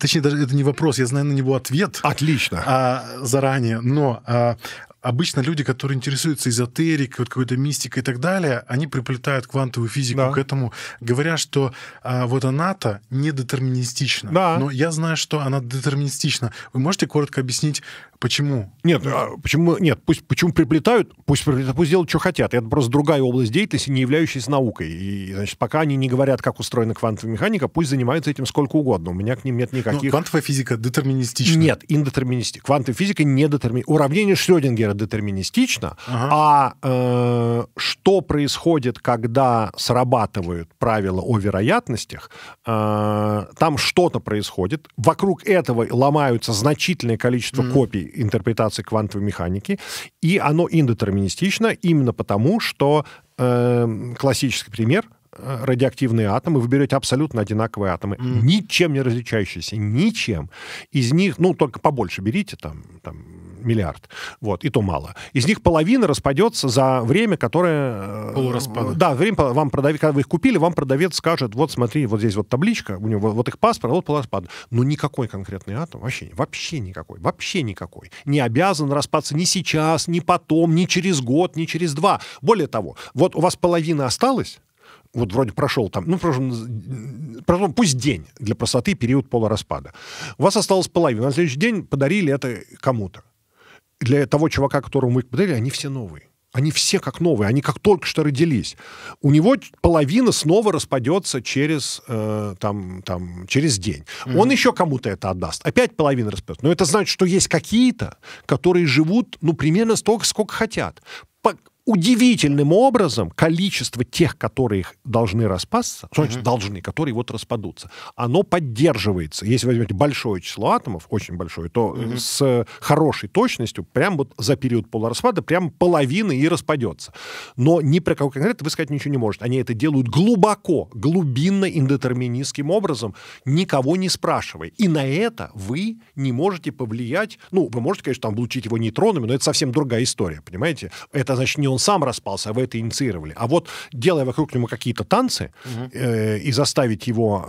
точнее, даже это не вопрос, я знаю на него ответ. Отлично. А, заранее, но а, обычно люди, которые интересуются эзотерикой, вот какой-то мистикой и так далее, они приплетают квантовую физику да. к этому, говоря, что а, вот она-то недетерминистична. Да. Но я знаю, что она детерминистична. Вы можете коротко объяснить, Почему? Нет, а почему, нет пусть, почему приплетают, пусть, пусть делают, что хотят. Это просто другая область деятельности, не являющаяся наукой. И, значит, пока они не говорят, как устроена квантовая механика, пусть занимаются этим сколько угодно. У меня к ним нет ну, никаких... Но квантовая физика детерминистична. Нет, индетерминистична. Квантовая физика не детерминистична. Уравнение Шрёдингера детерминистично, ага. а э, что происходит, когда срабатывают правила о вероятностях, э, там что-то происходит, вокруг этого ломаются значительное количество mm. копий интерпретации квантовой механики, и оно индетерминистично именно потому, что э, классический пример э, радиоактивные атомы, вы берете абсолютно одинаковые атомы, mm. ничем не различающиеся, ничем. Из них, ну, только побольше берите, там, там миллиард. Вот, и то мало. Из них половина распадется за время, которое... Э, полураспада. Да, время вам продавец, когда вы их купили, вам продавец скажет, вот смотри, вот здесь вот табличка, у него вот их паспорт, а вот полураспад. Но никакой конкретный атом, вообще, вообще никакой, вообще никакой. Не обязан распаться ни сейчас, ни потом, ни через год, ни через два. Более того, вот у вас половина осталась, вот вроде прошел там, ну, прошел, прошел, пусть день для простоты, период полураспада. У вас осталась половина. На следующий день подарили это кому-то для того чувака, которому мы их подарили, они все новые. Они все как новые, они как только что родились. У него половина снова распадется через, э, там, там, через день. Mm-hmm. Он еще кому-то это отдаст. Опять половина распадется. Но это значит, что есть какие-то, которые живут ну, примерно столько, сколько хотят удивительным образом количество тех, которые должны распасться, что значит должны, которые вот распадутся, оно поддерживается. Если возьмете большое число атомов, очень большое, то угу. с хорошей точностью прям вот за период полураспада прям половина и распадется. Но ни про кого конкретно вы сказать ничего не можете. Они это делают глубоко, глубинно индетерминистским образом, никого не спрашивая. И на это вы не можете повлиять. Ну, вы можете, конечно, там облучить его нейтронами, но это совсем другая история, понимаете? Это, значит, не он сам распался, а вы это инициировали. А вот делая вокруг него какие-то танцы угу. э, и заставить его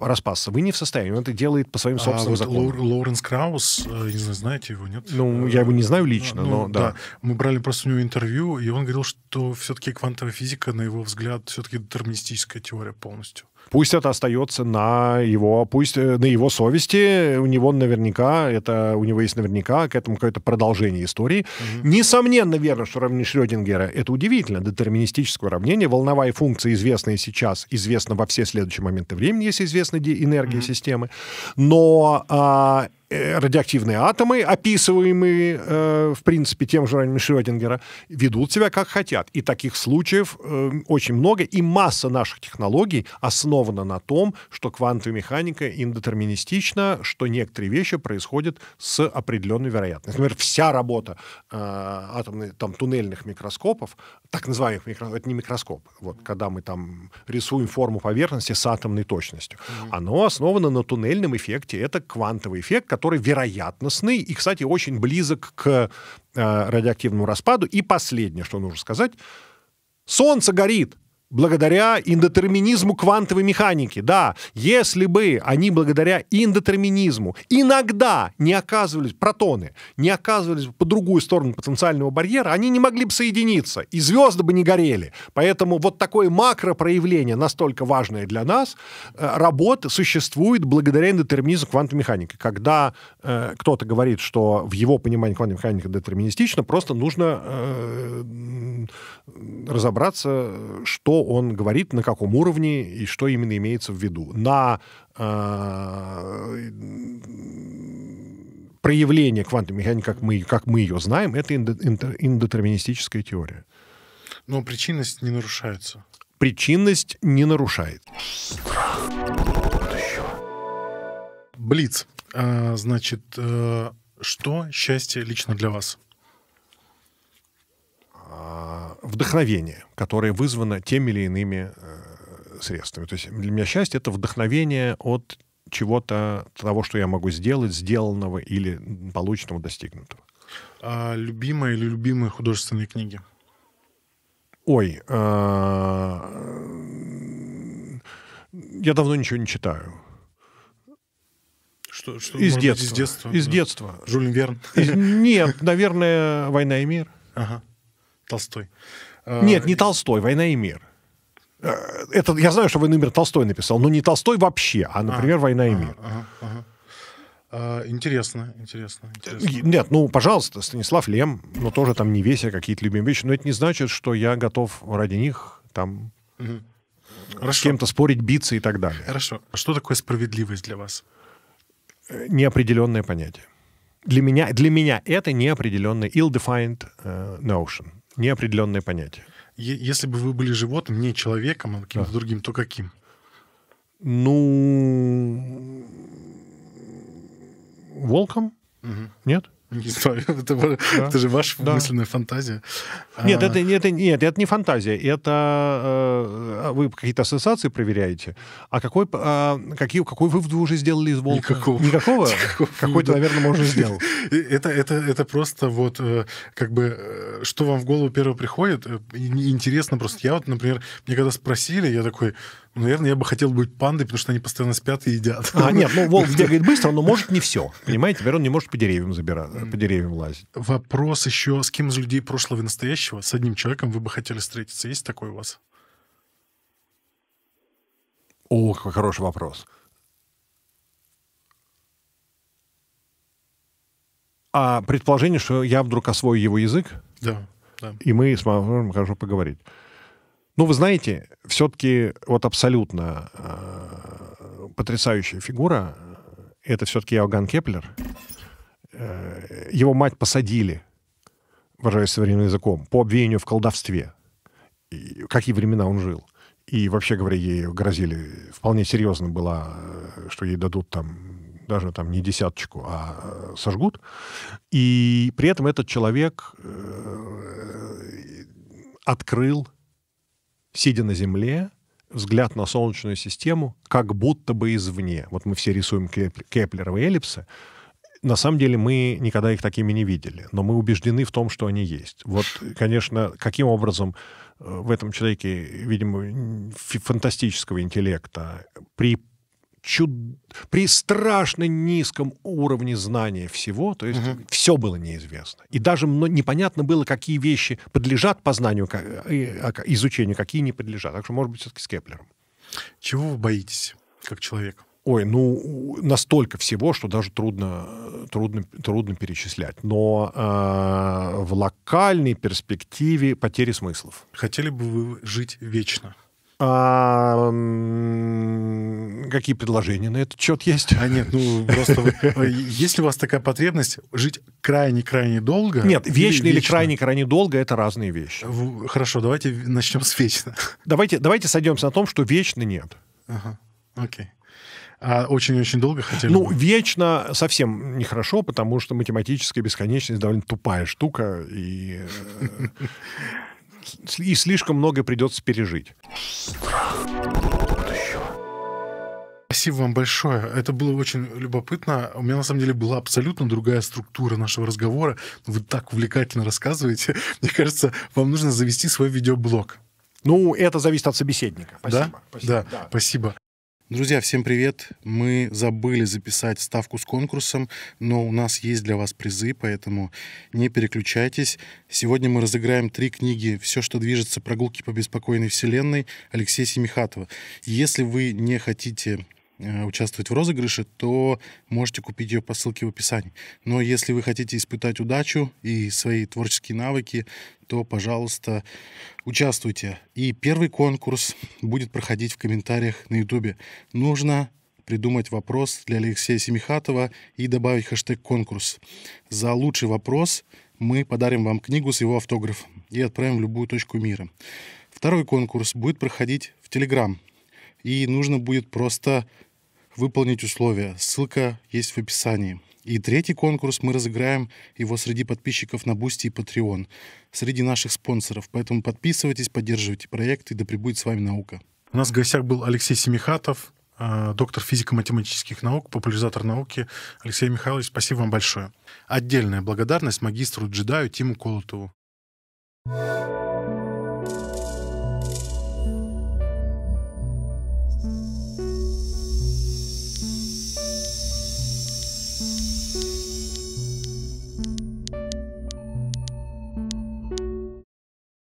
распасться, вы не в состоянии. Он это делает по своим а собственным а вот законам. Лор, Лоренс Краус, э, не знаю, знаете его, нет? Ну, я его не знаю лично, ну, но да. да. Мы брали просто у него интервью, и он говорил, что все-таки квантовая физика, на его взгляд, все-таки детерминистическая теория полностью. Пусть это остается на его, пусть э, на его совести. У него наверняка это, у него есть наверняка к этому какое-то продолжение истории. Угу. Несомненно верно, что уравнение Шрёдингера — это удивительно, детерминистическое уравнение. Волновая функция, известная сейчас, известна во все следующие моменты времени, если известны энергия угу. системы. Но а, Э, радиоактивные атомы, описываемые, э, в принципе, тем же ранним Шрёдингера, ведут себя как хотят. И таких случаев э, очень много, и масса наших технологий основана на том, что квантовая механика индетерминистична, что некоторые вещи происходят с определенной вероятностью. Например, вся работа э, атомных, там, туннельных микроскопов, так называемых микроскопов, это не микроскоп, вот, когда мы там рисуем форму поверхности с атомной точностью, mm-hmm. оно основано на туннельном эффекте. Это квантовый эффект, который вероятностный и, кстати, очень близок к э, радиоактивному распаду. И последнее, что нужно сказать. Солнце горит благодаря индетерминизму квантовой механики. Да, если бы они благодаря индетерминизму иногда не оказывались, протоны, не оказывались по другую сторону потенциального барьера, они не могли бы соединиться, и звезды бы не горели. Поэтому вот такое макропроявление, настолько важное для нас, э, работа существует благодаря индетерминизму квантовой механики. Когда э, кто-то говорит, что в его понимании квантовая механика детерминистична, просто нужно э, разобраться, что он говорит, на каком уровне и что именно имеется в виду. На э, проявление квантовой механики, как мы, как мы ее знаем, это индетерминистическая теория. Но причинность не нарушается. Причинность не нарушает. Страх Блиц. А, значит, э, что счастье лично для вас? Э, вдохновение, которое вызвано теми или иными э, средствами. То есть для меня счастье — это вдохновение от чего-то, того, что я могу сделать, сделанного или полученного, достигнутого. А любимые или любимые художественные книги? Ой, э, я давно ничего не читаю. Что, что, из, детства. из детства. Из да. детства. Жюль Верн. Из, нет, наверное, «Война и мир». Ага. Толстой. Э, нет, не Толстой, «Война и мир». Э, это, я знаю, что Война и мир» Толстой написал, но не Толстой вообще, а, например, а, «Война и ага, мир». Ага, ага. А, интересно, интересно, интересно. Нет, ну, пожалуйста, Станислав Лем, но тоже там не весь, а какие-то любимые вещи. Но это не значит, что я готов ради них там угу. с кем-то спорить, биться и так далее. Хорошо. А что такое справедливость для вас? Неопределенное понятие. Для меня, для меня это неопределенное ill-defined uh, notion. Неопределенное понятие. Если бы вы были животным, не человеком, а каким-то да. другим, то каким? Ну, волком? Угу. Нет? Не знаю, это, да. это же ваша да. мысленная фантазия. Нет, а... это, это, нет, это не фантазия, это э, вы какие-то ассоциации проверяете. А какой, э, какие, какой вывод вы уже сделали из волка? Никакого. Никакого? Никакого Какой-то, наверное, мы уже сделал. Это, это, это просто вот э, как бы, э, что вам в голову первое приходит, э, интересно просто. Я вот, например, мне когда спросили, я такой, Наверное, я бы хотел быть пандой, потому что они постоянно спят и едят. А, нет, ну волк бегает быстро, но может не все. Понимаете, теперь он не может по деревьям забираться, по деревьям лазить. Вопрос еще, с кем из людей прошлого и настоящего, с одним человеком вы бы хотели встретиться? Есть такой у вас? О, какой хороший вопрос. А предположение, что я вдруг освою его язык? Да. да. И мы сможем хорошо поговорить. Ну, вы знаете, все-таки вот абсолютно э, потрясающая фигура — это все-таки Иоганн Кеплер. Э, его мать посадили, выражаясь современным языком, по обвинению в колдовстве. И какие времена он жил. И вообще говоря, ей грозили, вполне серьезно было, э, что ей дадут там даже там не десяточку, а э, сожгут. И при этом этот человек э, открыл сидя на Земле, взгляд на Солнечную систему как будто бы извне. Вот мы все рисуем кеплеровые эллипсы. На самом деле мы никогда их такими не видели, но мы убеждены в том, что они есть. Вот, конечно, каким образом э, в этом человеке, видимо, фантастического интеллекта при чуд... при страшно низком уровне знания всего, то есть угу. все было неизвестно. И даже непонятно было, какие вещи подлежат познанию, а, изучению, какие не подлежат. Так что, может быть, все-таки с Кеплером. Чего вы боитесь, как человек? Ой, ну, настолько всего, что даже трудно, трудно, трудно перечислять. Но э, в локальной перспективе потери смыслов. Хотели бы вы жить вечно? А, какие предложения на этот счет есть? А нет, ну просто э, если у вас такая потребность жить крайне-крайне долго... Нет, вечно или крайне-крайне долго — это разные вещи. Хорошо, давайте начнем с вечно. Давайте, давайте сойдемся на том, что вечно нет. Ага, окей. А очень-очень долго хотели Ну, бы. вечно совсем нехорошо, потому что математическая бесконечность довольно тупая штука, и э, и слишком много придется пережить. Спасибо вам большое. Это было очень любопытно. У меня на самом деле была абсолютно другая структура нашего разговора. Вы так увлекательно рассказываете. Мне кажется, вам нужно завести свой видеоблог. Ну, это зависит от собеседника. Спасибо. Да, спасибо. Да. Да. спасибо. Друзья, всем привет! Мы забыли записать ставку с конкурсом, но у нас есть для вас призы, поэтому не переключайтесь. Сегодня мы разыграем три книги «Все, что движется. Прогулки по беспокойной вселенной» Алексея Семихатова. Если вы не хотите Э, участвовать в розыгрыше, то можете купить ее по ссылке в описании. Но если вы хотите испытать удачу и свои творческие навыки, то, пожалуйста, участвуйте. И первый конкурс будет проходить в комментариях на YouTube. Нужно придумать вопрос для Алексея Семихатова и добавить хэштег «конкурс». За лучший вопрос мы подарим вам книгу с его автографом и отправим в любую точку мира. Второй конкурс будет проходить в Телеграм. И нужно будет просто выполнить условия. Ссылка есть в описании. И третий конкурс мы разыграем его среди подписчиков на Бусти и Patreon, среди наших спонсоров. Поэтому подписывайтесь, поддерживайте проект, и да пребудет с вами наука. У нас в гостях был Алексей Семихатов, э, доктор физико-математических наук, популяризатор науки. Алексей Михайлович, спасибо вам большое. Отдельная благодарность магистру джедаю Тиму Колотову. thank you